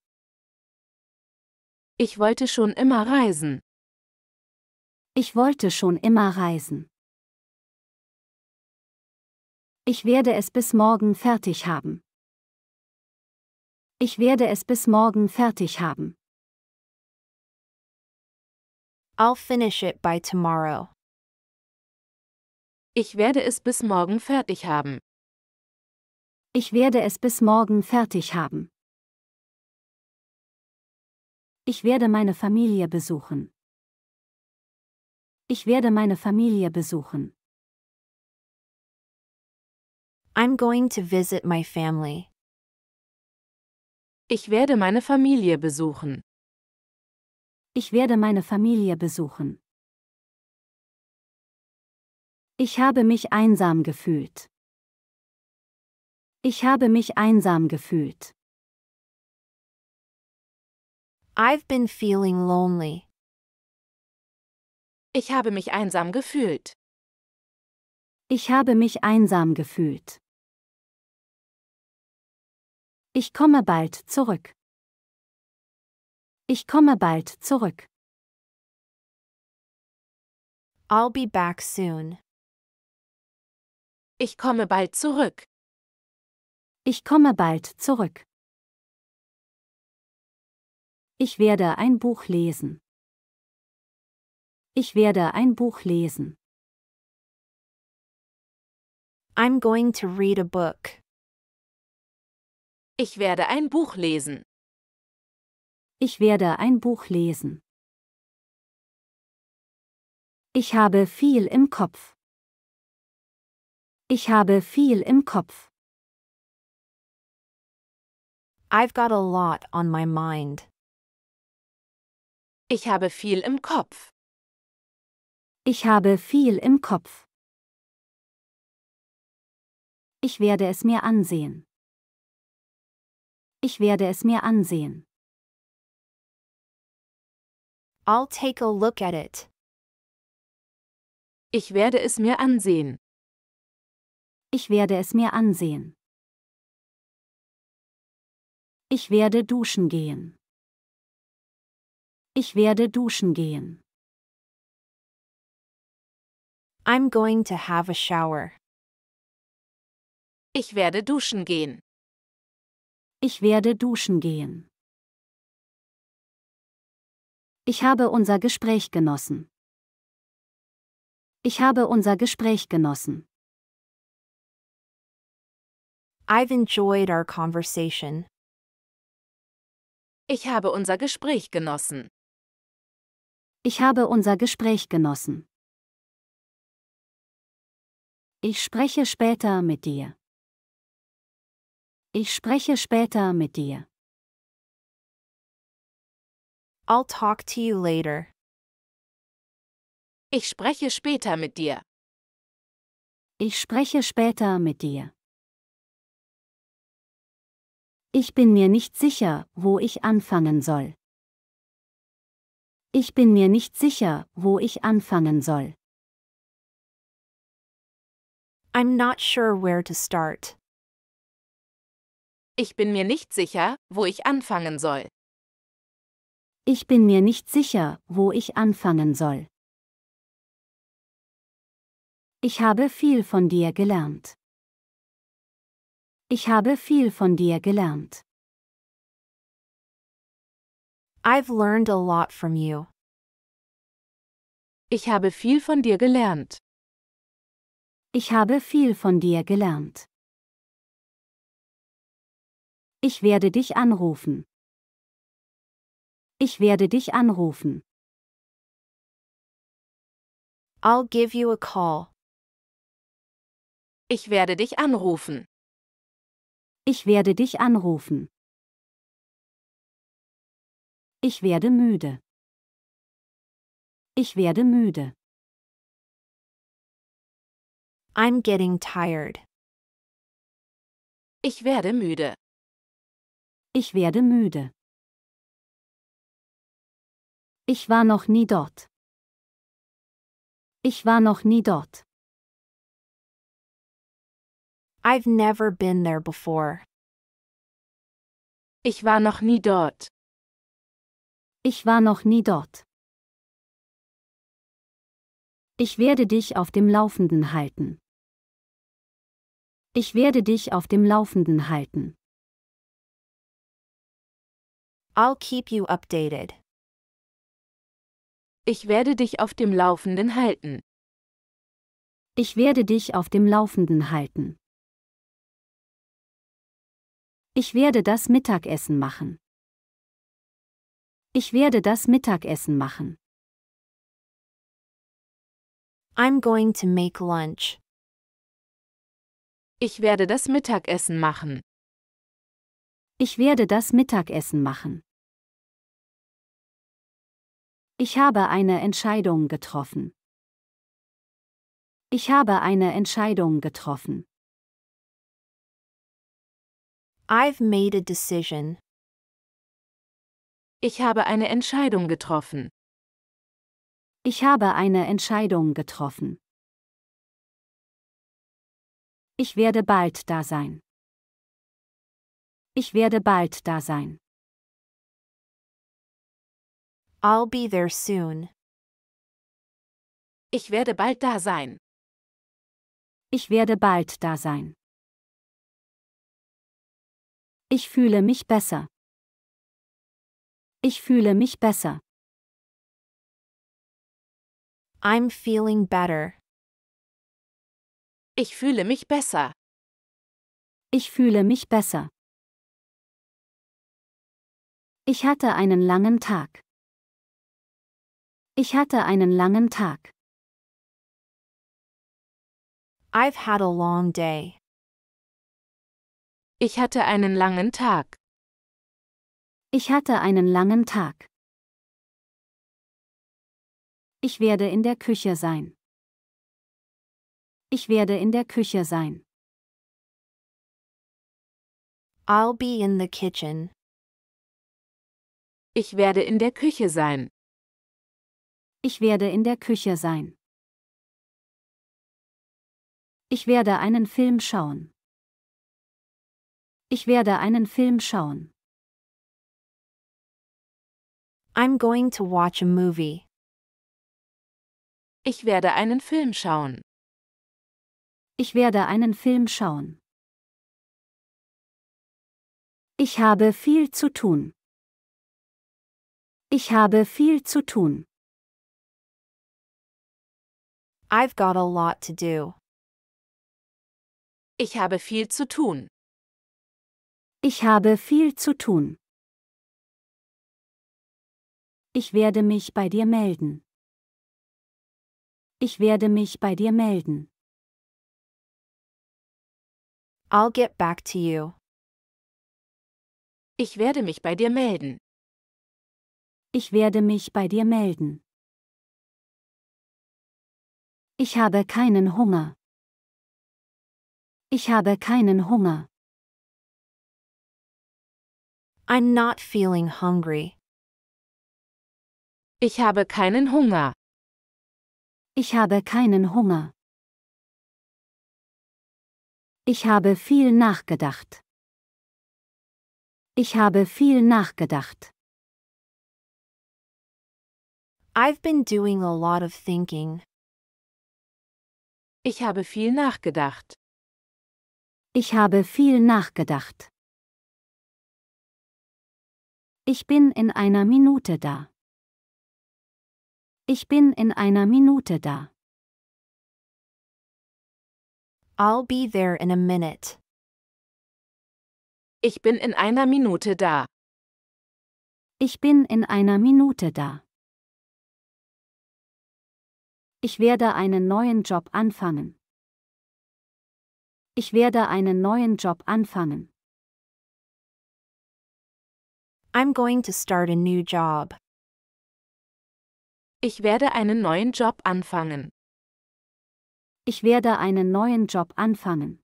A: Ich wollte schon immer reisen. Ich wollte schon immer reisen. Ich werde es bis morgen fertig haben. Ich werde es bis morgen fertig haben. I'll finish it by tomorrow. Ich werde es bis morgen fertig haben. Ich werde es bis morgen fertig haben. Ich werde meine Familie besuchen. Ich werde meine Familie besuchen. I'm going to visit my family. Ich werde meine Familie besuchen. Ich werde meine Familie besuchen. Ich habe mich einsam gefühlt. Ich habe mich einsam gefühlt. I've been feeling lonely. Ich habe mich einsam gefühlt. Ich habe mich einsam gefühlt. Ich komme bald zurück. Ich komme bald zurück. I'll be back soon. Ich komme bald zurück. Ich komme bald zurück. Ich werde ein Buch lesen. Ich werde ein Buch lesen. I'm going to read a book. Ich werde ein Buch lesen. Ich werde ein Buch lesen. Ich habe viel im Kopf. Ich habe viel im Kopf. I've got a lot on my mind. Ich habe viel im Kopf. Ich habe viel im Kopf. Ich werde es mir ansehen. Ich werde es mir ansehen. I'll take a look at it. Ich werde es mir ansehen. Ich werde es mir ansehen. Ich werde duschen gehen. Ich werde duschen gehen. I'm going to have a shower. Ich werde duschen gehen. Ich werde duschen gehen. Ich habe unser Gespräch genossen. Ich habe unser Gespräch genossen. I've enjoyed our conversation. Ich habe unser Gespräch genossen. Ich habe unser Gespräch genossen. Ich spreche später mit dir. Ich spreche später mit dir. I'll talk to you later. Ich spreche
B: später mit dir. Ich spreche später mit dir. Ich bin mir nicht sicher, wo ich anfangen soll. Ich bin mir nicht sicher, wo ich anfangen soll.
A: I'm not sure where to start. Ich bin mir nicht sicher, wo ich anfangen soll.
B: Ich bin mir nicht sicher, wo ich anfangen soll.
A: Ich habe viel von dir gelernt. Ich habe viel von dir gelernt. I've learned a lot from you. Ich habe viel von dir gelernt. Ich habe viel von dir gelernt. Ich werde dich anrufen. Ich werde dich anrufen. I'll give you a call. Ich werde dich anrufen. Ich werde dich anrufen. Ich werde müde. Ich werde müde. I'm getting tired. Ich werde müde. Ich werde müde. Ich war noch nie dort. Ich war noch nie dort. I've never been there before. Ich war noch nie dort. Ich war noch nie dort. Ich werde dich auf dem Laufenden halten. Ich werde dich auf dem Laufenden halten. I'll keep you updated. Ich werde dich auf dem Laufenden halten. Ich werde dich auf dem Laufenden halten. Ich werde das Mittagessen machen. Ich werde das Mittagessen machen. I'm going to make lunch. Ich werde das Mittagessen machen. Ich werde das Mittagessen machen. Ich habe eine Entscheidung getroffen. Ich habe eine Entscheidung getroffen. I've made a decision.
B: Ich habe eine Entscheidung getroffen. Ich habe eine Entscheidung getroffen. Ich werde bald da sein.
A: Ich werde bald da sein. I'll be there soon. Ich werde bald da sein. Ich werde bald da sein. Ich fühle mich besser. Ich fühle mich besser. I'm feeling better. Ich fühle mich besser. Ich fühle mich besser. Ich hatte einen langen Tag. Ich hatte einen langen Tag. I've had a long day. Ich hatte einen langen Tag. Ich hatte einen langen Tag. Ich werde in der Küche sein. Ich werde in der Küche sein. I'll be in the kitchen. Ich werde in der Küche sein. Ich werde in der Küche sein. Ich werde einen Film schauen. Ich werde einen Film schauen. I'm going to watch a movie. Ich werde einen Film schauen. Ich werde einen Film schauen. Ich habe viel zu tun. Ich habe viel zu tun. I've got a lot to do. Ich habe viel zu tun. Ich habe viel zu tun. Ich werde mich bei dir melden. Ich werde mich bei dir melden. I'll get back to you. Ich werde mich bei dir melden. Ich werde mich bei dir melden. Ich habe keinen Hunger. Ich habe keinen Hunger. I'm not feeling hungry. Ich habe keinen Hunger. Ich habe keinen Hunger. Ich habe viel nachgedacht. Ich habe viel nachgedacht. I've been doing a lot of thinking. Ich habe viel nachgedacht. Ich habe viel nachgedacht. Ich bin in einer Minute da. Ich bin in einer Minute da. I'll be there in a minute. Ich bin in einer Minute da. Ich bin
B: in einer Minute da. Ich werde einen neuen Job anfangen. Ich werde einen neuen Job anfangen. I'm going to start a new
A: job. Ich werde einen neuen Job anfangen. Ich werde einen neuen Job anfangen.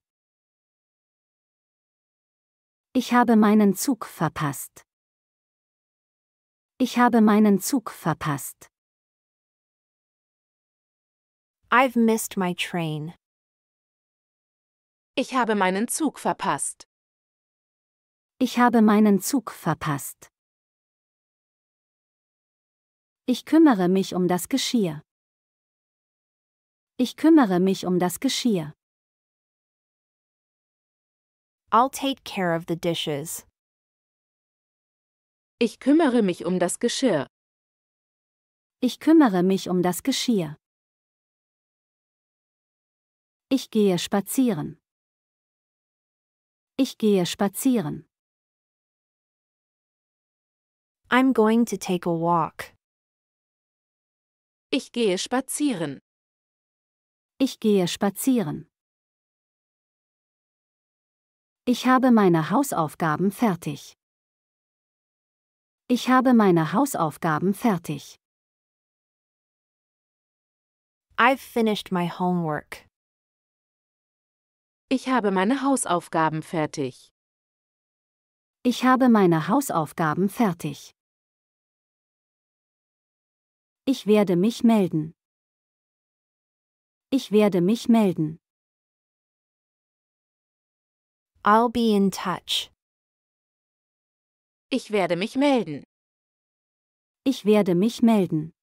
A: Ich habe meinen Zug verpasst. Ich habe meinen Zug verpasst. I've missed my train. Ich habe meinen Zug verpasst. Ich habe meinen Zug verpasst. Ich kümmere mich um das Geschirr. Ich kümmere mich um das Geschirr. I'll take care of the dishes. Ich kümmere mich um das Geschirr. Ich kümmere mich um das Geschirr. Ich gehe spazieren. Ich gehe spazieren. I'm going to take a walk. Ich gehe spazieren. Ich gehe spazieren. Ich habe meine Hausaufgaben fertig. Ich habe meine Hausaufgaben fertig. I've finished my homework. Ich habe meine Hausaufgaben fertig. Ich habe meine Hausaufgaben
B: fertig.
A: Ich werde mich melden. Ich werde mich melden. I'll be in touch. Ich werde mich melden. Ich werde mich melden.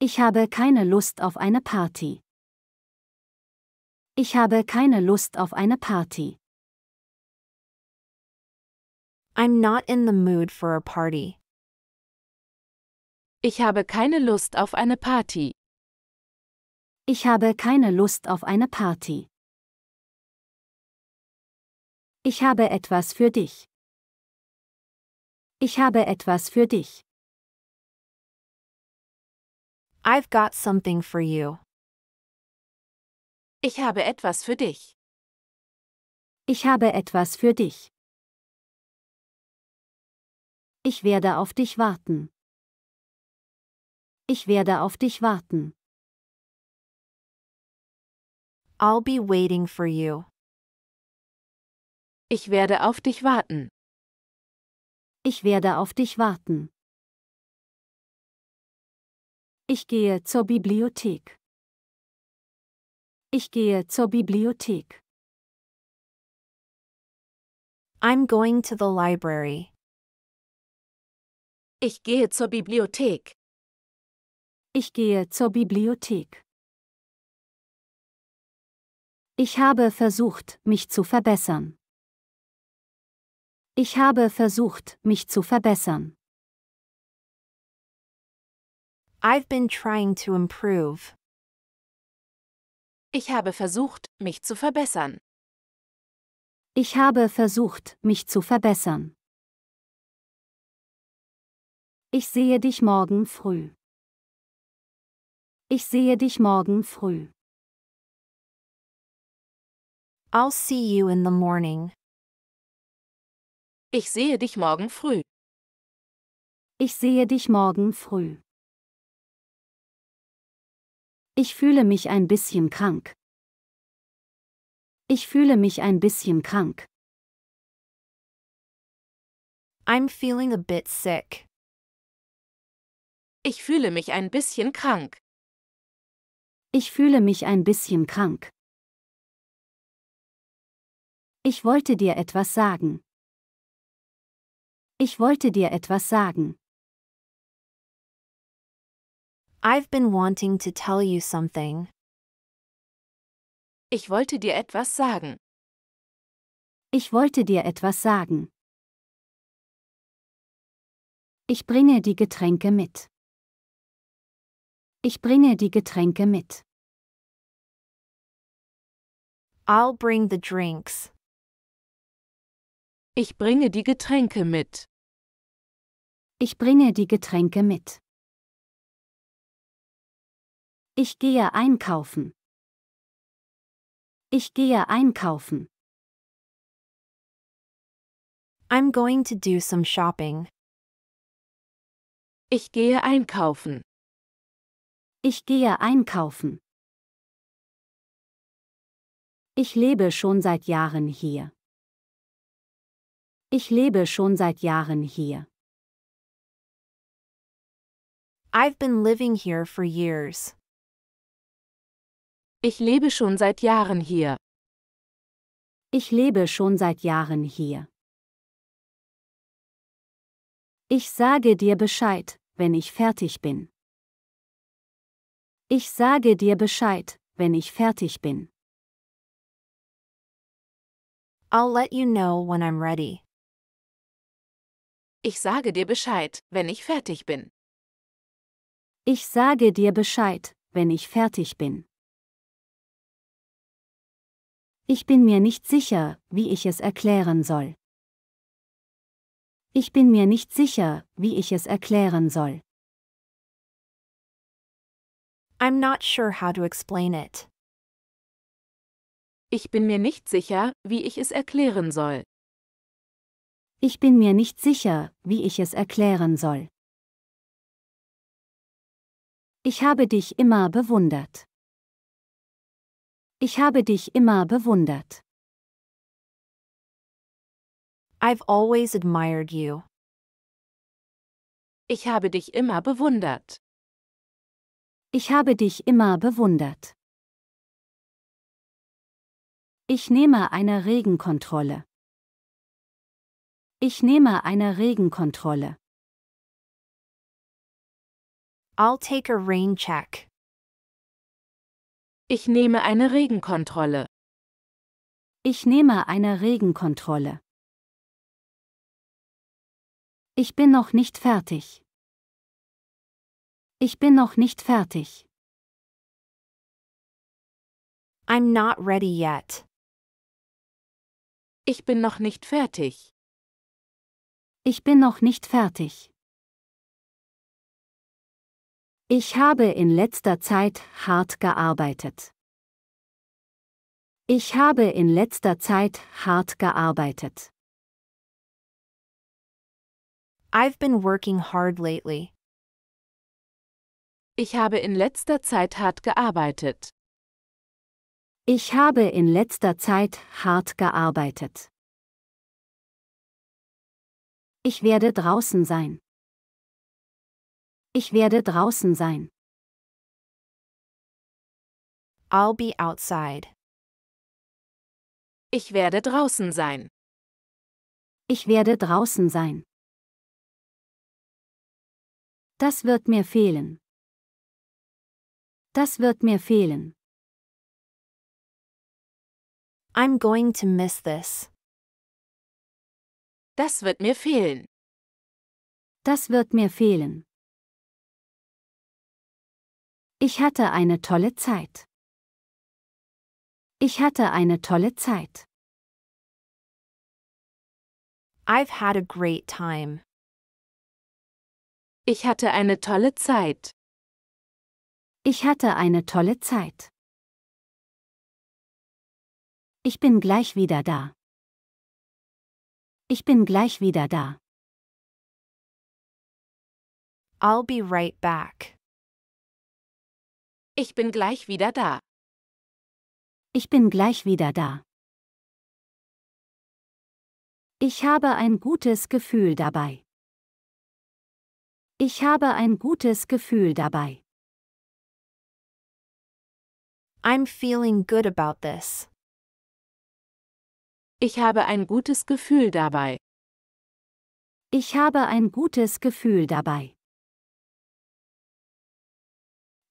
A: Ich habe keine Lust auf eine Party. Ich habe keine Lust auf eine Party. I'm not in the mood for a party. Ich habe keine Lust auf eine Party. Ich habe keine Lust auf eine Party. Ich habe etwas für dich. Ich habe etwas für dich. I've got something for you. Ich habe etwas für dich. Ich habe etwas für dich. Ich werde auf dich warten. Ich werde auf dich warten. I'll be waiting for you. Ich werde auf dich warten. Ich werde auf dich warten. Ich gehe zur Bibliothek. Ich gehe zur Bibliothek. I'm going to the library. Ich gehe zur Bibliothek. Ich gehe zur Bibliothek. Ich habe versucht, mich zu verbessern. Ich habe versucht, mich zu verbessern. I've been trying to improve. Ich habe versucht, mich zu verbessern. Ich habe versucht, mich zu verbessern. Ich sehe dich morgen früh. Ich sehe dich morgen früh. I'll see you in the morning. Ich sehe dich morgen früh. Ich sehe dich morgen früh. Ich fühle mich ein bisschen krank. Ich fühle mich ein bisschen krank. I'm feeling a bit sick. Ich fühle mich ein bisschen krank. Ich fühle mich ein bisschen krank. Ich wollte dir etwas sagen. Ich wollte dir etwas sagen. I've been wanting to tell you something. Ich wollte dir etwas sagen. Ich wollte dir etwas sagen. Ich bringe die Getränke mit. Ich bringe die Getränke mit. I'll bring the drinks. Ich bringe die Getränke mit. Ich bringe die Getränke mit. Ich gehe einkaufen. Ich gehe einkaufen. I'm going to do some shopping. Ich gehe einkaufen. Ich gehe einkaufen. Ich lebe schon seit Jahren hier. Ich lebe schon seit Jahren hier. I've been living here for years. Ich lebe schon seit Jahren hier. Ich lebe schon seit Jahren hier.
B: Ich sage dir Bescheid, wenn ich fertig bin. Ich sage dir Bescheid, wenn ich fertig bin.
A: I'll let you know when I'm ready. Ich sage dir Bescheid, wenn ich fertig bin.
B: Ich sage dir Bescheid, wenn ich fertig bin. Ich bin mir nicht sicher, wie ich es erklären soll. Ich bin mir nicht sicher, wie ich es erklären soll.
A: I'm not sure how to explain it. Ich bin mir nicht sicher, wie ich es erklären soll.
B: Ich bin mir nicht sicher,
A: wie ich es erklären soll. Ich habe dich immer bewundert. Ich habe dich immer bewundert. I've always admired you. Ich habe dich immer bewundert. Ich habe dich immer bewundert. Ich nehme eine Regenkontrolle. Ich nehme eine Regenkontrolle. I'll take a rain check. Ich nehme eine Regenkontrolle. Ich nehme eine Regenkontrolle. Ich bin noch nicht fertig. Ich bin noch nicht fertig. I'm not ready yet. Ich bin noch nicht fertig. Ich bin noch nicht fertig. Ich habe in letzter Zeit hart gearbeitet. Ich habe in letzter Zeit hart gearbeitet. I've been working hard lately. Ich habe in letzter Zeit hart gearbeitet. Ich habe in letzter Zeit hart gearbeitet. Ich werde draußen sein. Ich werde draußen sein. I'll be outside. Ich werde draußen sein. Ich werde draußen sein. Das wird mir fehlen. Das wird mir fehlen. I'm going to miss this. Das wird mir fehlen. Das wird mir fehlen. Ich hatte eine tolle Zeit. Ich hatte eine tolle Zeit. I've had a great time. Ich hatte eine tolle Zeit. Ich hatte eine tolle Zeit. Ich bin gleich wieder da. Ich bin gleich wieder da. I'll be right back. Ich bin gleich wieder da. Ich bin gleich wieder da. Ich habe ein gutes Gefühl dabei. Ich habe ein gutes Gefühl dabei. I'm feeling good about this. Ich habe ein gutes Gefühl dabei. Ich habe ein gutes Gefühl dabei.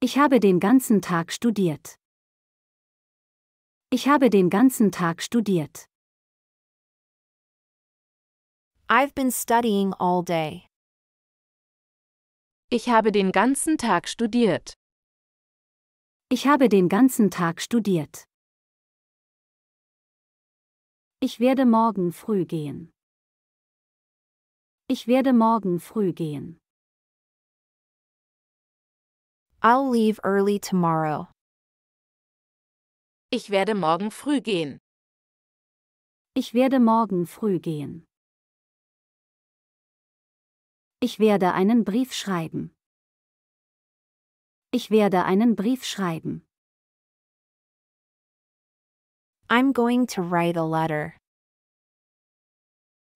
A: Ich habe den ganzen Tag studiert. Ich habe den ganzen Tag studiert. I've been studying all day. Ich habe den ganzen Tag studiert. Ich habe den ganzen Tag studiert. Ich werde morgen früh gehen. Ich werde morgen früh gehen. I'll leave early tomorrow. Ich werde morgen früh gehen. Ich werde morgen früh gehen. Ich werde einen Brief schreiben. Ich werde einen Brief schreiben. I'm going to write a letter.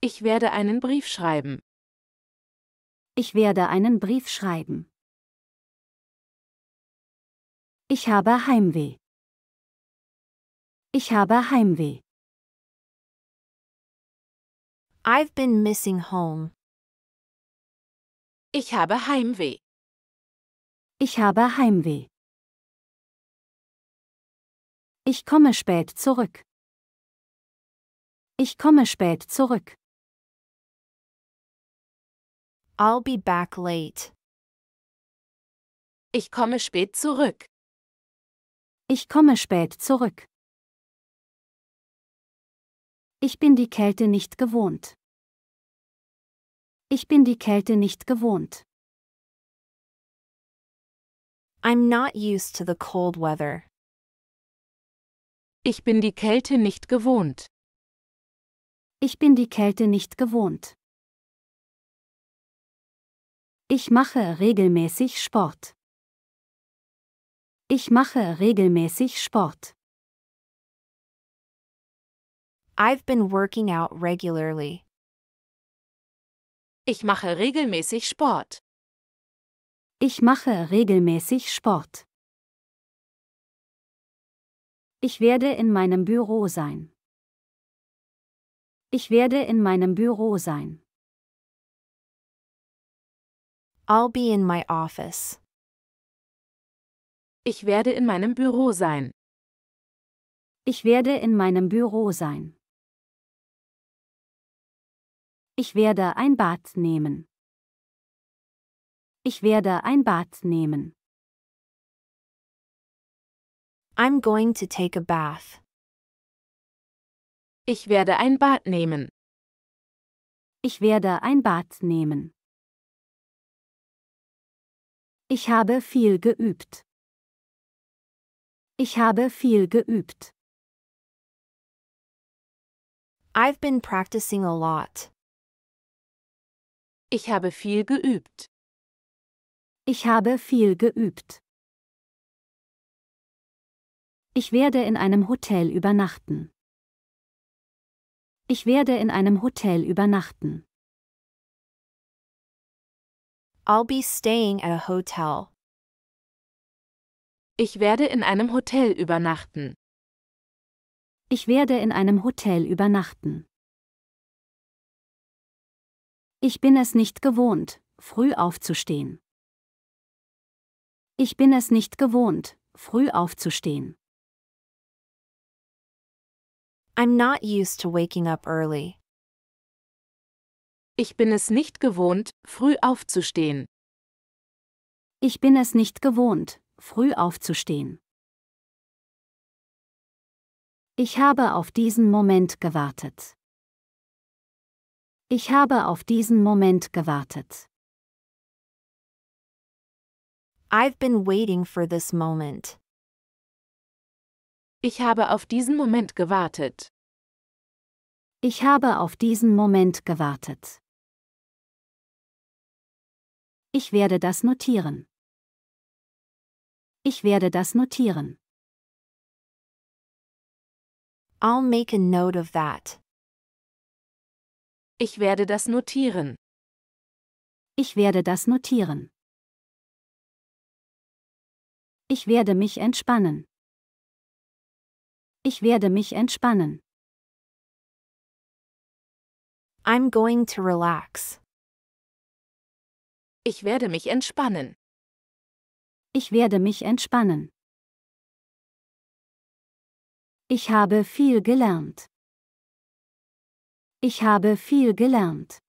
A: Ich werde einen Brief schreiben. Ich werde einen Brief schreiben. Ich habe Heimweh. Ich habe Heimweh. I've been missing home. Ich habe Heimweh. Ich habe Heimweh. Ich komme spät zurück. Ich komme spät zurück. I'll be back late. Ich komme spät zurück. Ich komme spät zurück. Ich bin die Kälte nicht gewohnt. Ich bin die Kälte nicht gewohnt. I'm not used to the cold weather. Ich bin die Kälte nicht gewohnt. Ich bin die Kälte nicht gewohnt. Ich mache regelmäßig Sport. Ich mache regelmäßig Sport. I've been working out regularly. Ich mache regelmäßig Sport.
B: Ich mache regelmäßig Sport. Ich werde in meinem Büro sein.
A: Ich werde in meinem Büro sein. I'll be in my office. Ich werde in meinem Büro sein. Ich werde in meinem Büro sein. Ich werde ein Bad nehmen. Ich werde ein Bad nehmen. I'm going to take a bath. Ich werde ein Bad nehmen. Ich werde ein Bad nehmen. Ich habe viel geübt. Ich habe viel geübt. I've been practicing a lot. Ich habe viel geübt. Ich habe viel geübt. Ich werde in einem Hotel übernachten. Ich werde in einem Hotel übernachten. I'll be staying at a hotel. Ich werde in einem Hotel übernachten. Ich werde in einem Hotel übernachten. Ich bin es nicht gewohnt, früh aufzustehen. Ich bin es nicht gewohnt, früh aufzustehen. I'm not used to waking up early. Ich bin es nicht gewohnt, früh aufzustehen. Ich bin es nicht gewohnt, früh aufzustehen. Ich habe auf diesen Moment gewartet. Ich habe auf diesen Moment gewartet. I've been waiting for this moment. Ich habe auf diesen Moment gewartet. Ich habe auf diesen Moment gewartet. Ich werde das notieren. Ich werde das notieren. I'll make a note of that. Ich werde das notieren. Ich werde das notieren. Ich werde mich entspannen. Ich werde mich entspannen. I'm going to relax. Ich werde mich entspannen ich werde mich entspannen. Ich habe viel gelernt. Ich habe viel gelernt.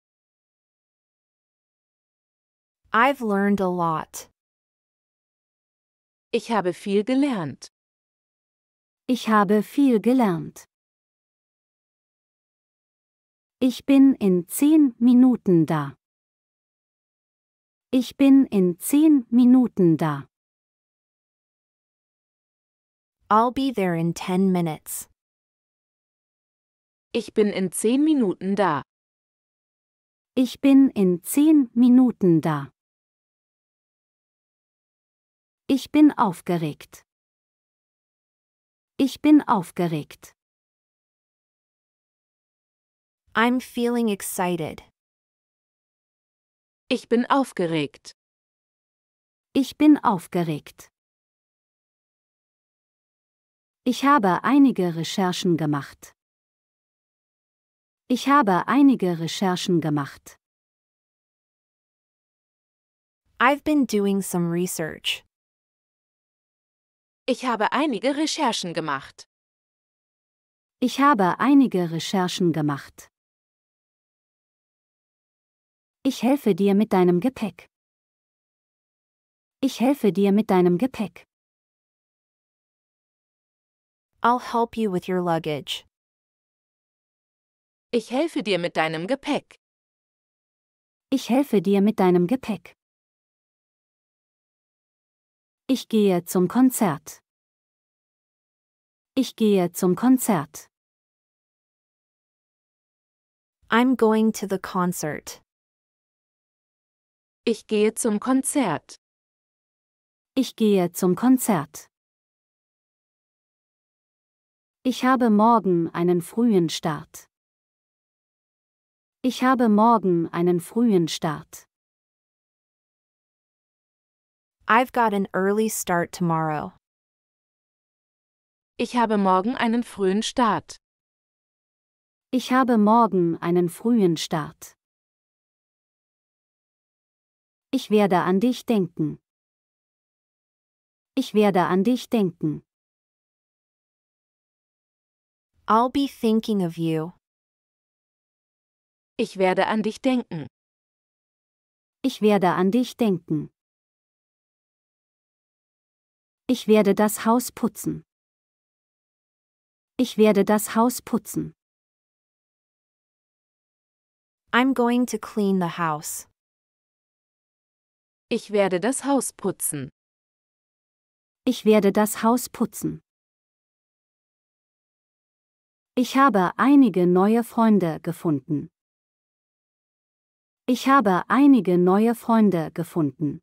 A: I've learned a lot. Ich habe viel gelernt. Ich habe viel gelernt. Ich bin in zehn Minuten da. Ich bin in zehn Minuten da. I'll be there in 10 minutes. Ich bin in 10 Minuten da. Ich bin in 10 Minuten da. Ich bin aufgeregt. Ich bin aufgeregt. I'm feeling excited. Ich bin aufgeregt. Ich bin aufgeregt. Ich habe einige Recherchen gemacht. Ich habe einige Recherchen gemacht. I've been doing some research. Ich habe einige Recherchen gemacht. Ich habe einige Recherchen gemacht. Ich helfe dir mit deinem Gepäck. Ich helfe dir mit deinem Gepäck. I'll help you with your luggage. Ich helfe dir mit deinem Gepäck. Ich helfe dir mit deinem Gepäck. Ich gehe zum Konzert. Ich gehe zum Konzert. I'm going to the concert. Ich gehe zum Konzert. Ich gehe zum Konzert. Ich habe morgen einen frühen Start. Ich habe morgen einen frühen Start. I've got an early start tomorrow. Ich habe morgen einen frühen Start. Ich habe morgen einen frühen Start. Ich werde an dich denken. Ich werde an dich denken. I'll be thinking of you. Ich werde an dich denken. Ich werde an dich denken. Ich werde das Haus putzen. Ich werde das Haus putzen. I'm going to clean the house. Ich werde das Haus putzen. Ich werde das Haus putzen. Ich habe einige neue Freunde gefunden. Ich habe einige neue Freunde gefunden.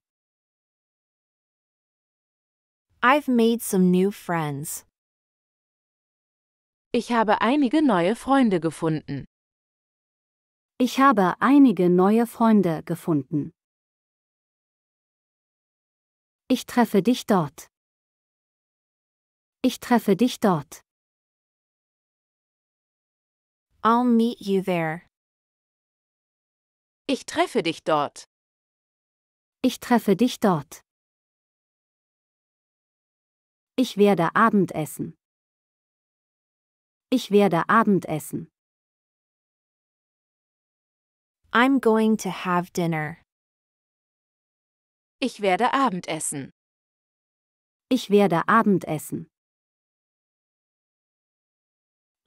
B: I've made some new friends. Ich habe einige neue Freunde gefunden. Ich habe einige neue Freunde
A: gefunden. Ich treffe dich dort. Ich treffe dich dort. I'll meet you there. Ich treffe dich dort. Ich treffe dich dort. Ich werde Abendessen. Ich werde Abendessen. I'm going to have dinner. Ich werde Abendessen. Ich werde Abendessen.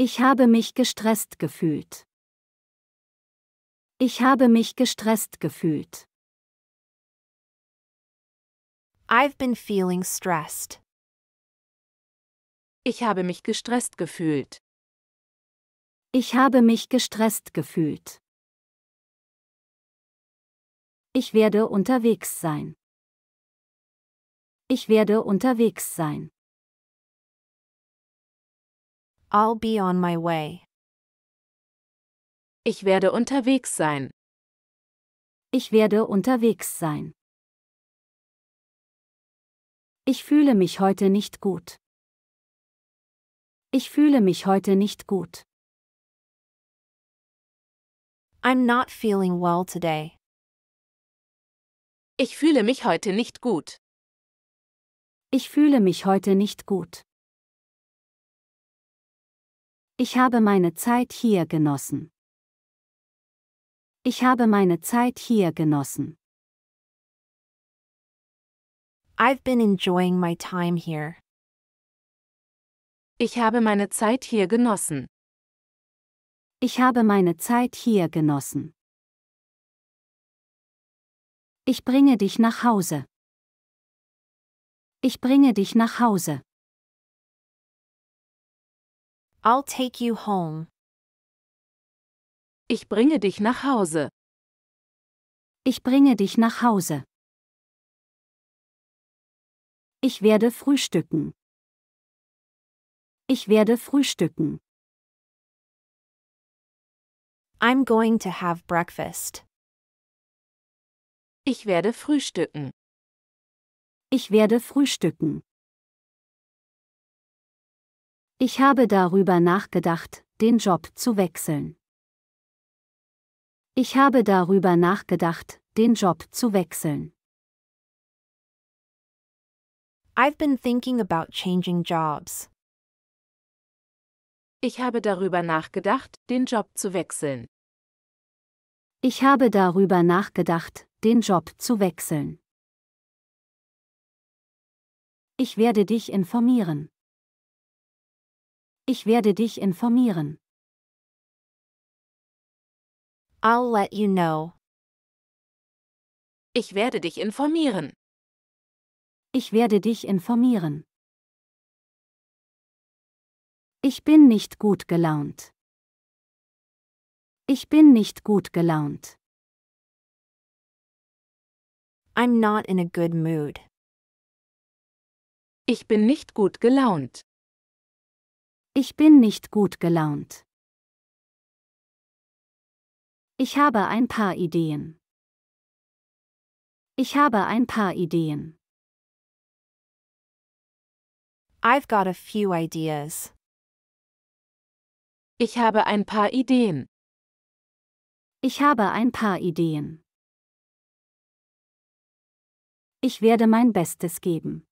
A: Ich habe mich gestresst gefühlt. Ich habe mich gestresst gefühlt. I've been feeling stressed. Ich habe mich gestresst gefühlt. Ich habe mich gestresst gefühlt. Ich werde unterwegs sein. Ich werde unterwegs sein. I'll be on my way. Ich werde unterwegs sein. Ich werde unterwegs sein. Ich fühle mich heute nicht gut. Ich fühle mich heute nicht gut. I'm not feeling well today. Ich fühle mich heute nicht gut. Ich fühle mich heute nicht gut. Ich habe meine Zeit hier genossen. Ich habe meine Zeit hier genossen. I've been enjoying my time here. Ich habe meine Zeit hier genossen. Ich habe meine Zeit hier genossen. Ich bringe dich nach Hause. Ich bringe dich nach Hause. I'll take you home. Ich bringe dich nach Hause. Ich bringe dich nach Hause. Ich werde frühstücken. Ich werde frühstücken. I'm going to have breakfast. Ich werde frühstücken. Ich werde frühstücken. Ich habe darüber nachgedacht, den Job zu wechseln. Ich habe darüber nachgedacht, den Job zu wechseln. I've been thinking about changing jobs. Ich habe darüber nachgedacht, den Job zu wechseln.
B: Ich habe darüber nachgedacht, den Job zu wechseln.
A: Ich werde dich informieren. Ich werde dich informieren. I'll let you know. Ich werde dich informieren. Ich werde dich informieren. Ich bin nicht gut gelaunt. Ich bin nicht gut gelaunt. I'm not in a good mood. Ich bin nicht gut gelaunt. Ich bin nicht gut gelaunt. Ich habe ein paar Ideen. Ich habe ein paar Ideen. I've got a few ideas. Ich habe ein paar Ideen. Ich habe ein paar Ideen. Ich werde mein Bestes geben.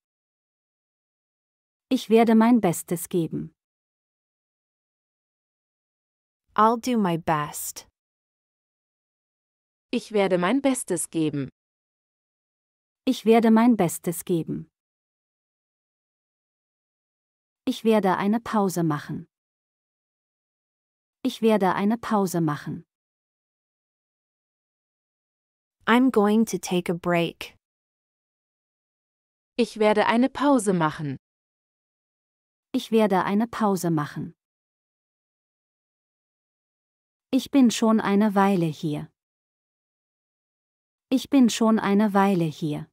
A: Ich werde mein Bestes geben. I'll do my best. Ich werde mein Bestes geben. Ich werde mein Bestes geben. Ich werde eine Pause machen. Ich werde eine Pause machen. I'm going to take a break. Ich werde eine Pause machen. Ich werde eine Pause machen. Ich bin schon eine Weile hier. Ich bin schon eine Weile hier.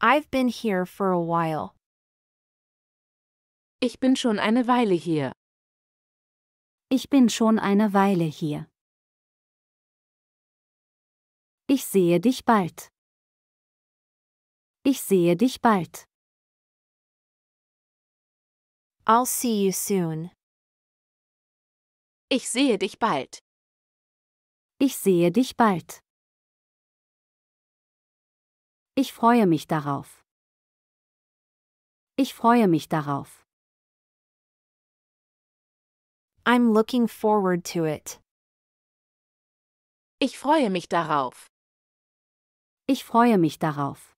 A: I've been here for a while. Ich bin schon eine Weile hier. Ich bin schon eine Weile hier. Ich sehe dich bald. Ich sehe dich bald. I'll see you soon. Ich sehe dich bald. Ich sehe dich bald. Ich freue mich darauf. Ich freue mich darauf. I'm looking forward to it. Ich freue mich darauf. Ich freue mich darauf.